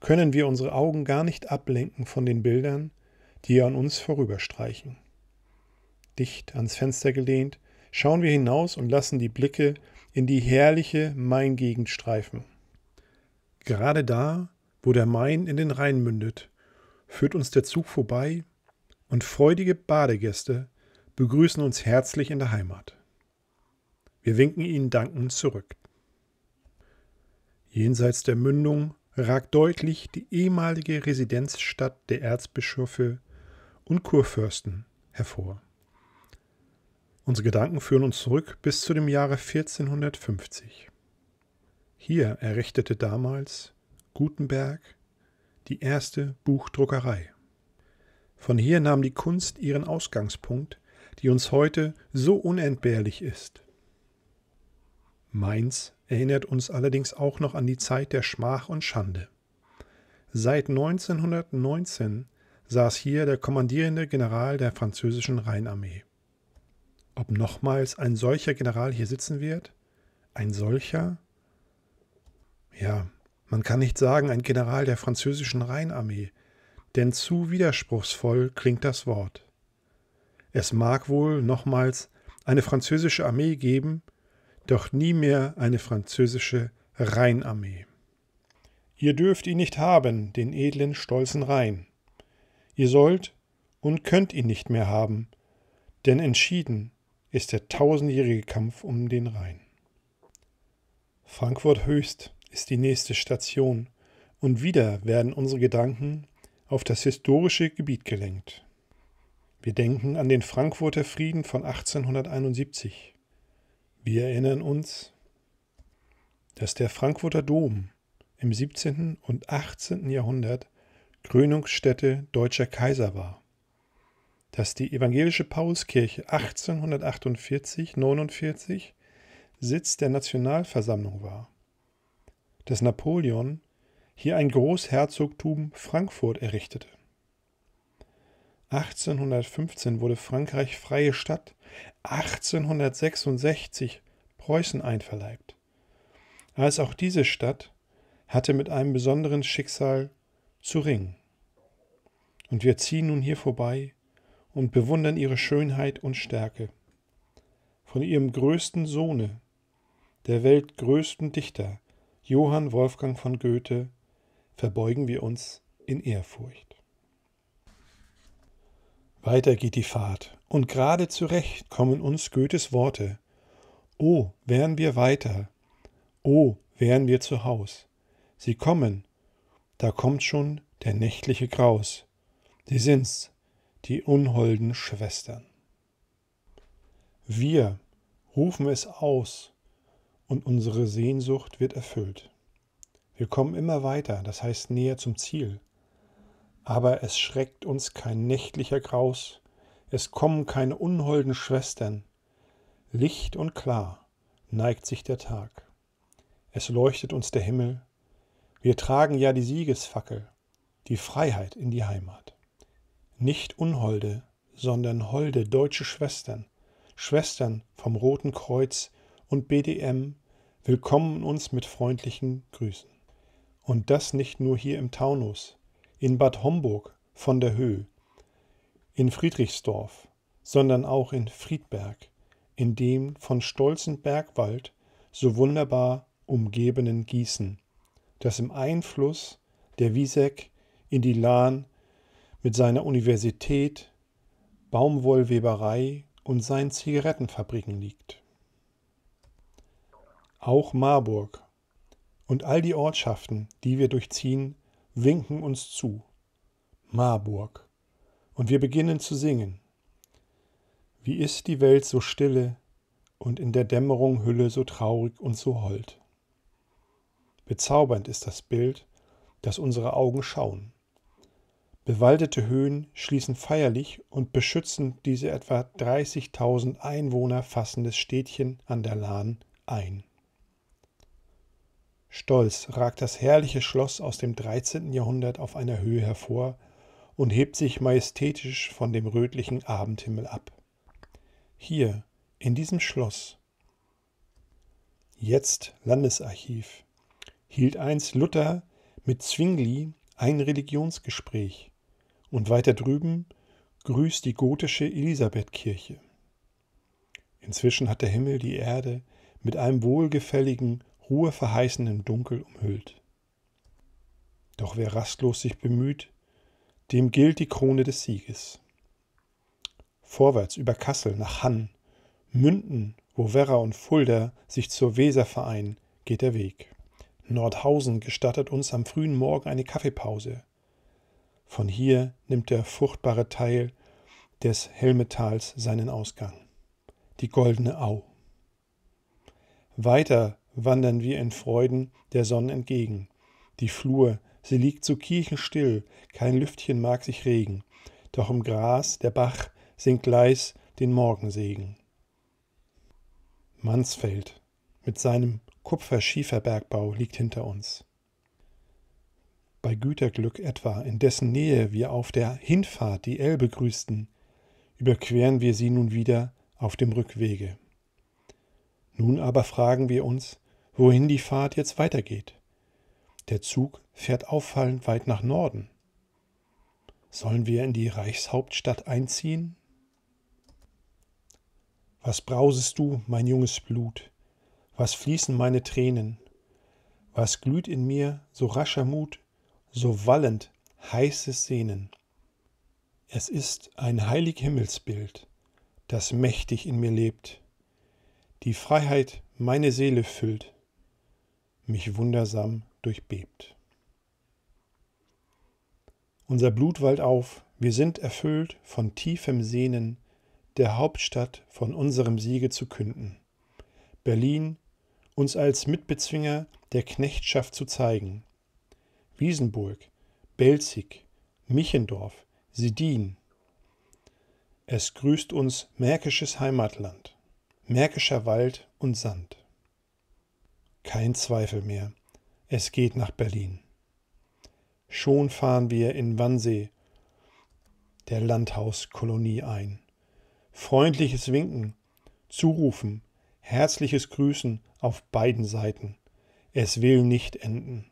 S1: können wir unsere Augen gar nicht ablenken von den Bildern, die an uns vorüberstreichen. Dicht ans Fenster gelehnt, schauen wir hinaus und lassen die Blicke in die herrliche Maingegend streifen. Gerade da, wo der Main in den Rhein mündet, führt uns der Zug vorbei und freudige Badegäste begrüßen uns herzlich in der Heimat. Wir winken ihnen dankend zurück. Jenseits der Mündung ragt deutlich die ehemalige Residenzstadt der Erzbischöfe und Kurfürsten hervor. Unsere Gedanken führen uns zurück bis zu dem Jahre 1450. Hier errichtete damals Gutenberg die erste Buchdruckerei. Von hier nahm die Kunst ihren Ausgangspunkt, die uns heute so unentbehrlich ist. Mainz erinnert uns allerdings auch noch an die Zeit der Schmach und Schande. Seit 1919 saß hier der kommandierende General der französischen Rheinarmee. Ob nochmals ein solcher General hier sitzen wird? Ein solcher? Ja, man kann nicht sagen, ein General der französischen Rheinarmee, denn zu widerspruchsvoll klingt das Wort. Es mag wohl nochmals eine französische Armee geben, doch nie mehr eine französische Rheinarmee. Ihr dürft ihn nicht haben, den edlen, stolzen Rhein. Ihr sollt und könnt ihn nicht mehr haben, denn entschieden ist der tausendjährige Kampf um den Rhein. Frankfurt Höchst ist die nächste Station, und wieder werden unsere Gedanken auf das historische Gebiet gelenkt. Wir denken an den Frankfurter Frieden von 1871, wir erinnern uns, dass der Frankfurter Dom im 17. und 18. Jahrhundert Krönungsstätte deutscher Kaiser war, dass die evangelische Paulskirche 1848-49 Sitz der Nationalversammlung war, dass Napoleon hier ein Großherzogtum Frankfurt errichtete, 1815 wurde Frankreich freie Stadt, 1866 Preußen einverleibt. Als auch diese Stadt hatte mit einem besonderen Schicksal zu ringen. Und wir ziehen nun hier vorbei und bewundern ihre Schönheit und Stärke. Von ihrem größten Sohne, der weltgrößten Dichter, Johann Wolfgang von Goethe, verbeugen wir uns in Ehrfurcht. Weiter geht die Fahrt, und gerade zurecht kommen uns Goethes Worte. Oh, wären wir weiter, oh, wären wir zu Haus. Sie kommen, da kommt schon der nächtliche Graus. Sie sind's, die unholden Schwestern. Wir rufen es aus, und unsere Sehnsucht wird erfüllt. Wir kommen immer weiter, das heißt näher zum Ziel aber es schreckt uns kein nächtlicher Graus, es kommen keine unholden Schwestern. Licht und klar neigt sich der Tag. Es leuchtet uns der Himmel. Wir tragen ja die Siegesfackel, die Freiheit in die Heimat. Nicht unholde, sondern holde deutsche Schwestern, Schwestern vom Roten Kreuz und BDM, willkommen uns mit freundlichen Grüßen. Und das nicht nur hier im Taunus, in Bad Homburg von der Höhe, in Friedrichsdorf, sondern auch in Friedberg, in dem von stolzen Bergwald so wunderbar umgebenen Gießen, das im Einfluss der Wieseck in die Lahn mit seiner Universität, Baumwollweberei und seinen Zigarettenfabriken liegt. Auch Marburg und all die Ortschaften, die wir durchziehen, winken uns zu. Marburg. Und wir beginnen zu singen. Wie ist die Welt so stille und in der Dämmerung Hülle so traurig und so hold. Bezaubernd ist das Bild, das unsere Augen schauen. Bewaldete Höhen schließen feierlich und beschützen diese etwa 30.000 Einwohner fassendes Städtchen an der Lahn ein. Stolz ragt das herrliche Schloss aus dem 13. Jahrhundert auf einer Höhe hervor und hebt sich majestätisch von dem rötlichen Abendhimmel ab. Hier, in diesem Schloss, jetzt Landesarchiv, hielt einst Luther mit Zwingli ein Religionsgespräch und weiter drüben grüßt die gotische Elisabethkirche. Inzwischen hat der Himmel die Erde mit einem wohlgefälligen Ruhe verheißen im Dunkel umhüllt. Doch wer rastlos sich bemüht, dem gilt die Krone des Sieges. Vorwärts über Kassel nach Hann, Münden, wo Werra und Fulda sich zur Weser vereinen, geht der Weg. Nordhausen gestattet uns am frühen Morgen eine Kaffeepause. Von hier nimmt der furchtbare Teil des Helmetals seinen Ausgang. Die goldene Au. Weiter wandern wir in Freuden der Sonne entgegen. Die Flur, sie liegt so kirchenstill, kein Lüftchen mag sich regen, doch im Gras der Bach singt leis den Morgensegen. Mansfeld mit seinem Kupferschieferbergbau liegt hinter uns. Bei Güterglück etwa, in dessen Nähe wir auf der Hinfahrt die Elbe grüßten, überqueren wir sie nun wieder auf dem Rückwege. Nun aber fragen wir uns, wohin die Fahrt jetzt weitergeht. Der Zug fährt auffallend weit nach Norden. Sollen wir in die Reichshauptstadt einziehen? Was brausest du, mein junges Blut? Was fließen meine Tränen? Was glüht in mir so rascher Mut, so wallend heißes Sehnen? Es ist ein heilig Himmelsbild, das mächtig in mir lebt, die Freiheit meine Seele füllt mich wundersam durchbebt. Unser Blut wallt auf, wir sind erfüllt von tiefem Sehnen, der Hauptstadt von unserem Siege zu künden. Berlin, uns als Mitbezwinger der Knechtschaft zu zeigen. Wiesenburg, Belzig, Michendorf, Sidin. Es grüßt uns märkisches Heimatland, märkischer Wald und Sand. Kein Zweifel mehr. Es geht nach Berlin. Schon fahren wir in Wannsee, der Landhauskolonie, ein. Freundliches Winken, Zurufen, herzliches Grüßen auf beiden Seiten. Es will nicht enden.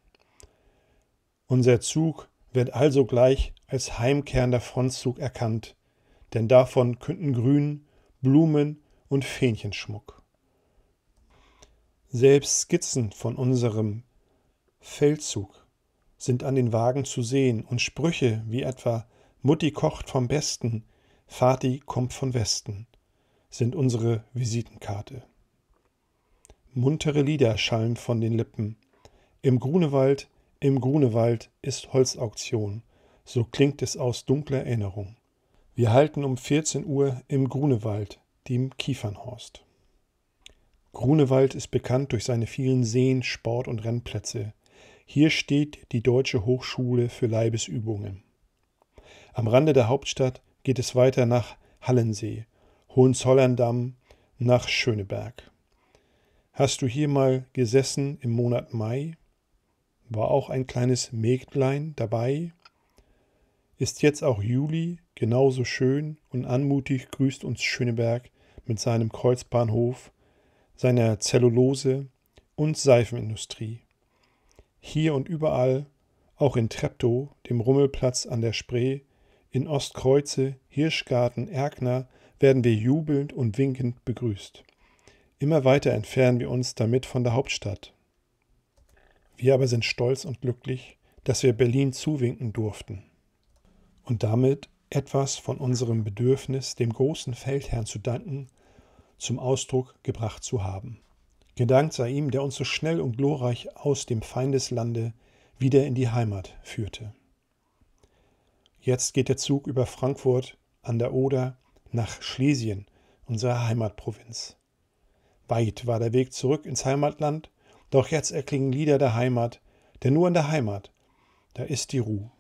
S1: Unser Zug wird also gleich als heimkehrender Frontzug erkannt, denn davon künden Grün, Blumen und Fähnchenschmuck. Selbst Skizzen von unserem Feldzug sind an den Wagen zu sehen und Sprüche wie etwa Mutti kocht vom Besten, Vati kommt von Westen sind unsere Visitenkarte. Muntere Lieder schallen von den Lippen. Im Grunewald, im Grunewald ist Holzauktion, so klingt es aus dunkler Erinnerung. Wir halten um 14 Uhr im Grunewald, dem Kiefernhorst. Grunewald ist bekannt durch seine vielen Seen, Sport- und Rennplätze. Hier steht die Deutsche Hochschule für Leibesübungen. Am Rande der Hauptstadt geht es weiter nach Hallensee, Hohenzollerndamm, nach Schöneberg. Hast du hier mal gesessen im Monat Mai? War auch ein kleines Mägdlein dabei? Ist jetzt auch Juli genauso schön und anmutig grüßt uns Schöneberg mit seinem Kreuzbahnhof seiner Zellulose- und Seifenindustrie. Hier und überall, auch in Treptow, dem Rummelplatz an der Spree, in Ostkreuze, Hirschgarten, Erkner, werden wir jubelnd und winkend begrüßt. Immer weiter entfernen wir uns damit von der Hauptstadt. Wir aber sind stolz und glücklich, dass wir Berlin zuwinken durften und damit etwas von unserem Bedürfnis, dem großen Feldherrn zu danken, zum Ausdruck gebracht zu haben. Gedankt sei ihm, der uns so schnell und glorreich aus dem Feindeslande wieder in die Heimat führte. Jetzt geht der Zug über Frankfurt an der Oder nach Schlesien, unserer Heimatprovinz. Weit war der Weg zurück ins Heimatland, doch jetzt erklingen Lieder der Heimat, denn nur in der Heimat, da ist die Ruhe.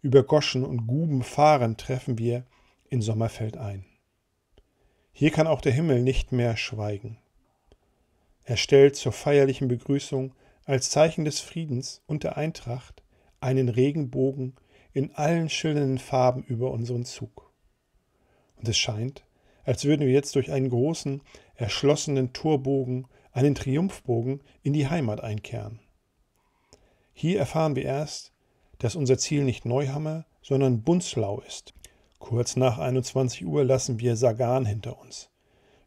S1: Über Goschen und Guben fahren treffen wir in Sommerfeld ein. Hier kann auch der Himmel nicht mehr schweigen. Er stellt zur feierlichen Begrüßung als Zeichen des Friedens und der Eintracht einen Regenbogen in allen schillernden Farben über unseren Zug. Und es scheint, als würden wir jetzt durch einen großen, erschlossenen Torbogen, einen Triumphbogen in die Heimat einkehren. Hier erfahren wir erst, dass unser Ziel nicht Neuhammer, sondern Bunzlau ist, Kurz nach 21 Uhr lassen wir Sagan hinter uns.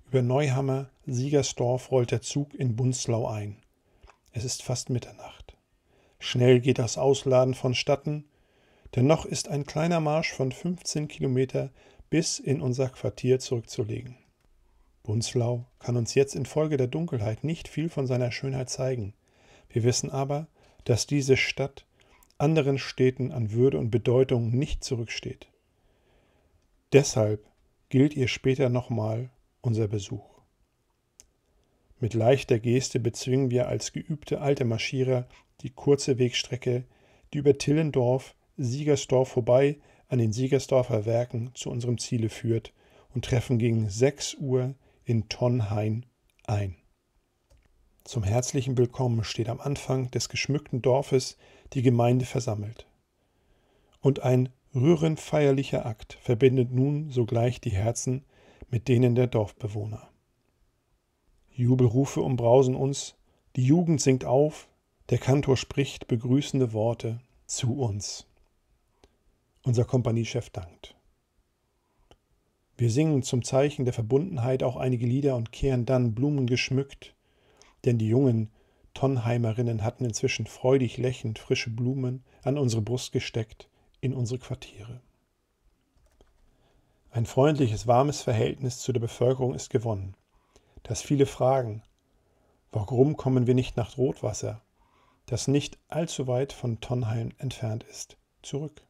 S1: Über Neuhammer, Siegersdorf rollt der Zug in Bunzlau ein. Es ist fast Mitternacht. Schnell geht das Ausladen vonstatten, denn noch ist ein kleiner Marsch von 15 Kilometer bis in unser Quartier zurückzulegen. Bunzlau kann uns jetzt infolge der Dunkelheit nicht viel von seiner Schönheit zeigen. Wir wissen aber, dass diese Stadt anderen Städten an Würde und Bedeutung nicht zurücksteht. Deshalb gilt ihr später nochmal unser Besuch. Mit leichter Geste bezwingen wir als geübte alte Marschierer die kurze Wegstrecke, die über Tillendorf, Siegersdorf vorbei an den Siegersdorfer Werken zu unserem Ziele führt und treffen gegen 6 Uhr in Tonhain ein. Zum herzlichen Willkommen steht am Anfang des geschmückten Dorfes die Gemeinde versammelt. Und ein Rührend feierlicher Akt verbindet nun sogleich die Herzen mit denen der Dorfbewohner. Jubelrufe umbrausen uns, die Jugend singt auf, der Kantor spricht begrüßende Worte zu uns. Unser Kompaniechef dankt. Wir singen zum Zeichen der Verbundenheit auch einige Lieder und kehren dann blumengeschmückt, denn die jungen Tonheimerinnen hatten inzwischen freudig lächelnd frische Blumen an unsere Brust gesteckt in unsere Quartiere. Ein freundliches, warmes Verhältnis zu der Bevölkerung ist gewonnen. Das viele Fragen, warum kommen wir nicht nach Rotwasser, das nicht allzu weit von Tonheim entfernt ist, zurück.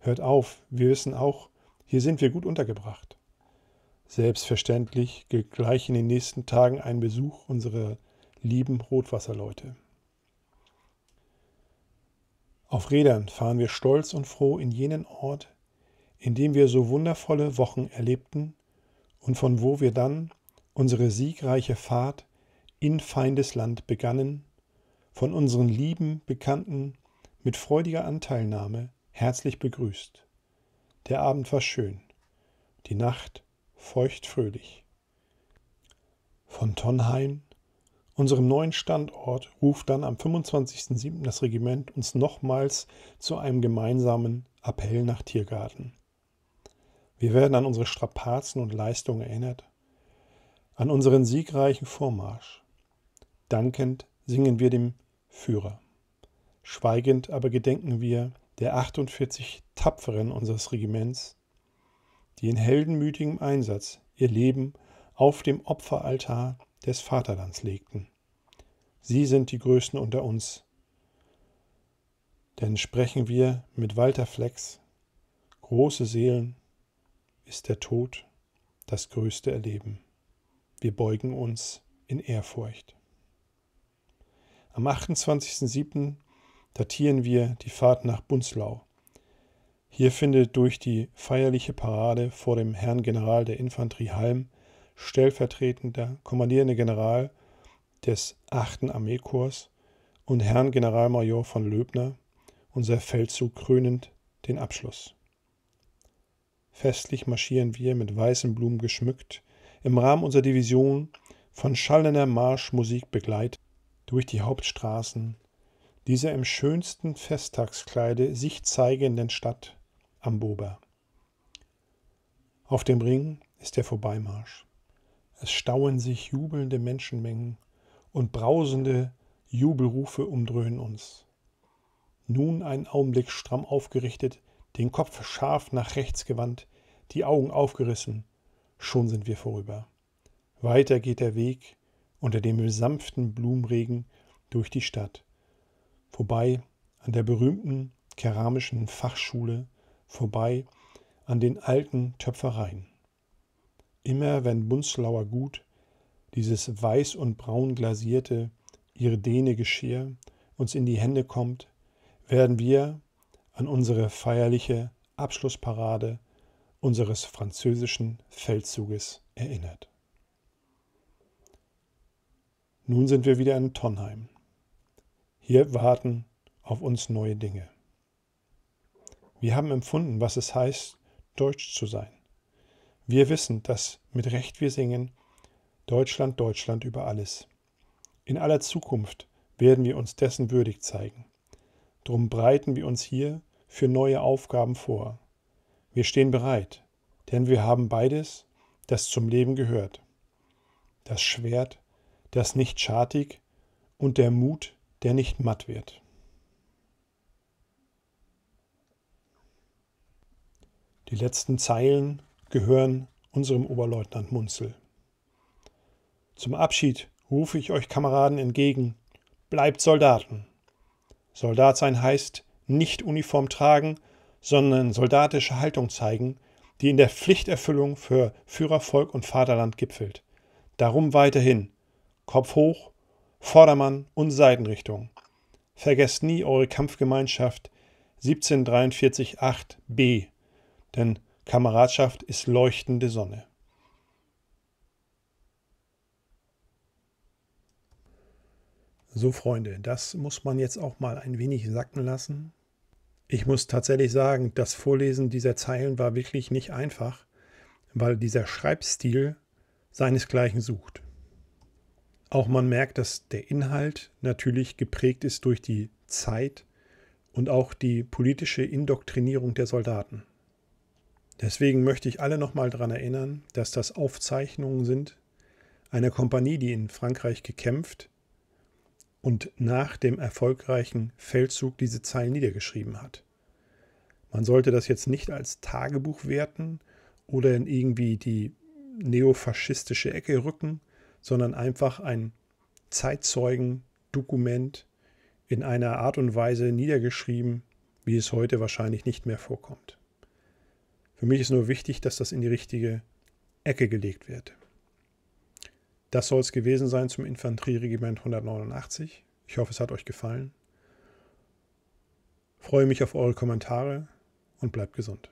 S1: Hört auf, wir wissen auch, hier sind wir gut untergebracht. Selbstverständlich gilt gleich in den nächsten Tagen ein Besuch unserer lieben Rotwasserleute. Auf Rädern fahren wir stolz und froh in jenen Ort, in dem wir so wundervolle Wochen erlebten und von wo wir dann unsere siegreiche Fahrt in Feindesland begannen, von unseren lieben Bekannten mit freudiger Anteilnahme herzlich begrüßt. Der Abend war schön, die Nacht feuchtfröhlich. Von Tonheim unserem neuen Standort ruft dann am 25.07. das Regiment uns nochmals zu einem gemeinsamen Appell nach Tiergarten. Wir werden an unsere Strapazen und Leistungen erinnert, an unseren siegreichen Vormarsch. Dankend singen wir dem Führer. Schweigend aber gedenken wir der 48 Tapferen unseres Regiments, die in heldenmütigem Einsatz ihr Leben auf dem Opferaltar des Vaterlands legten. Sie sind die Größten unter uns. Denn sprechen wir mit Walter Flex, große Seelen ist der Tod das größte Erleben. Wir beugen uns in Ehrfurcht. Am 28.07. datieren wir die Fahrt nach Bunzlau. Hier findet durch die feierliche Parade vor dem Herrn General der Infanterie Halm stellvertretender kommandierender General des 8. Armeekorps und Herrn Generalmajor von Löbner, unser Feldzug krönend den Abschluss. Festlich marschieren wir mit weißen Blumen geschmückt, im Rahmen unserer Division von schallender Marschmusik begleitet, durch die Hauptstraßen dieser im schönsten Festtagskleide sich zeigenden Stadt am Bober. Auf dem Ring ist der Vorbeimarsch. Es stauen sich jubelnde Menschenmengen und brausende Jubelrufe umdröhnen uns. Nun einen Augenblick stramm aufgerichtet, den Kopf scharf nach rechts gewandt, die Augen aufgerissen, schon sind wir vorüber. Weiter geht der Weg unter dem sanften Blumenregen durch die Stadt, vorbei an der berühmten keramischen Fachschule, vorbei an den alten Töpfereien. Immer wenn Bunzlauer Gut, dieses weiß und braun glasierte, ihre Däne Geschirr uns in die Hände kommt, werden wir an unsere feierliche Abschlussparade unseres französischen Feldzuges erinnert. Nun sind wir wieder in Tonheim. Hier warten auf uns neue Dinge. Wir haben empfunden, was es heißt, deutsch zu sein. Wir wissen, dass mit Recht wir singen, Deutschland, Deutschland über alles. In aller Zukunft werden wir uns dessen würdig zeigen. Drum breiten wir uns hier für neue Aufgaben vor. Wir stehen bereit, denn wir haben beides, das zum Leben gehört. Das Schwert, das nicht schartig und der Mut, der nicht matt wird. Die letzten Zeilen gehören unserem Oberleutnant Munzel. Zum Abschied rufe ich euch Kameraden entgegen, bleibt Soldaten. Soldat sein heißt nicht Uniform tragen, sondern soldatische Haltung zeigen, die in der Pflichterfüllung für Führer, Volk und Vaterland gipfelt. Darum weiterhin Kopf hoch, Vordermann und Seitenrichtung. Vergesst nie eure Kampfgemeinschaft 1743 8b, denn Kameradschaft ist leuchtende Sonne. So, Freunde, das muss man jetzt auch mal ein wenig sacken lassen. Ich muss tatsächlich sagen, das Vorlesen dieser Zeilen war wirklich nicht einfach, weil dieser Schreibstil seinesgleichen sucht. Auch man merkt, dass der Inhalt natürlich geprägt ist durch die Zeit und auch die politische Indoktrinierung der Soldaten. Deswegen möchte ich alle nochmal daran erinnern, dass das Aufzeichnungen sind einer Kompanie, die in Frankreich gekämpft und nach dem erfolgreichen Feldzug diese Zeilen niedergeschrieben hat. Man sollte das jetzt nicht als Tagebuch werten oder in irgendwie die neofaschistische Ecke rücken, sondern einfach ein Zeitzeugendokument in einer Art und Weise niedergeschrieben, wie es heute wahrscheinlich nicht mehr vorkommt. Für mich ist nur wichtig, dass das in die richtige Ecke gelegt wird. Das soll es gewesen sein zum Infanterieregiment 189. Ich hoffe, es hat euch gefallen. Freue mich auf eure Kommentare und bleibt gesund.